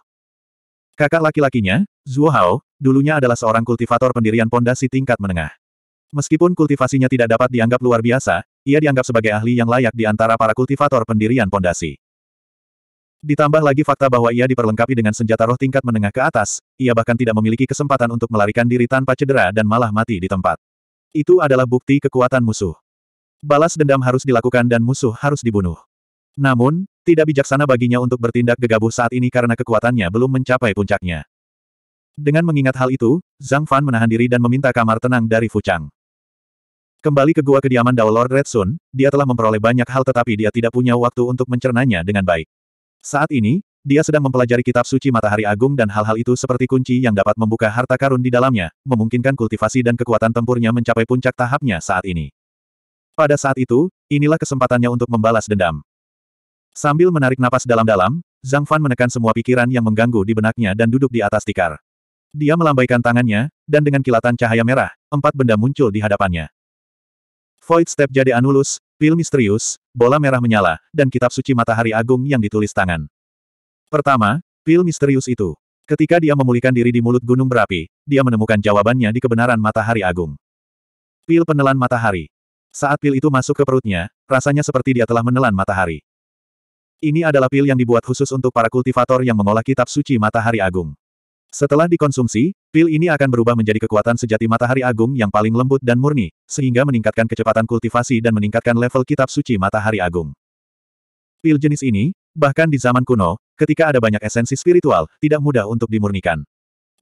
Kakak laki-lakinya, Zuo Hao, dulunya adalah seorang kultivator pendirian pondasi tingkat menengah. Meskipun kultivasinya tidak dapat dianggap luar biasa, ia dianggap sebagai ahli yang layak di antara para kultivator pendirian pondasi. Ditambah lagi fakta bahwa ia diperlengkapi dengan senjata roh tingkat menengah ke atas, ia bahkan tidak memiliki kesempatan untuk melarikan diri tanpa cedera dan malah mati di tempat. Itu adalah bukti kekuatan musuh. Balas dendam harus dilakukan dan musuh harus dibunuh. Namun, tidak bijaksana baginya untuk bertindak gegabah saat ini karena kekuatannya belum mencapai puncaknya. Dengan mengingat hal itu, Zhang Fan menahan diri dan meminta kamar tenang dari Fuchang. Kembali ke gua kediaman Dao Lord Red Sun, dia telah memperoleh banyak hal tetapi dia tidak punya waktu untuk mencernanya dengan baik. Saat ini, dia sedang mempelajari kitab suci matahari agung dan hal-hal itu seperti kunci yang dapat membuka harta karun di dalamnya, memungkinkan kultivasi dan kekuatan tempurnya mencapai puncak tahapnya saat ini. Pada saat itu, inilah kesempatannya untuk membalas dendam. Sambil menarik napas dalam-dalam, Zhang Fan menekan semua pikiran yang mengganggu di benaknya dan duduk di atas tikar. Dia melambaikan tangannya, dan dengan kilatan cahaya merah, empat benda muncul di hadapannya. Void Step jadi Anulus, pil misterius, bola merah menyala, dan kitab suci matahari agung yang ditulis tangan. Pertama, pil misterius itu. Ketika dia memulihkan diri di mulut gunung berapi, dia menemukan jawabannya di kebenaran matahari agung. Pil penelan matahari. Saat pil itu masuk ke perutnya, rasanya seperti dia telah menelan matahari. Ini adalah pil yang dibuat khusus untuk para kultivator yang mengolah kitab suci matahari agung. Setelah dikonsumsi, pil ini akan berubah menjadi kekuatan sejati matahari agung yang paling lembut dan murni, sehingga meningkatkan kecepatan kultivasi dan meningkatkan level kitab suci matahari agung. Pil jenis ini, bahkan di zaman kuno, ketika ada banyak esensi spiritual, tidak mudah untuk dimurnikan.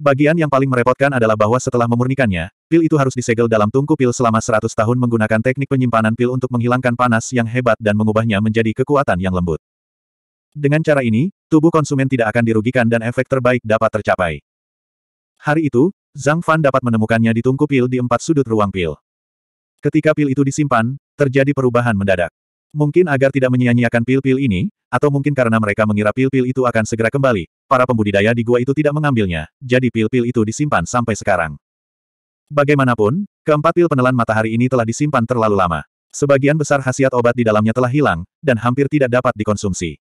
Bagian yang paling merepotkan adalah bahwa setelah memurnikannya, pil itu harus disegel dalam tungku pil selama 100 tahun menggunakan teknik penyimpanan pil untuk menghilangkan panas yang hebat dan mengubahnya menjadi kekuatan yang lembut. Dengan cara ini, tubuh konsumen tidak akan dirugikan dan efek terbaik dapat tercapai. Hari itu, Zhang Fan dapat menemukannya di tungku pil di empat sudut ruang pil. Ketika pil itu disimpan, terjadi perubahan mendadak. Mungkin agar tidak menyia-nyiakan pil-pil ini, atau mungkin karena mereka mengira pil-pil itu akan segera kembali, para pembudidaya di gua itu tidak mengambilnya, jadi pil-pil itu disimpan sampai sekarang. Bagaimanapun, keempat pil penelan matahari ini telah disimpan terlalu lama. Sebagian besar khasiat obat di dalamnya telah hilang, dan hampir tidak dapat dikonsumsi.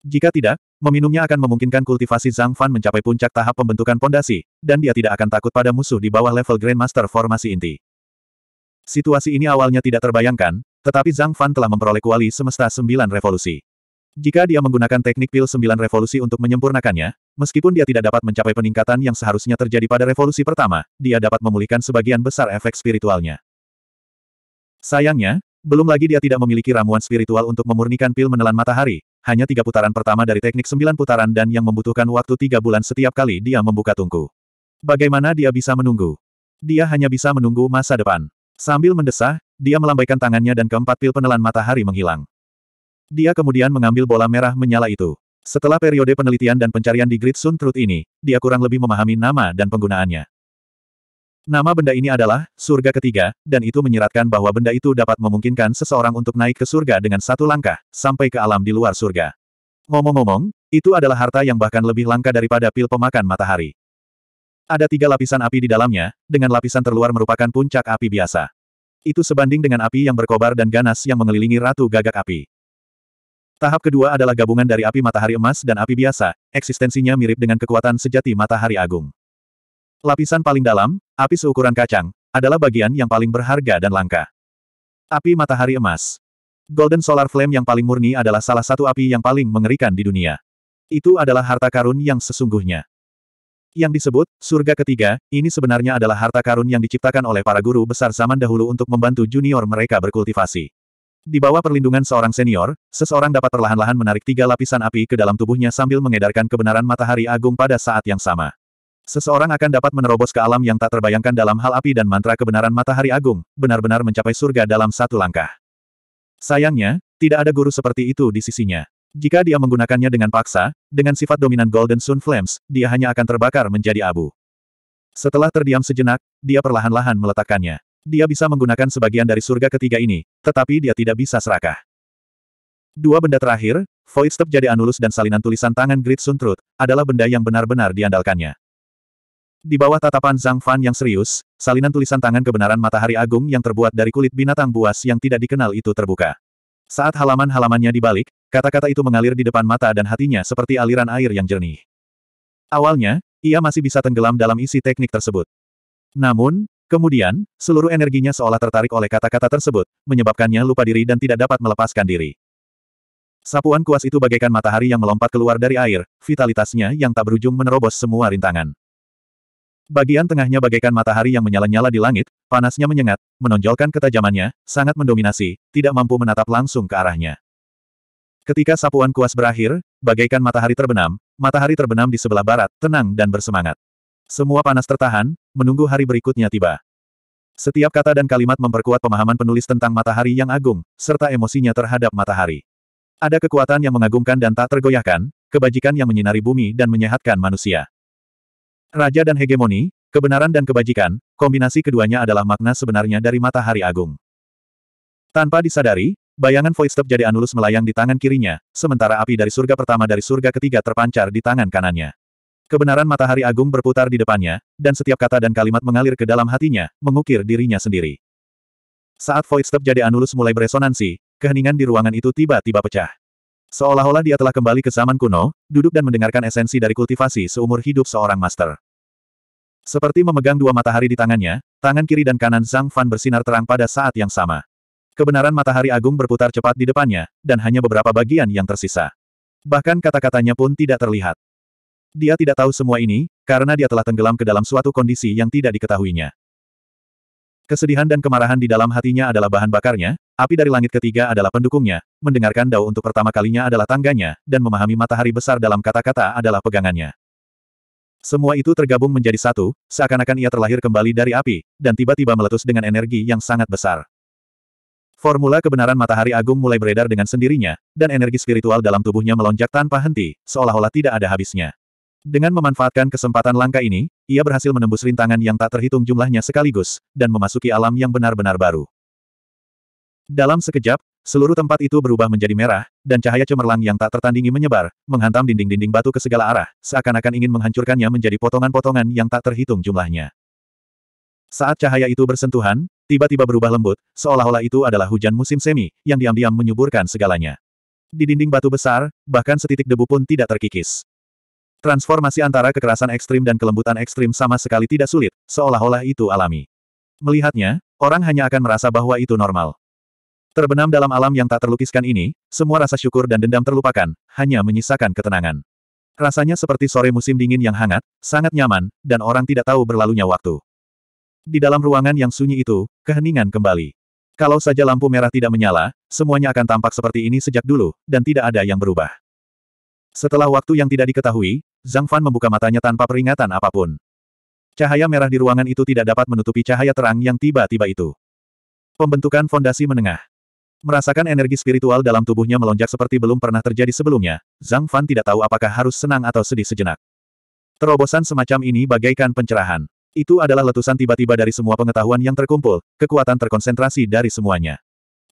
Jika tidak, meminumnya akan memungkinkan kultivasi Zhang Fan mencapai puncak tahap pembentukan pondasi, dan dia tidak akan takut pada musuh di bawah level Grandmaster formasi inti. Situasi ini awalnya tidak terbayangkan, tetapi Zhang Fan telah memperoleh kuali semesta sembilan revolusi. Jika dia menggunakan teknik pil sembilan revolusi untuk menyempurnakannya, meskipun dia tidak dapat mencapai peningkatan yang seharusnya terjadi pada revolusi pertama, dia dapat memulihkan sebagian besar efek spiritualnya. Sayangnya, belum lagi dia tidak memiliki ramuan spiritual untuk memurnikan pil menelan matahari, hanya tiga putaran pertama dari teknik sembilan putaran dan yang membutuhkan waktu tiga bulan setiap kali dia membuka tungku. Bagaimana dia bisa menunggu? Dia hanya bisa menunggu masa depan. Sambil mendesah, dia melambaikan tangannya dan keempat pil penelan matahari menghilang. Dia kemudian mengambil bola merah menyala itu. Setelah periode penelitian dan pencarian di Grid Sun Truth ini, dia kurang lebih memahami nama dan penggunaannya. Nama benda ini adalah surga ketiga, dan itu menyeratkan bahwa benda itu dapat memungkinkan seseorang untuk naik ke surga dengan satu langkah, sampai ke alam di luar surga. Ngomong-ngomong, itu adalah harta yang bahkan lebih langka daripada pil pemakan matahari. Ada tiga lapisan api di dalamnya, dengan lapisan terluar merupakan puncak api biasa. Itu sebanding dengan api yang berkobar dan ganas yang mengelilingi Ratu Gagak Api. Tahap kedua adalah gabungan dari api matahari emas dan api biasa, eksistensinya mirip dengan kekuatan sejati matahari agung. Lapisan paling dalam, api seukuran kacang, adalah bagian yang paling berharga dan langka. Api matahari emas. Golden Solar Flame yang paling murni adalah salah satu api yang paling mengerikan di dunia. Itu adalah harta karun yang sesungguhnya. Yang disebut, surga ketiga, ini sebenarnya adalah harta karun yang diciptakan oleh para guru besar zaman dahulu untuk membantu junior mereka berkultivasi. Di bawah perlindungan seorang senior, seseorang dapat perlahan-lahan menarik tiga lapisan api ke dalam tubuhnya sambil mengedarkan kebenaran matahari agung pada saat yang sama. Seseorang akan dapat menerobos ke alam yang tak terbayangkan dalam hal api dan mantra kebenaran matahari agung, benar-benar mencapai surga dalam satu langkah. Sayangnya, tidak ada guru seperti itu di sisinya. Jika dia menggunakannya dengan paksa, dengan sifat dominan Golden Sun Flames, dia hanya akan terbakar menjadi abu. Setelah terdiam sejenak, dia perlahan-lahan meletakkannya. Dia bisa menggunakan sebagian dari surga ketiga ini, tetapi dia tidak bisa serakah. Dua benda terakhir, Void Step jadi Anulus dan salinan tulisan tangan Great Sun Truth, adalah benda yang benar-benar diandalkannya. Di bawah tatapan Zhang Fan yang serius, salinan tulisan tangan kebenaran matahari agung yang terbuat dari kulit binatang buas yang tidak dikenal itu terbuka. Saat halaman-halamannya dibalik, kata-kata itu mengalir di depan mata dan hatinya seperti aliran air yang jernih. Awalnya, ia masih bisa tenggelam dalam isi teknik tersebut. Namun, kemudian, seluruh energinya seolah tertarik oleh kata-kata tersebut, menyebabkannya lupa diri dan tidak dapat melepaskan diri. Sapuan kuas itu bagaikan matahari yang melompat keluar dari air, vitalitasnya yang tak berujung menerobos semua rintangan. Bagian tengahnya bagaikan matahari yang menyala-nyala di langit, panasnya menyengat, menonjolkan ketajamannya, sangat mendominasi, tidak mampu menatap langsung ke arahnya. Ketika sapuan kuas berakhir, bagaikan matahari terbenam, matahari terbenam di sebelah barat, tenang dan bersemangat. Semua panas tertahan, menunggu hari berikutnya tiba. Setiap kata dan kalimat memperkuat pemahaman penulis tentang matahari yang agung, serta emosinya terhadap matahari. Ada kekuatan yang mengagumkan dan tak tergoyahkan, kebajikan yang menyinari bumi dan menyehatkan manusia. Raja dan hegemoni, kebenaran dan kebajikan, kombinasi keduanya adalah makna sebenarnya dari matahari agung. Tanpa disadari, bayangan Voidstep jadi Anulus melayang di tangan kirinya, sementara api dari surga pertama dari surga ketiga terpancar di tangan kanannya. Kebenaran matahari agung berputar di depannya, dan setiap kata dan kalimat mengalir ke dalam hatinya, mengukir dirinya sendiri. Saat Voidstep jadi Anulus mulai beresonansi, keheningan di ruangan itu tiba-tiba pecah. Seolah-olah dia telah kembali ke zaman kuno, duduk dan mendengarkan esensi dari kultivasi seumur hidup seorang master. Seperti memegang dua matahari di tangannya, tangan kiri dan kanan Zhang Fan bersinar terang pada saat yang sama. Kebenaran matahari agung berputar cepat di depannya, dan hanya beberapa bagian yang tersisa. Bahkan kata-katanya pun tidak terlihat. Dia tidak tahu semua ini, karena dia telah tenggelam ke dalam suatu kondisi yang tidak diketahuinya. Kesedihan dan kemarahan di dalam hatinya adalah bahan bakarnya, api dari langit ketiga adalah pendukungnya, mendengarkan Dao untuk pertama kalinya adalah tangganya, dan memahami matahari besar dalam kata-kata adalah pegangannya. Semua itu tergabung menjadi satu, seakan-akan ia terlahir kembali dari api, dan tiba-tiba meletus dengan energi yang sangat besar. Formula kebenaran matahari agung mulai beredar dengan sendirinya, dan energi spiritual dalam tubuhnya melonjak tanpa henti, seolah-olah tidak ada habisnya. Dengan memanfaatkan kesempatan langka ini, ia berhasil menembus rintangan yang tak terhitung jumlahnya sekaligus, dan memasuki alam yang benar-benar baru. Dalam sekejap, seluruh tempat itu berubah menjadi merah, dan cahaya cemerlang yang tak tertandingi menyebar, menghantam dinding-dinding batu ke segala arah, seakan-akan ingin menghancurkannya menjadi potongan-potongan yang tak terhitung jumlahnya. Saat cahaya itu bersentuhan, tiba-tiba berubah lembut, seolah-olah itu adalah hujan musim semi, yang diam-diam menyuburkan segalanya. Di dinding batu besar, bahkan setitik debu pun tidak terkikis. Transformasi antara kekerasan ekstrim dan kelembutan ekstrim sama sekali tidak sulit, seolah-olah itu alami. Melihatnya, orang hanya akan merasa bahwa itu normal. Terbenam dalam alam yang tak terlukiskan ini, semua rasa syukur dan dendam terlupakan, hanya menyisakan ketenangan. Rasanya seperti sore musim dingin yang hangat, sangat nyaman, dan orang tidak tahu berlalunya waktu. Di dalam ruangan yang sunyi itu, keheningan kembali. Kalau saja lampu merah tidak menyala, semuanya akan tampak seperti ini sejak dulu, dan tidak ada yang berubah. Setelah waktu yang tidak diketahui, Zhang Fan membuka matanya tanpa peringatan apapun. Cahaya merah di ruangan itu tidak dapat menutupi cahaya terang yang tiba-tiba itu. Pembentukan fondasi menengah. Merasakan energi spiritual dalam tubuhnya melonjak seperti belum pernah terjadi sebelumnya, Zhang Fan tidak tahu apakah harus senang atau sedih sejenak. Terobosan semacam ini bagaikan pencerahan. Itu adalah letusan tiba-tiba dari semua pengetahuan yang terkumpul, kekuatan terkonsentrasi dari semuanya.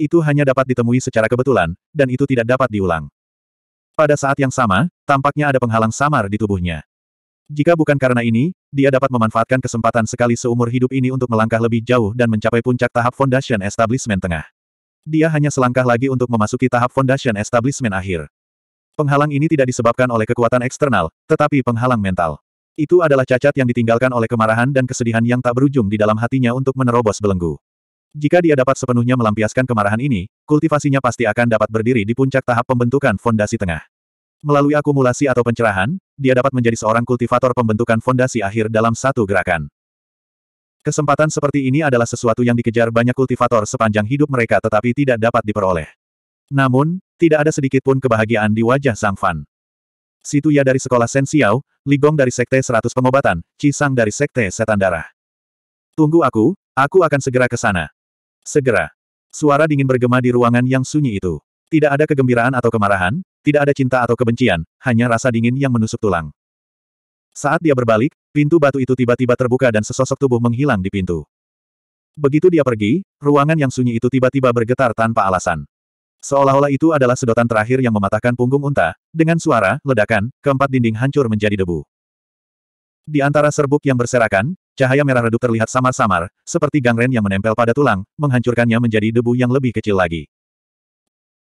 Itu hanya dapat ditemui secara kebetulan, dan itu tidak dapat diulang. Pada saat yang sama, tampaknya ada penghalang samar di tubuhnya. Jika bukan karena ini, dia dapat memanfaatkan kesempatan sekali seumur hidup ini untuk melangkah lebih jauh dan mencapai puncak tahap Foundation Establishment Tengah. Dia hanya selangkah lagi untuk memasuki tahap Foundation Establishment akhir. Penghalang ini tidak disebabkan oleh kekuatan eksternal, tetapi penghalang mental. Itu adalah cacat yang ditinggalkan oleh kemarahan dan kesedihan yang tak berujung di dalam hatinya untuk menerobos belenggu. Jika dia dapat sepenuhnya melampiaskan kemarahan ini, kultivasinya pasti akan dapat berdiri di puncak tahap pembentukan fondasi tengah. Melalui akumulasi atau pencerahan, dia dapat menjadi seorang kultivator pembentukan fondasi akhir dalam satu gerakan. Kesempatan seperti ini adalah sesuatu yang dikejar banyak kultivator sepanjang hidup mereka tetapi tidak dapat diperoleh. Namun, tidak ada sedikit pun kebahagiaan di wajah Sang Fan. Situ Situya dari sekolah Sen Li Gong dari Sekte 100 Pengobatan, Cisang dari Sekte Setan Darah. Tunggu aku, aku akan segera ke sana. Segera. Suara dingin bergema di ruangan yang sunyi itu. Tidak ada kegembiraan atau kemarahan, tidak ada cinta atau kebencian, hanya rasa dingin yang menusuk tulang. Saat dia berbalik, pintu batu itu tiba-tiba terbuka dan sesosok tubuh menghilang di pintu. Begitu dia pergi, ruangan yang sunyi itu tiba-tiba bergetar tanpa alasan. Seolah-olah itu adalah sedotan terakhir yang mematahkan punggung unta, dengan suara, ledakan, keempat dinding hancur menjadi debu. Di antara serbuk yang berserakan, Cahaya merah redup terlihat samar-samar, seperti gangren yang menempel pada tulang, menghancurkannya menjadi debu yang lebih kecil lagi.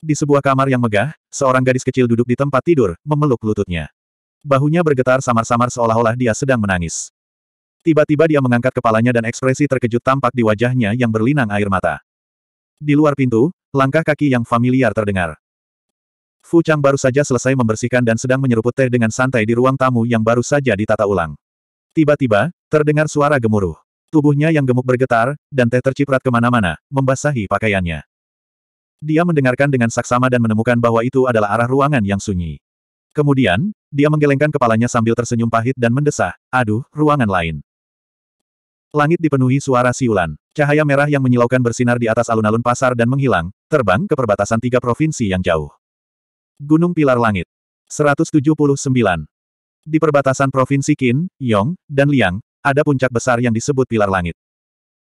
Di sebuah kamar yang megah, seorang gadis kecil duduk di tempat tidur, memeluk lututnya. Bahunya bergetar samar-samar seolah-olah dia sedang menangis. Tiba-tiba dia mengangkat kepalanya dan ekspresi terkejut tampak di wajahnya yang berlinang air mata. Di luar pintu, langkah kaki yang familiar terdengar. Fu Chang baru saja selesai membersihkan dan sedang menyeruput teh dengan santai di ruang tamu yang baru saja ditata ulang. Tiba-tiba, Terdengar suara gemuruh. Tubuhnya yang gemuk bergetar, dan teh terciprat kemana-mana, membasahi pakaiannya. Dia mendengarkan dengan saksama dan menemukan bahwa itu adalah arah ruangan yang sunyi. Kemudian, dia menggelengkan kepalanya sambil tersenyum pahit dan mendesah, aduh, ruangan lain. Langit dipenuhi suara siulan. Cahaya merah yang menyilaukan bersinar di atas alun-alun pasar dan menghilang, terbang ke perbatasan tiga provinsi yang jauh. Gunung Pilar Langit. 179. Di perbatasan provinsi Qin, Yong, dan Liang, ada puncak besar yang disebut pilar langit.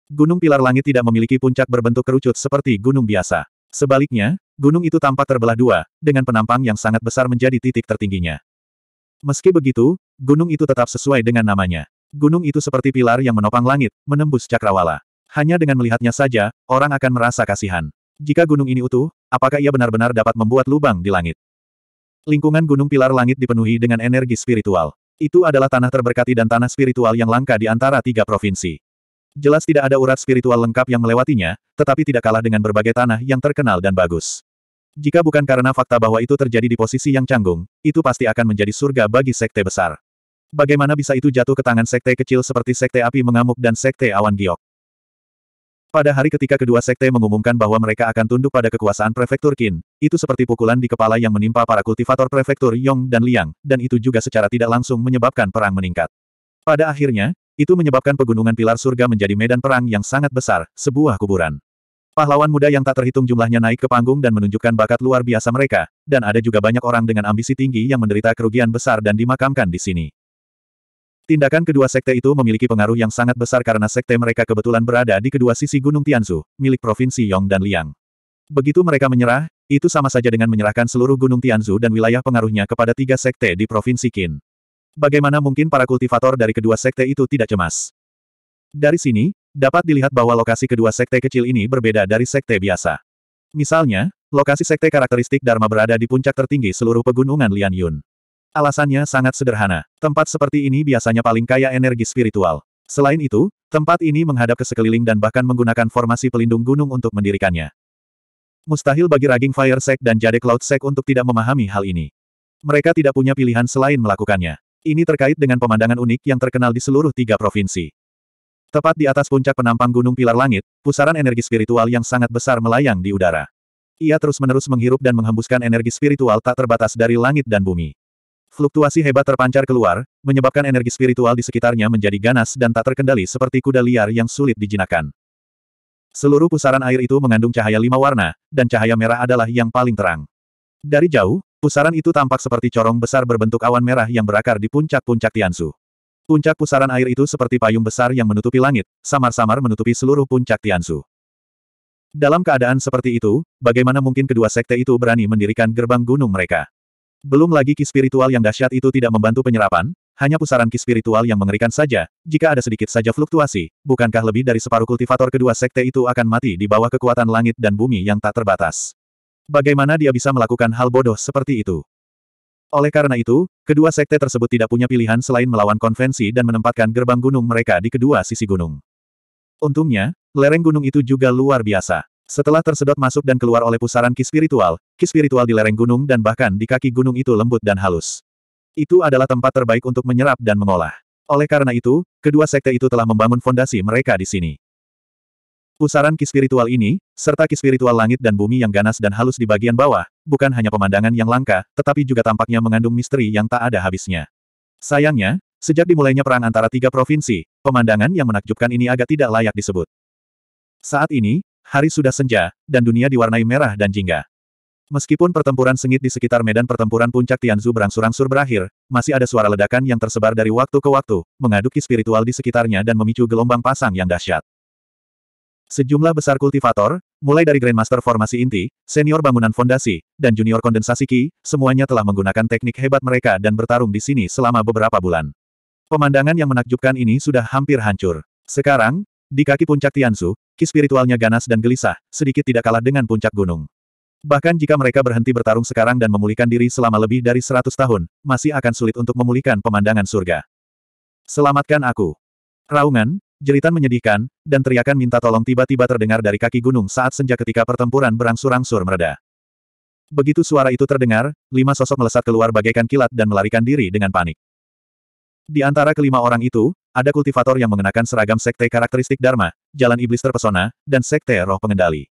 Gunung pilar langit tidak memiliki puncak berbentuk kerucut seperti gunung biasa. Sebaliknya, gunung itu tampak terbelah dua, dengan penampang yang sangat besar menjadi titik tertingginya. Meski begitu, gunung itu tetap sesuai dengan namanya. Gunung itu seperti pilar yang menopang langit, menembus cakrawala. Hanya dengan melihatnya saja, orang akan merasa kasihan. Jika gunung ini utuh, apakah ia benar-benar dapat membuat lubang di langit? Lingkungan gunung pilar langit dipenuhi dengan energi spiritual. Itu adalah tanah terberkati dan tanah spiritual yang langka di antara tiga provinsi. Jelas tidak ada urat spiritual lengkap yang melewatinya, tetapi tidak kalah dengan berbagai tanah yang terkenal dan bagus. Jika bukan karena fakta bahwa itu terjadi di posisi yang canggung, itu pasti akan menjadi surga bagi sekte besar. Bagaimana bisa itu jatuh ke tangan sekte kecil seperti sekte api mengamuk dan sekte awan giok? Pada hari ketika kedua sekte mengumumkan bahwa mereka akan tunduk pada kekuasaan prefektur Qin, itu seperti pukulan di kepala yang menimpa para kultivator prefektur Yong dan Liang, dan itu juga secara tidak langsung menyebabkan perang meningkat. Pada akhirnya, itu menyebabkan pegunungan pilar surga menjadi medan perang yang sangat besar, sebuah kuburan. Pahlawan muda yang tak terhitung jumlahnya naik ke panggung dan menunjukkan bakat luar biasa mereka, dan ada juga banyak orang dengan ambisi tinggi yang menderita kerugian besar dan dimakamkan di sini. Tindakan kedua sekte itu memiliki pengaruh yang sangat besar karena sekte mereka kebetulan berada di kedua sisi Gunung Tianzu, milik Provinsi Yong dan Liang. Begitu mereka menyerah, itu sama saja dengan menyerahkan seluruh Gunung Tianzu dan wilayah pengaruhnya kepada tiga sekte di Provinsi Qin. Bagaimana mungkin para kultivator dari kedua sekte itu tidak cemas? Dari sini, dapat dilihat bahwa lokasi kedua sekte kecil ini berbeda dari sekte biasa. Misalnya, lokasi sekte karakteristik Dharma berada di puncak tertinggi seluruh pegunungan Lian Yun. Alasannya sangat sederhana. Tempat seperti ini biasanya paling kaya energi spiritual. Selain itu, tempat ini menghadap ke sekeliling dan bahkan menggunakan formasi pelindung gunung untuk mendirikannya. Mustahil bagi Raging Fire Sek dan Jade Cloud Sek untuk tidak memahami hal ini. Mereka tidak punya pilihan selain melakukannya. Ini terkait dengan pemandangan unik yang terkenal di seluruh tiga provinsi. Tepat di atas puncak penampang Gunung Pilar Langit, pusaran energi spiritual yang sangat besar melayang di udara. Ia terus-menerus menghirup dan menghembuskan energi spiritual tak terbatas dari langit dan bumi. Fluktuasi hebat terpancar keluar, menyebabkan energi spiritual di sekitarnya menjadi ganas dan tak terkendali seperti kuda liar yang sulit dijinakan. Seluruh pusaran air itu mengandung cahaya lima warna, dan cahaya merah adalah yang paling terang. Dari jauh, pusaran itu tampak seperti corong besar berbentuk awan merah yang berakar di puncak-puncak Tiansu. Puncak pusaran air itu seperti payung besar yang menutupi langit, samar-samar menutupi seluruh puncak Tiansu. Dalam keadaan seperti itu, bagaimana mungkin kedua sekte itu berani mendirikan gerbang gunung mereka? Belum lagi ki spiritual yang dahsyat itu tidak membantu penyerapan, hanya pusaran ki spiritual yang mengerikan saja, jika ada sedikit saja fluktuasi, bukankah lebih dari separuh kultivator kedua sekte itu akan mati di bawah kekuatan langit dan bumi yang tak terbatas. Bagaimana dia bisa melakukan hal bodoh seperti itu? Oleh karena itu, kedua sekte tersebut tidak punya pilihan selain melawan konvensi dan menempatkan gerbang gunung mereka di kedua sisi gunung. Untungnya, lereng gunung itu juga luar biasa. Setelah tersedot masuk dan keluar oleh pusaran ki spiritual, ki spiritual di lereng gunung dan bahkan di kaki gunung itu lembut dan halus. Itu adalah tempat terbaik untuk menyerap dan mengolah. Oleh karena itu, kedua sekte itu telah membangun fondasi mereka di sini. Pusaran ki spiritual ini, serta ki spiritual langit dan bumi yang ganas dan halus di bagian bawah, bukan hanya pemandangan yang langka, tetapi juga tampaknya mengandung misteri yang tak ada habisnya. Sayangnya, sejak dimulainya perang antara tiga provinsi, pemandangan yang menakjubkan ini agak tidak layak disebut. Saat ini, Hari sudah senja, dan dunia diwarnai merah dan jingga. Meskipun pertempuran sengit di sekitar medan pertempuran puncak Tianzu berangsur-angsur berakhir, masih ada suara ledakan yang tersebar dari waktu ke waktu, mengaduki spiritual di sekitarnya dan memicu gelombang pasang yang dahsyat. Sejumlah besar kultivator, mulai dari Grandmaster formasi inti, senior bangunan fondasi, dan junior kondensasi Ki, semuanya telah menggunakan teknik hebat mereka dan bertarung di sini selama beberapa bulan. Pemandangan yang menakjubkan ini sudah hampir hancur. Sekarang, di kaki puncak Tiansu, ki spiritualnya ganas dan gelisah, sedikit tidak kalah dengan puncak gunung. Bahkan jika mereka berhenti bertarung sekarang dan memulihkan diri selama lebih dari seratus tahun, masih akan sulit untuk memulihkan pemandangan surga. Selamatkan aku. Raungan, jeritan menyedihkan, dan teriakan minta tolong tiba-tiba terdengar dari kaki gunung saat senja ketika pertempuran berangsur-angsur mereda. Begitu suara itu terdengar, lima sosok melesat keluar bagaikan kilat dan melarikan diri dengan panik. Di antara kelima orang itu, ada kultivator yang mengenakan seragam sekte karakteristik Dharma, jalan iblis terpesona, dan sekte roh pengendali.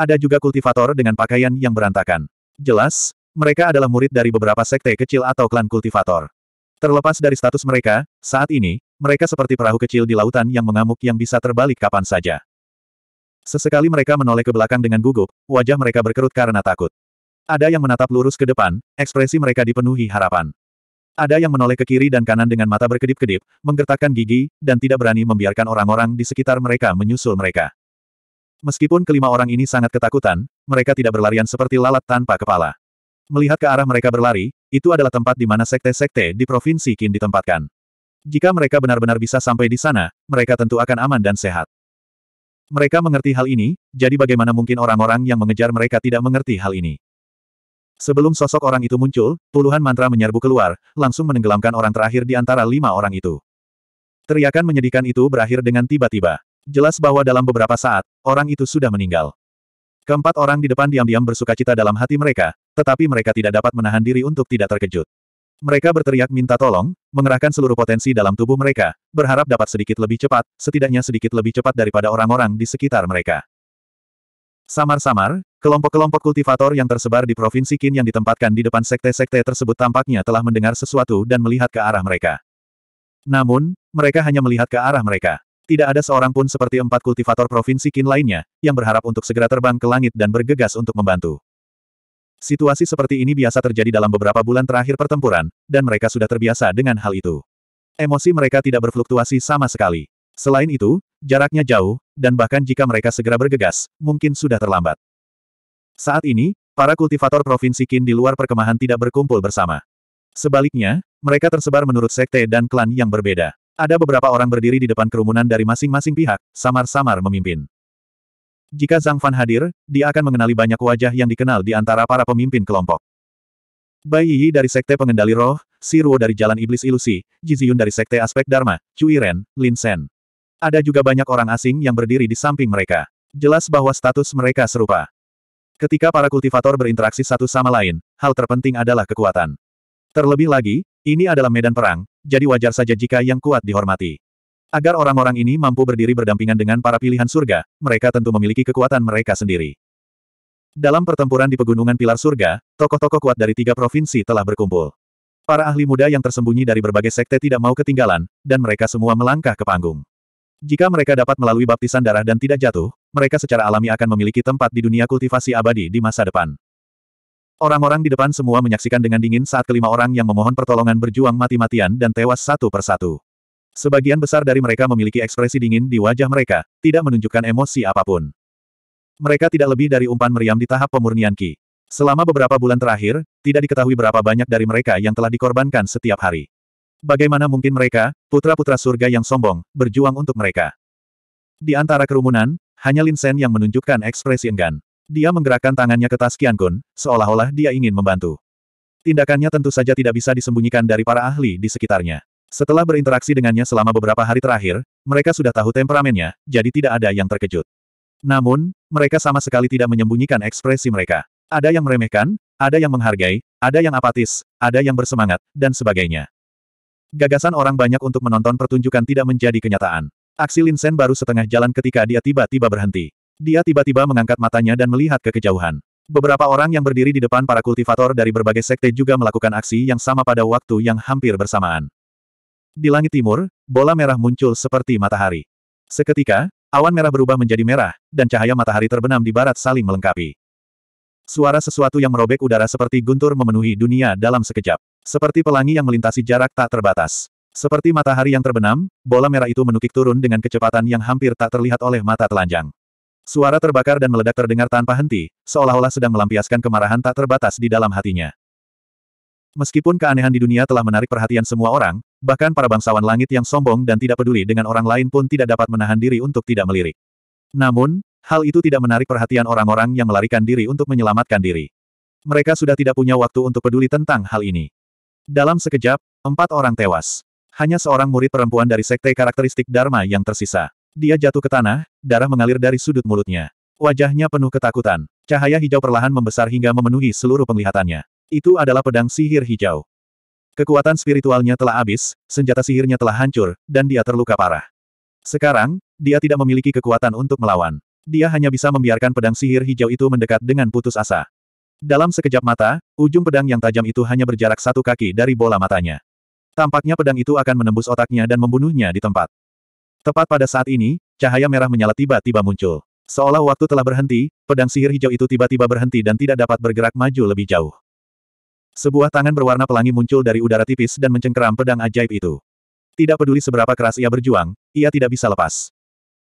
Ada juga kultivator dengan pakaian yang berantakan. Jelas, mereka adalah murid dari beberapa sekte kecil atau klan kultivator. Terlepas dari status mereka, saat ini, mereka seperti perahu kecil di lautan yang mengamuk yang bisa terbalik kapan saja. Sesekali mereka menoleh ke belakang dengan gugup, wajah mereka berkerut karena takut. Ada yang menatap lurus ke depan, ekspresi mereka dipenuhi harapan. Ada yang menoleh ke kiri dan kanan dengan mata berkedip-kedip, menggertakkan gigi, dan tidak berani membiarkan orang-orang di sekitar mereka menyusul mereka. Meskipun kelima orang ini sangat ketakutan, mereka tidak berlarian seperti lalat tanpa kepala. Melihat ke arah mereka berlari, itu adalah tempat di mana sekte-sekte di Provinsi Qin ditempatkan. Jika mereka benar-benar bisa sampai di sana, mereka tentu akan aman dan sehat. Mereka mengerti hal ini, jadi bagaimana mungkin orang-orang yang mengejar mereka tidak mengerti hal ini? Sebelum sosok orang itu muncul, puluhan mantra menyerbu keluar, langsung menenggelamkan orang terakhir di antara lima orang itu. Teriakan menyedihkan itu berakhir dengan tiba-tiba. Jelas bahwa dalam beberapa saat, orang itu sudah meninggal. Keempat orang di depan diam-diam bersuka cita dalam hati mereka, tetapi mereka tidak dapat menahan diri untuk tidak terkejut. Mereka berteriak minta tolong, mengerahkan seluruh potensi dalam tubuh mereka, berharap dapat sedikit lebih cepat, setidaknya sedikit lebih cepat daripada orang-orang di sekitar mereka. Samar-samar, Kelompok-kelompok kultivator yang tersebar di Provinsi Qin yang ditempatkan di depan sekte-sekte tersebut tampaknya telah mendengar sesuatu dan melihat ke arah mereka. Namun, mereka hanya melihat ke arah mereka. Tidak ada seorang pun seperti empat kultivator Provinsi Qin lainnya, yang berharap untuk segera terbang ke langit dan bergegas untuk membantu. Situasi seperti ini biasa terjadi dalam beberapa bulan terakhir pertempuran, dan mereka sudah terbiasa dengan hal itu. Emosi mereka tidak berfluktuasi sama sekali. Selain itu, jaraknya jauh, dan bahkan jika mereka segera bergegas, mungkin sudah terlambat. Saat ini, para kultivator Provinsi Qin di luar perkemahan tidak berkumpul bersama. Sebaliknya, mereka tersebar menurut sekte dan klan yang berbeda. Ada beberapa orang berdiri di depan kerumunan dari masing-masing pihak, samar-samar memimpin. Jika Zhang Fan hadir, dia akan mengenali banyak wajah yang dikenal di antara para pemimpin kelompok. Bai Yi dari Sekte Pengendali Roh, Si Ruo dari Jalan Iblis Ilusi, Ji Ziyun dari Sekte Aspek Dharma, Cui Ren, Lin Sen. Ada juga banyak orang asing yang berdiri di samping mereka. Jelas bahwa status mereka serupa. Ketika para kultivator berinteraksi satu sama lain, hal terpenting adalah kekuatan. Terlebih lagi, ini adalah medan perang, jadi wajar saja jika yang kuat dihormati. Agar orang-orang ini mampu berdiri berdampingan dengan para pilihan surga, mereka tentu memiliki kekuatan mereka sendiri. Dalam pertempuran di pegunungan Pilar Surga, tokoh-tokoh kuat dari tiga provinsi telah berkumpul. Para ahli muda yang tersembunyi dari berbagai sekte tidak mau ketinggalan, dan mereka semua melangkah ke panggung. Jika mereka dapat melalui baptisan darah dan tidak jatuh, mereka secara alami akan memiliki tempat di dunia kultivasi abadi di masa depan. Orang-orang di depan semua menyaksikan dengan dingin saat kelima orang yang memohon pertolongan berjuang mati-matian dan tewas satu persatu. Sebagian besar dari mereka memiliki ekspresi dingin di wajah mereka, tidak menunjukkan emosi apapun. Mereka tidak lebih dari umpan meriam di tahap pemurnian Ki. Selama beberapa bulan terakhir, tidak diketahui berapa banyak dari mereka yang telah dikorbankan setiap hari. Bagaimana mungkin mereka, putra-putra surga yang sombong, berjuang untuk mereka? Di antara kerumunan, hanya Lin Sen yang menunjukkan ekspresi enggan. Dia menggerakkan tangannya ke tas Qian Kun, seolah-olah dia ingin membantu. Tindakannya tentu saja tidak bisa disembunyikan dari para ahli di sekitarnya. Setelah berinteraksi dengannya selama beberapa hari terakhir, mereka sudah tahu temperamennya, jadi tidak ada yang terkejut. Namun, mereka sama sekali tidak menyembunyikan ekspresi mereka. Ada yang meremehkan, ada yang menghargai, ada yang apatis, ada yang bersemangat, dan sebagainya. Gagasan orang banyak untuk menonton pertunjukan tidak menjadi kenyataan. Aksi Lin Sen baru setengah jalan ketika dia tiba-tiba berhenti. Dia tiba-tiba mengangkat matanya dan melihat ke kejauhan. Beberapa orang yang berdiri di depan para kultivator dari berbagai sekte juga melakukan aksi yang sama pada waktu yang hampir bersamaan. Di langit timur, bola merah muncul seperti matahari. Seketika, awan merah berubah menjadi merah, dan cahaya matahari terbenam di barat saling melengkapi. Suara sesuatu yang merobek udara seperti guntur memenuhi dunia dalam sekejap. Seperti pelangi yang melintasi jarak tak terbatas. Seperti matahari yang terbenam, bola merah itu menukik turun dengan kecepatan yang hampir tak terlihat oleh mata telanjang. Suara terbakar dan meledak terdengar tanpa henti, seolah-olah sedang melampiaskan kemarahan tak terbatas di dalam hatinya. Meskipun keanehan di dunia telah menarik perhatian semua orang, bahkan para bangsawan langit yang sombong dan tidak peduli dengan orang lain pun tidak dapat menahan diri untuk tidak melirik. Namun, hal itu tidak menarik perhatian orang-orang yang melarikan diri untuk menyelamatkan diri. Mereka sudah tidak punya waktu untuk peduli tentang hal ini. Dalam sekejap, empat orang tewas. Hanya seorang murid perempuan dari sekte karakteristik Dharma yang tersisa. Dia jatuh ke tanah, darah mengalir dari sudut mulutnya. Wajahnya penuh ketakutan. Cahaya hijau perlahan membesar hingga memenuhi seluruh penglihatannya. Itu adalah pedang sihir hijau. Kekuatan spiritualnya telah habis, senjata sihirnya telah hancur, dan dia terluka parah. Sekarang, dia tidak memiliki kekuatan untuk melawan. Dia hanya bisa membiarkan pedang sihir hijau itu mendekat dengan putus asa. Dalam sekejap mata, ujung pedang yang tajam itu hanya berjarak satu kaki dari bola matanya. Tampaknya pedang itu akan menembus otaknya dan membunuhnya di tempat. Tepat pada saat ini, cahaya merah menyala tiba-tiba muncul. Seolah waktu telah berhenti, pedang sihir hijau itu tiba-tiba berhenti dan tidak dapat bergerak maju lebih jauh. Sebuah tangan berwarna pelangi muncul dari udara tipis dan mencengkeram pedang ajaib itu. Tidak peduli seberapa keras ia berjuang, ia tidak bisa lepas.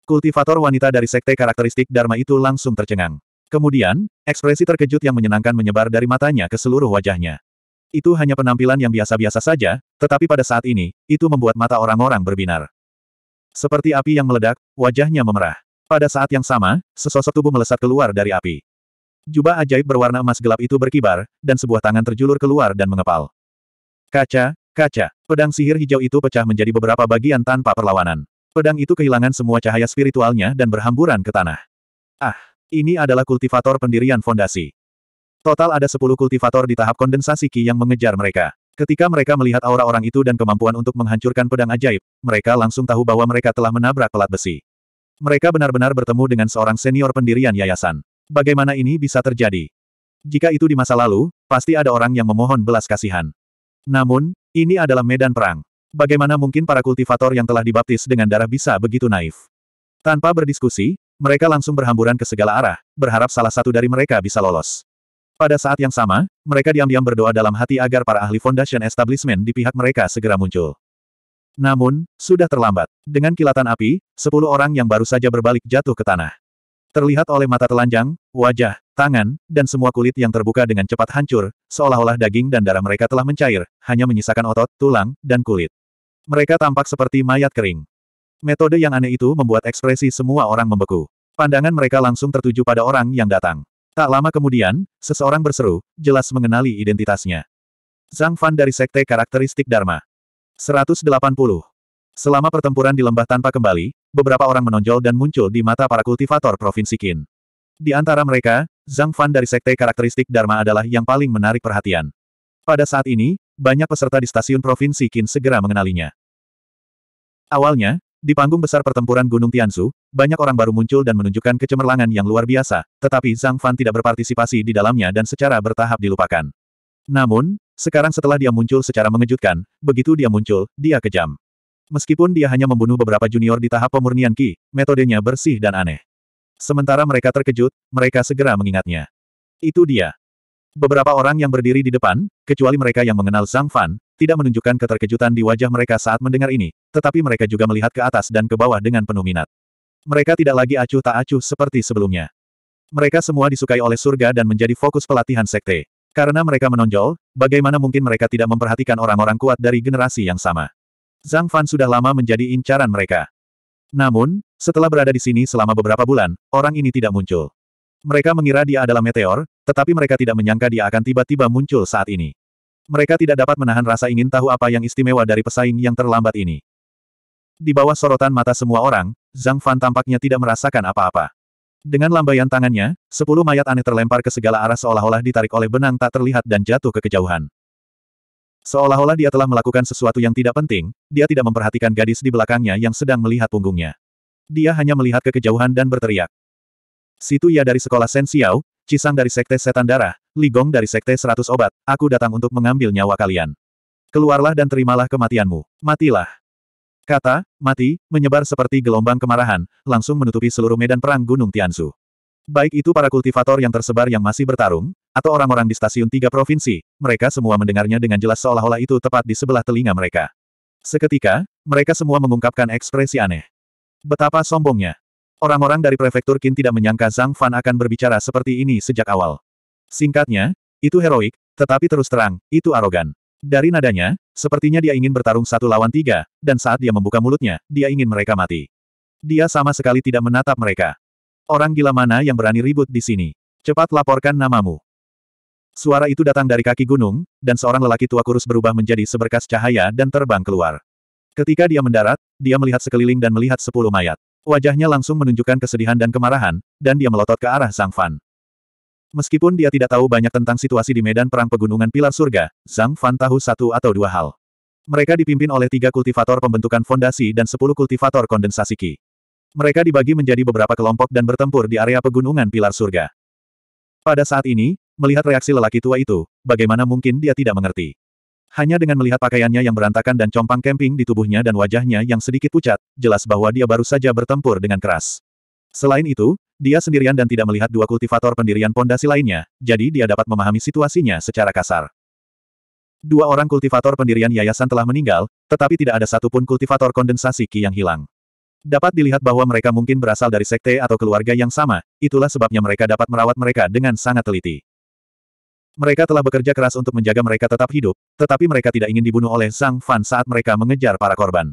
Kultivator wanita dari sekte karakteristik Dharma itu langsung tercengang. Kemudian, ekspresi terkejut yang menyenangkan menyebar dari matanya ke seluruh wajahnya. Itu hanya penampilan yang biasa-biasa saja, tetapi pada saat ini, itu membuat mata orang-orang berbinar. Seperti api yang meledak, wajahnya memerah. Pada saat yang sama, sesosok tubuh melesat keluar dari api. Jubah ajaib berwarna emas gelap itu berkibar, dan sebuah tangan terjulur keluar dan mengepal. Kaca, kaca, pedang sihir hijau itu pecah menjadi beberapa bagian tanpa perlawanan. Pedang itu kehilangan semua cahaya spiritualnya dan berhamburan ke tanah. Ah, ini adalah kultivator pendirian fondasi. Total ada 10 kultivator di tahap kondensasi ki yang mengejar mereka. Ketika mereka melihat aura orang itu dan kemampuan untuk menghancurkan pedang ajaib, mereka langsung tahu bahwa mereka telah menabrak pelat besi. Mereka benar-benar bertemu dengan seorang senior pendirian yayasan. Bagaimana ini bisa terjadi? Jika itu di masa lalu, pasti ada orang yang memohon belas kasihan. Namun, ini adalah medan perang. Bagaimana mungkin para kultivator yang telah dibaptis dengan darah bisa begitu naif? Tanpa berdiskusi, mereka langsung berhamburan ke segala arah, berharap salah satu dari mereka bisa lolos. Pada saat yang sama, mereka diam-diam berdoa dalam hati agar para ahli Foundation Establishment di pihak mereka segera muncul. Namun, sudah terlambat. Dengan kilatan api, sepuluh orang yang baru saja berbalik jatuh ke tanah. Terlihat oleh mata telanjang, wajah, tangan, dan semua kulit yang terbuka dengan cepat hancur, seolah-olah daging dan darah mereka telah mencair, hanya menyisakan otot, tulang, dan kulit. Mereka tampak seperti mayat kering. Metode yang aneh itu membuat ekspresi semua orang membeku. Pandangan mereka langsung tertuju pada orang yang datang. Tak lama kemudian, seseorang berseru, jelas mengenali identitasnya. Zhang Fan dari Sekte Karakteristik Dharma. 180. Selama pertempuran di lembah tanpa kembali, beberapa orang menonjol dan muncul di mata para kultivator Provinsi Qin. Di antara mereka, Zhang Fan dari Sekte Karakteristik Dharma adalah yang paling menarik perhatian. Pada saat ini, banyak peserta di stasiun Provinsi Qin segera mengenalinya. Awalnya, di panggung besar pertempuran Gunung Tianzu, banyak orang baru muncul dan menunjukkan kecemerlangan yang luar biasa, tetapi Zhang Fan tidak berpartisipasi di dalamnya dan secara bertahap dilupakan. Namun, sekarang setelah dia muncul secara mengejutkan, begitu dia muncul, dia kejam. Meskipun dia hanya membunuh beberapa junior di tahap pemurnian Qi, metodenya bersih dan aneh. Sementara mereka terkejut, mereka segera mengingatnya. Itu dia. Beberapa orang yang berdiri di depan, kecuali mereka yang mengenal Zhang Fan, tidak menunjukkan keterkejutan di wajah mereka saat mendengar ini, tetapi mereka juga melihat ke atas dan ke bawah dengan penuh minat. Mereka tidak lagi acuh tak acuh seperti sebelumnya. Mereka semua disukai oleh surga dan menjadi fokus pelatihan sekte. Karena mereka menonjol, bagaimana mungkin mereka tidak memperhatikan orang-orang kuat dari generasi yang sama. Zhang Fan sudah lama menjadi incaran mereka. Namun, setelah berada di sini selama beberapa bulan, orang ini tidak muncul. Mereka mengira dia adalah meteor, tetapi mereka tidak menyangka dia akan tiba-tiba muncul saat ini. Mereka tidak dapat menahan rasa ingin tahu apa yang istimewa dari pesaing yang terlambat ini. Di bawah sorotan mata semua orang, Zhang Fan tampaknya tidak merasakan apa-apa. Dengan lambaian tangannya, sepuluh mayat aneh terlempar ke segala arah seolah-olah ditarik oleh benang tak terlihat dan jatuh ke kejauhan. Seolah-olah dia telah melakukan sesuatu yang tidak penting, dia tidak memperhatikan gadis di belakangnya yang sedang melihat punggungnya. Dia hanya melihat ke kejauhan dan berteriak. Situ ia dari sekolah Sen Xiao, Cisang dari Sekte Setan Darah, Ligong dari Sekte Seratus Obat, aku datang untuk mengambil nyawa kalian. Keluarlah dan terimalah kematianmu. Matilah. Kata, mati, menyebar seperti gelombang kemarahan, langsung menutupi seluruh medan perang Gunung Tianzu. Baik itu para kultivator yang tersebar yang masih bertarung, atau orang-orang di stasiun tiga provinsi, mereka semua mendengarnya dengan jelas seolah-olah itu tepat di sebelah telinga mereka. Seketika, mereka semua mengungkapkan ekspresi aneh. Betapa sombongnya. Orang-orang dari prefektur Qin tidak menyangka Zhang Fan akan berbicara seperti ini sejak awal. Singkatnya, itu heroik, tetapi terus terang, itu arogan. Dari nadanya, sepertinya dia ingin bertarung satu lawan tiga, dan saat dia membuka mulutnya, dia ingin mereka mati. Dia sama sekali tidak menatap mereka. Orang gila mana yang berani ribut di sini? Cepat laporkan namamu. Suara itu datang dari kaki gunung, dan seorang lelaki tua kurus berubah menjadi seberkas cahaya dan terbang keluar. Ketika dia mendarat, dia melihat sekeliling dan melihat sepuluh mayat. Wajahnya langsung menunjukkan kesedihan dan kemarahan, dan dia melotot ke arah Zhang Fan. Meskipun dia tidak tahu banyak tentang situasi di medan perang pegunungan Pilar Surga, Zhang Fan tahu satu atau dua hal. Mereka dipimpin oleh tiga kultivator pembentukan fondasi dan sepuluh kultivator kondensasi Ki. Mereka dibagi menjadi beberapa kelompok dan bertempur di area pegunungan Pilar Surga. Pada saat ini, melihat reaksi lelaki tua itu, bagaimana mungkin dia tidak mengerti. Hanya dengan melihat pakaiannya yang berantakan dan compang kemping di tubuhnya dan wajahnya yang sedikit pucat, jelas bahwa dia baru saja bertempur dengan keras. Selain itu, dia sendirian dan tidak melihat dua kultivator pendirian pondasi lainnya, jadi dia dapat memahami situasinya secara kasar. Dua orang kultivator pendirian yayasan telah meninggal, tetapi tidak ada satupun kultivator kondensasi Ki yang hilang. Dapat dilihat bahwa mereka mungkin berasal dari sekte atau keluarga yang sama, itulah sebabnya mereka dapat merawat mereka dengan sangat teliti. Mereka telah bekerja keras untuk menjaga mereka tetap hidup, tetapi mereka tidak ingin dibunuh oleh Zhang Fan saat mereka mengejar para korban.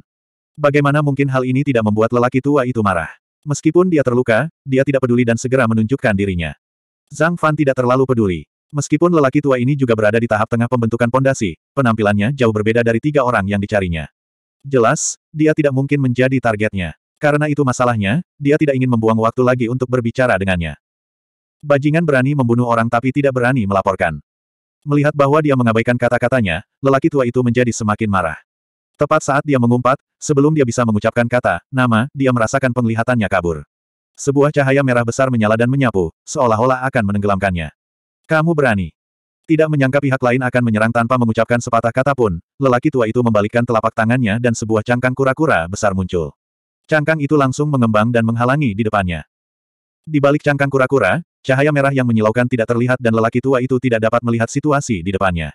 Bagaimana mungkin hal ini tidak membuat lelaki tua itu marah? Meskipun dia terluka, dia tidak peduli dan segera menunjukkan dirinya. Zhang Fan tidak terlalu peduli. Meskipun lelaki tua ini juga berada di tahap tengah pembentukan pondasi, penampilannya jauh berbeda dari tiga orang yang dicarinya. Jelas, dia tidak mungkin menjadi targetnya. Karena itu masalahnya, dia tidak ingin membuang waktu lagi untuk berbicara dengannya. Bajingan berani membunuh orang tapi tidak berani melaporkan. Melihat bahwa dia mengabaikan kata-katanya, lelaki tua itu menjadi semakin marah. Tepat saat dia mengumpat, sebelum dia bisa mengucapkan kata, nama, dia merasakan penglihatannya kabur. Sebuah cahaya merah besar menyala dan menyapu, seolah-olah akan menenggelamkannya. Kamu berani. Tidak menyangka pihak lain akan menyerang tanpa mengucapkan sepatah kata pun, lelaki tua itu membalikkan telapak tangannya dan sebuah cangkang kura-kura besar muncul. Cangkang itu langsung mengembang dan menghalangi di depannya. Di balik cangkang kura-kura, Cahaya merah yang menyilaukan tidak terlihat dan lelaki tua itu tidak dapat melihat situasi di depannya.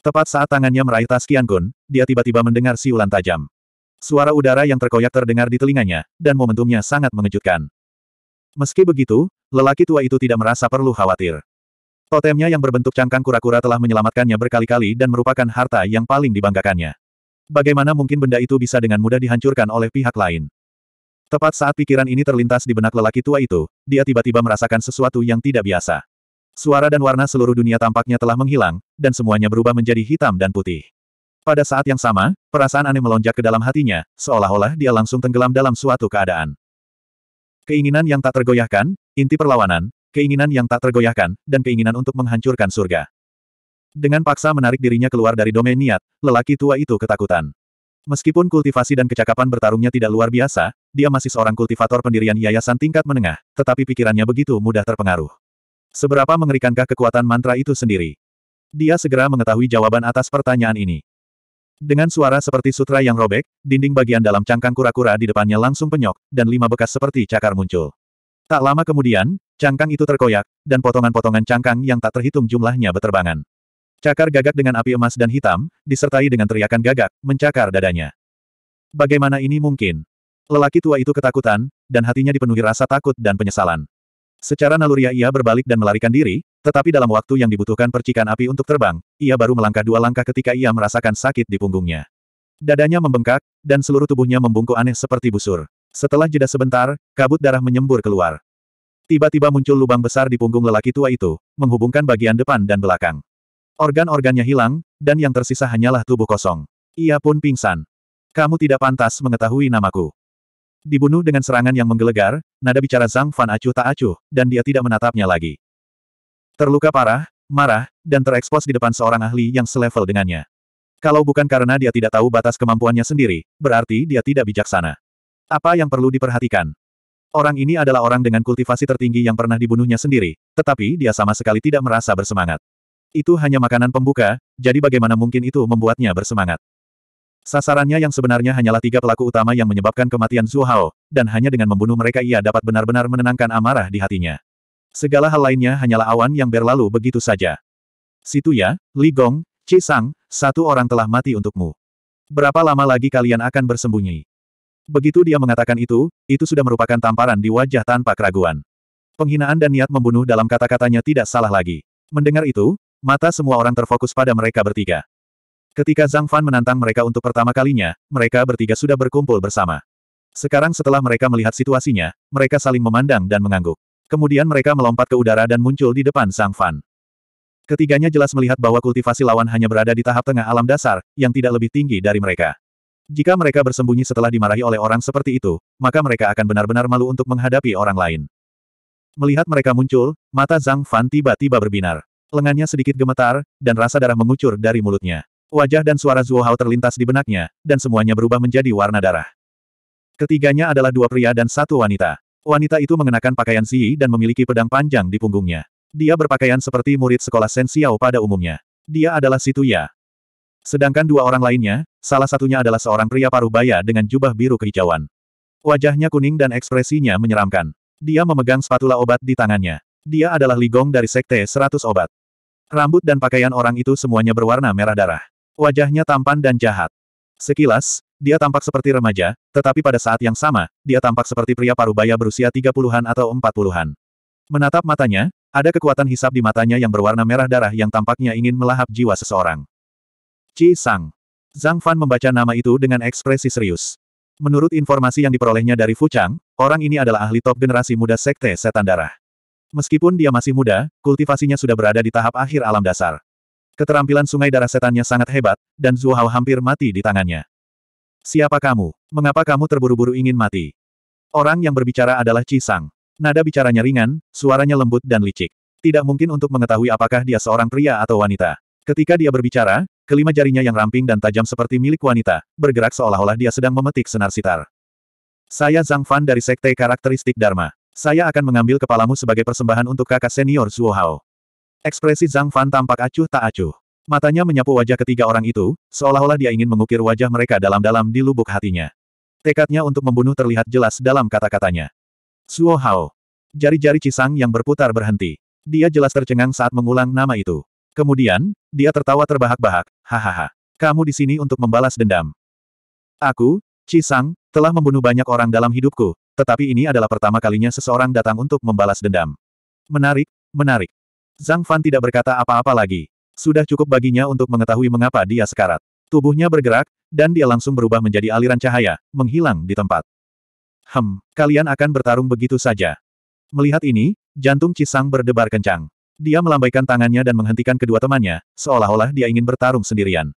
Tepat saat tangannya meraih tas Qiangun, dia tiba-tiba mendengar siulan tajam. Suara udara yang terkoyak terdengar di telinganya, dan momentumnya sangat mengejutkan. Meski begitu, lelaki tua itu tidak merasa perlu khawatir. Totemnya yang berbentuk cangkang kura-kura telah menyelamatkannya berkali-kali dan merupakan harta yang paling dibanggakannya. Bagaimana mungkin benda itu bisa dengan mudah dihancurkan oleh pihak lain? Tepat saat pikiran ini terlintas di benak lelaki tua itu, dia tiba-tiba merasakan sesuatu yang tidak biasa. Suara dan warna seluruh dunia tampaknya telah menghilang, dan semuanya berubah menjadi hitam dan putih. Pada saat yang sama, perasaan aneh melonjak ke dalam hatinya, seolah-olah dia langsung tenggelam dalam suatu keadaan. Keinginan yang tak tergoyahkan, inti perlawanan, keinginan yang tak tergoyahkan, dan keinginan untuk menghancurkan surga. Dengan paksa menarik dirinya keluar dari domain niat, lelaki tua itu ketakutan. Meskipun kultivasi dan kecakapan bertarungnya tidak luar biasa, dia masih seorang kultivator pendirian yayasan tingkat menengah, tetapi pikirannya begitu mudah terpengaruh. Seberapa mengerikankah kekuatan mantra itu sendiri? Dia segera mengetahui jawaban atas pertanyaan ini. Dengan suara seperti sutra yang robek, dinding bagian dalam cangkang kura-kura di depannya langsung penyok, dan lima bekas seperti cakar muncul. Tak lama kemudian, cangkang itu terkoyak, dan potongan-potongan cangkang yang tak terhitung jumlahnya beterbangan. Cakar gagak dengan api emas dan hitam, disertai dengan teriakan gagak, mencakar dadanya. Bagaimana ini mungkin? Lelaki tua itu ketakutan, dan hatinya dipenuhi rasa takut dan penyesalan. Secara naluriah ia berbalik dan melarikan diri, tetapi dalam waktu yang dibutuhkan percikan api untuk terbang, ia baru melangkah dua langkah ketika ia merasakan sakit di punggungnya. Dadanya membengkak, dan seluruh tubuhnya membungkuk aneh seperti busur. Setelah jeda sebentar, kabut darah menyembur keluar. Tiba-tiba muncul lubang besar di punggung lelaki tua itu, menghubungkan bagian depan dan belakang. Organ-organnya hilang, dan yang tersisa hanyalah tubuh kosong. Ia pun pingsan. Kamu tidak pantas mengetahui namaku. Dibunuh dengan serangan yang menggelegar, nada bicara Zhang Fan acuh tak acuh, dan dia tidak menatapnya lagi. Terluka parah, marah, dan terekspos di depan seorang ahli yang selevel dengannya. Kalau bukan karena dia tidak tahu batas kemampuannya sendiri, berarti dia tidak bijaksana. Apa yang perlu diperhatikan? Orang ini adalah orang dengan kultivasi tertinggi yang pernah dibunuhnya sendiri, tetapi dia sama sekali tidak merasa bersemangat. Itu hanya makanan pembuka, jadi bagaimana mungkin itu membuatnya bersemangat. Sasarannya yang sebenarnya hanyalah tiga pelaku utama yang menyebabkan kematian Zhu Hao, dan hanya dengan membunuh mereka ia dapat benar-benar menenangkan amarah di hatinya. Segala hal lainnya hanyalah awan yang berlalu begitu saja. Situ ya, Li Gong, Ci Sang, satu orang telah mati untukmu. Berapa lama lagi kalian akan bersembunyi? Begitu dia mengatakan itu, itu sudah merupakan tamparan di wajah tanpa keraguan. Penghinaan dan niat membunuh dalam kata-katanya tidak salah lagi. Mendengar itu, Mata semua orang terfokus pada mereka bertiga. Ketika Zhang Fan menantang mereka untuk pertama kalinya, mereka bertiga sudah berkumpul bersama. Sekarang setelah mereka melihat situasinya, mereka saling memandang dan mengangguk. Kemudian mereka melompat ke udara dan muncul di depan Zhang Fan. Ketiganya jelas melihat bahwa kultivasi lawan hanya berada di tahap tengah alam dasar, yang tidak lebih tinggi dari mereka. Jika mereka bersembunyi setelah dimarahi oleh orang seperti itu, maka mereka akan benar-benar malu untuk menghadapi orang lain. Melihat mereka muncul, mata Zhang Fan tiba-tiba berbinar. Lengannya sedikit gemetar, dan rasa darah mengucur dari mulutnya. Wajah dan suara Zhuo Hao terlintas di benaknya, dan semuanya berubah menjadi warna darah. Ketiganya adalah dua pria dan satu wanita. Wanita itu mengenakan pakaian Xi dan memiliki pedang panjang di punggungnya. Dia berpakaian seperti murid sekolah Sen Xiao pada umumnya. Dia adalah Situya. Sedangkan dua orang lainnya, salah satunya adalah seorang pria paruh baya dengan jubah biru kehijauan. Wajahnya kuning dan ekspresinya menyeramkan. Dia memegang spatula obat di tangannya. Dia adalah Ligong dari Sekte Seratus Obat. Rambut dan pakaian orang itu semuanya berwarna merah darah. Wajahnya tampan dan jahat. Sekilas, dia tampak seperti remaja, tetapi pada saat yang sama, dia tampak seperti pria parubaya berusia 30-an atau 40-an. Menatap matanya, ada kekuatan hisap di matanya yang berwarna merah darah yang tampaknya ingin melahap jiwa seseorang. Ci Sang. Zhang Fan membaca nama itu dengan ekspresi serius. Menurut informasi yang diperolehnya dari Fu Chang, orang ini adalah ahli top generasi muda Sekte Setan Darah. Meskipun dia masih muda, kultivasinya sudah berada di tahap akhir alam dasar. Keterampilan sungai darah setannya sangat hebat, dan Zhu Hao hampir mati di tangannya. Siapa kamu? Mengapa kamu terburu-buru ingin mati? Orang yang berbicara adalah Chi Sang. Nada bicaranya ringan, suaranya lembut dan licik. Tidak mungkin untuk mengetahui apakah dia seorang pria atau wanita. Ketika dia berbicara, kelima jarinya yang ramping dan tajam seperti milik wanita, bergerak seolah-olah dia sedang memetik senar sitar. Saya Zhang Fan dari Sekte Karakteristik Dharma. Saya akan mengambil kepalamu sebagai persembahan untuk kakak senior Zuo Hao. Ekspresi Zhang Fan tampak acuh tak acuh. Matanya menyapu wajah ketiga orang itu, seolah-olah dia ingin mengukir wajah mereka dalam-dalam di lubuk hatinya. Tekadnya untuk membunuh terlihat jelas dalam kata-katanya. Zuo Hao. Jari-jari Cisang yang berputar berhenti. Dia jelas tercengang saat mengulang nama itu. Kemudian, dia tertawa terbahak-bahak, hahaha. Kamu di sini untuk membalas dendam. Aku, Cisang, telah membunuh banyak orang dalam hidupku, tetapi ini adalah pertama kalinya seseorang datang untuk membalas dendam. Menarik, menarik. Zhang Fan tidak berkata apa-apa lagi. Sudah cukup baginya untuk mengetahui mengapa dia sekarat. Tubuhnya bergerak, dan dia langsung berubah menjadi aliran cahaya, menghilang di tempat. Hem, kalian akan bertarung begitu saja. Melihat ini, jantung Cisang berdebar kencang. Dia melambaikan tangannya dan menghentikan kedua temannya, seolah-olah dia ingin bertarung sendirian.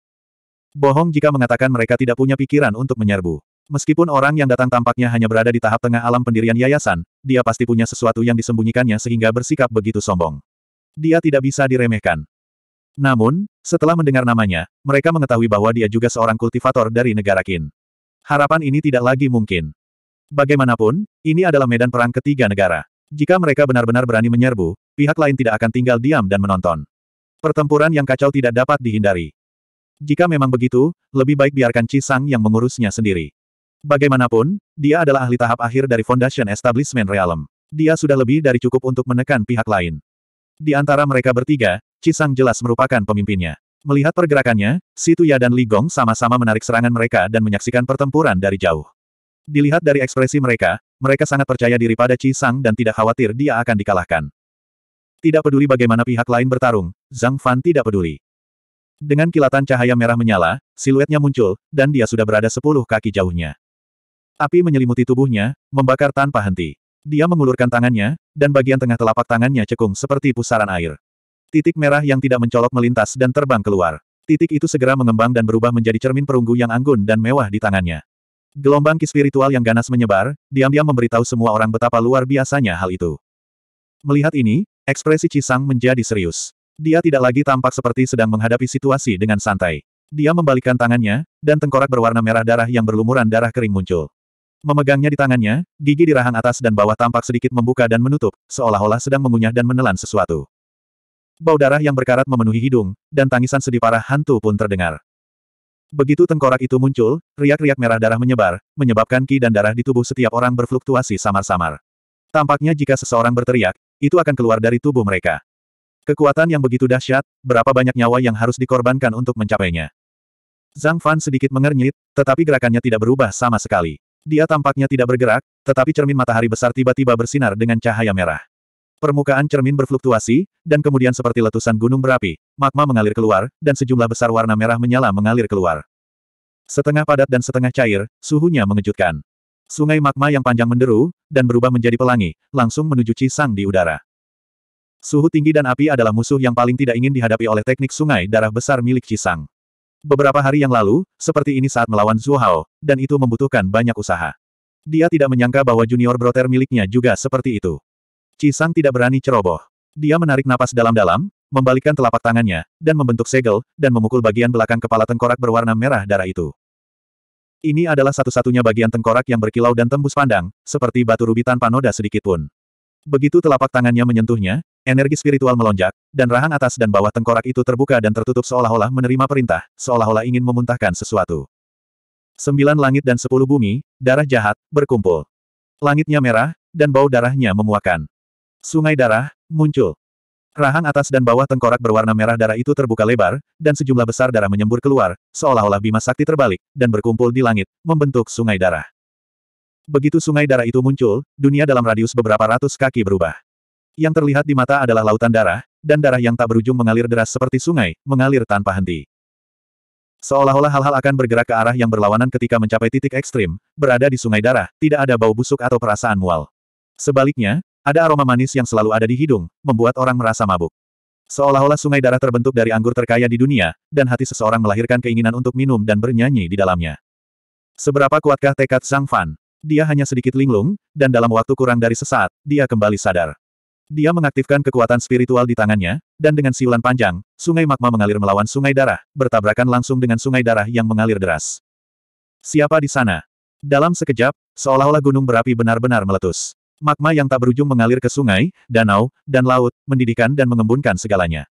Bohong jika mengatakan mereka tidak punya pikiran untuk menyerbu. Meskipun orang yang datang tampaknya hanya berada di tahap tengah alam pendirian yayasan, dia pasti punya sesuatu yang disembunyikannya sehingga bersikap begitu sombong. Dia tidak bisa diremehkan. Namun, setelah mendengar namanya, mereka mengetahui bahwa dia juga seorang kultivator dari negara Qin. Harapan ini tidak lagi mungkin. Bagaimanapun, ini adalah medan perang ketiga negara. Jika mereka benar-benar berani menyerbu, pihak lain tidak akan tinggal diam dan menonton. Pertempuran yang kacau tidak dapat dihindari. Jika memang begitu, lebih baik biarkan Cisang yang mengurusnya sendiri. Bagaimanapun, dia adalah ahli tahap akhir dari Foundation Establishment Realm. Dia sudah lebih dari cukup untuk menekan pihak lain. Di antara mereka bertiga, Cisang jelas merupakan pemimpinnya. Melihat pergerakannya, Situya dan Li Gong sama-sama menarik serangan mereka dan menyaksikan pertempuran dari jauh. Dilihat dari ekspresi mereka, mereka sangat percaya diri pada Cisang dan tidak khawatir dia akan dikalahkan. Tidak peduli bagaimana pihak lain bertarung, Zhang Fan tidak peduli. Dengan kilatan cahaya merah menyala, siluetnya muncul, dan dia sudah berada sepuluh kaki jauhnya. Api menyelimuti tubuhnya, membakar tanpa henti. Dia mengulurkan tangannya, dan bagian tengah telapak tangannya cekung seperti pusaran air. Titik merah yang tidak mencolok melintas dan terbang keluar. Titik itu segera mengembang dan berubah menjadi cermin perunggu yang anggun dan mewah di tangannya. Gelombang ki spiritual yang ganas menyebar, diam-diam memberitahu semua orang betapa luar biasanya hal itu. Melihat ini, ekspresi Cisang menjadi serius. Dia tidak lagi tampak seperti sedang menghadapi situasi dengan santai. Dia membalikkan tangannya, dan tengkorak berwarna merah darah yang berlumuran darah kering muncul. Memegangnya di tangannya, gigi di rahang atas dan bawah tampak sedikit membuka dan menutup, seolah-olah sedang mengunyah dan menelan sesuatu. Bau darah yang berkarat memenuhi hidung, dan tangisan sedih parah hantu pun terdengar. Begitu tengkorak itu muncul, riak-riak merah darah menyebar, menyebabkan ki dan darah di tubuh setiap orang berfluktuasi samar-samar. Tampaknya jika seseorang berteriak, itu akan keluar dari tubuh mereka. Kekuatan yang begitu dahsyat, berapa banyak nyawa yang harus dikorbankan untuk mencapainya. Zhang Fan sedikit mengernyit, tetapi gerakannya tidak berubah sama sekali. Dia tampaknya tidak bergerak, tetapi cermin matahari besar tiba-tiba bersinar dengan cahaya merah. Permukaan cermin berfluktuasi, dan kemudian seperti letusan gunung berapi, magma mengalir keluar, dan sejumlah besar warna merah menyala mengalir keluar. Setengah padat dan setengah cair, suhunya mengejutkan. Sungai magma yang panjang menderu, dan berubah menjadi pelangi, langsung menuju Cisang di udara. Suhu tinggi dan api adalah musuh yang paling tidak ingin dihadapi oleh teknik sungai darah besar milik Cisang. Beberapa hari yang lalu, seperti ini saat melawan Zhu Hao, dan itu membutuhkan banyak usaha. Dia tidak menyangka bahwa junior broter miliknya juga seperti itu. Cisang tidak berani ceroboh. Dia menarik napas dalam-dalam, membalikkan telapak tangannya, dan membentuk segel, dan memukul bagian belakang kepala tengkorak berwarna merah darah itu. Ini adalah satu-satunya bagian tengkorak yang berkilau dan tembus pandang, seperti batu rubi tanpa noda sedikit pun. Begitu telapak tangannya menyentuhnya, Energi spiritual melonjak, dan rahang atas dan bawah tengkorak itu terbuka dan tertutup seolah-olah menerima perintah, seolah-olah ingin memuntahkan sesuatu. Sembilan langit dan sepuluh bumi, darah jahat, berkumpul. Langitnya merah, dan bau darahnya memuakan. Sungai darah, muncul. Rahang atas dan bawah tengkorak berwarna merah darah itu terbuka lebar, dan sejumlah besar darah menyembur keluar, seolah-olah bima sakti terbalik, dan berkumpul di langit, membentuk sungai darah. Begitu sungai darah itu muncul, dunia dalam radius beberapa ratus kaki berubah. Yang terlihat di mata adalah lautan darah, dan darah yang tak berujung mengalir deras seperti sungai, mengalir tanpa henti. Seolah-olah hal-hal akan bergerak ke arah yang berlawanan ketika mencapai titik ekstrim, berada di sungai darah, tidak ada bau busuk atau perasaan mual. Sebaliknya, ada aroma manis yang selalu ada di hidung, membuat orang merasa mabuk. Seolah-olah sungai darah terbentuk dari anggur terkaya di dunia, dan hati seseorang melahirkan keinginan untuk minum dan bernyanyi di dalamnya. Seberapa kuatkah tekad Sang Fan? Dia hanya sedikit linglung, dan dalam waktu kurang dari sesaat, dia kembali sadar. Dia mengaktifkan kekuatan spiritual di tangannya, dan dengan siulan panjang, sungai magma mengalir melawan sungai darah, bertabrakan langsung dengan sungai darah yang mengalir deras. Siapa di sana? Dalam sekejap, seolah-olah gunung berapi benar-benar meletus. Magma yang tak berujung mengalir ke sungai, danau, dan laut, mendidikan dan mengembunkan segalanya.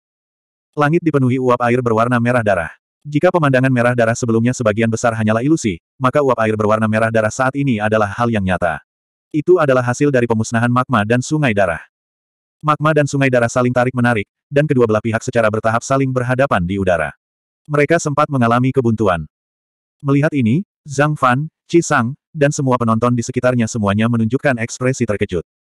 Langit dipenuhi uap air berwarna merah darah. Jika pemandangan merah darah sebelumnya sebagian besar hanyalah ilusi, maka uap air berwarna merah darah saat ini adalah hal yang nyata. Itu adalah hasil dari pemusnahan magma dan sungai darah. Magma dan sungai darah saling tarik-menarik, dan kedua belah pihak secara bertahap saling berhadapan di udara. Mereka sempat mengalami kebuntuan. Melihat ini, Zhang Fan, Qi Sang, dan semua penonton di sekitarnya semuanya menunjukkan ekspresi terkejut.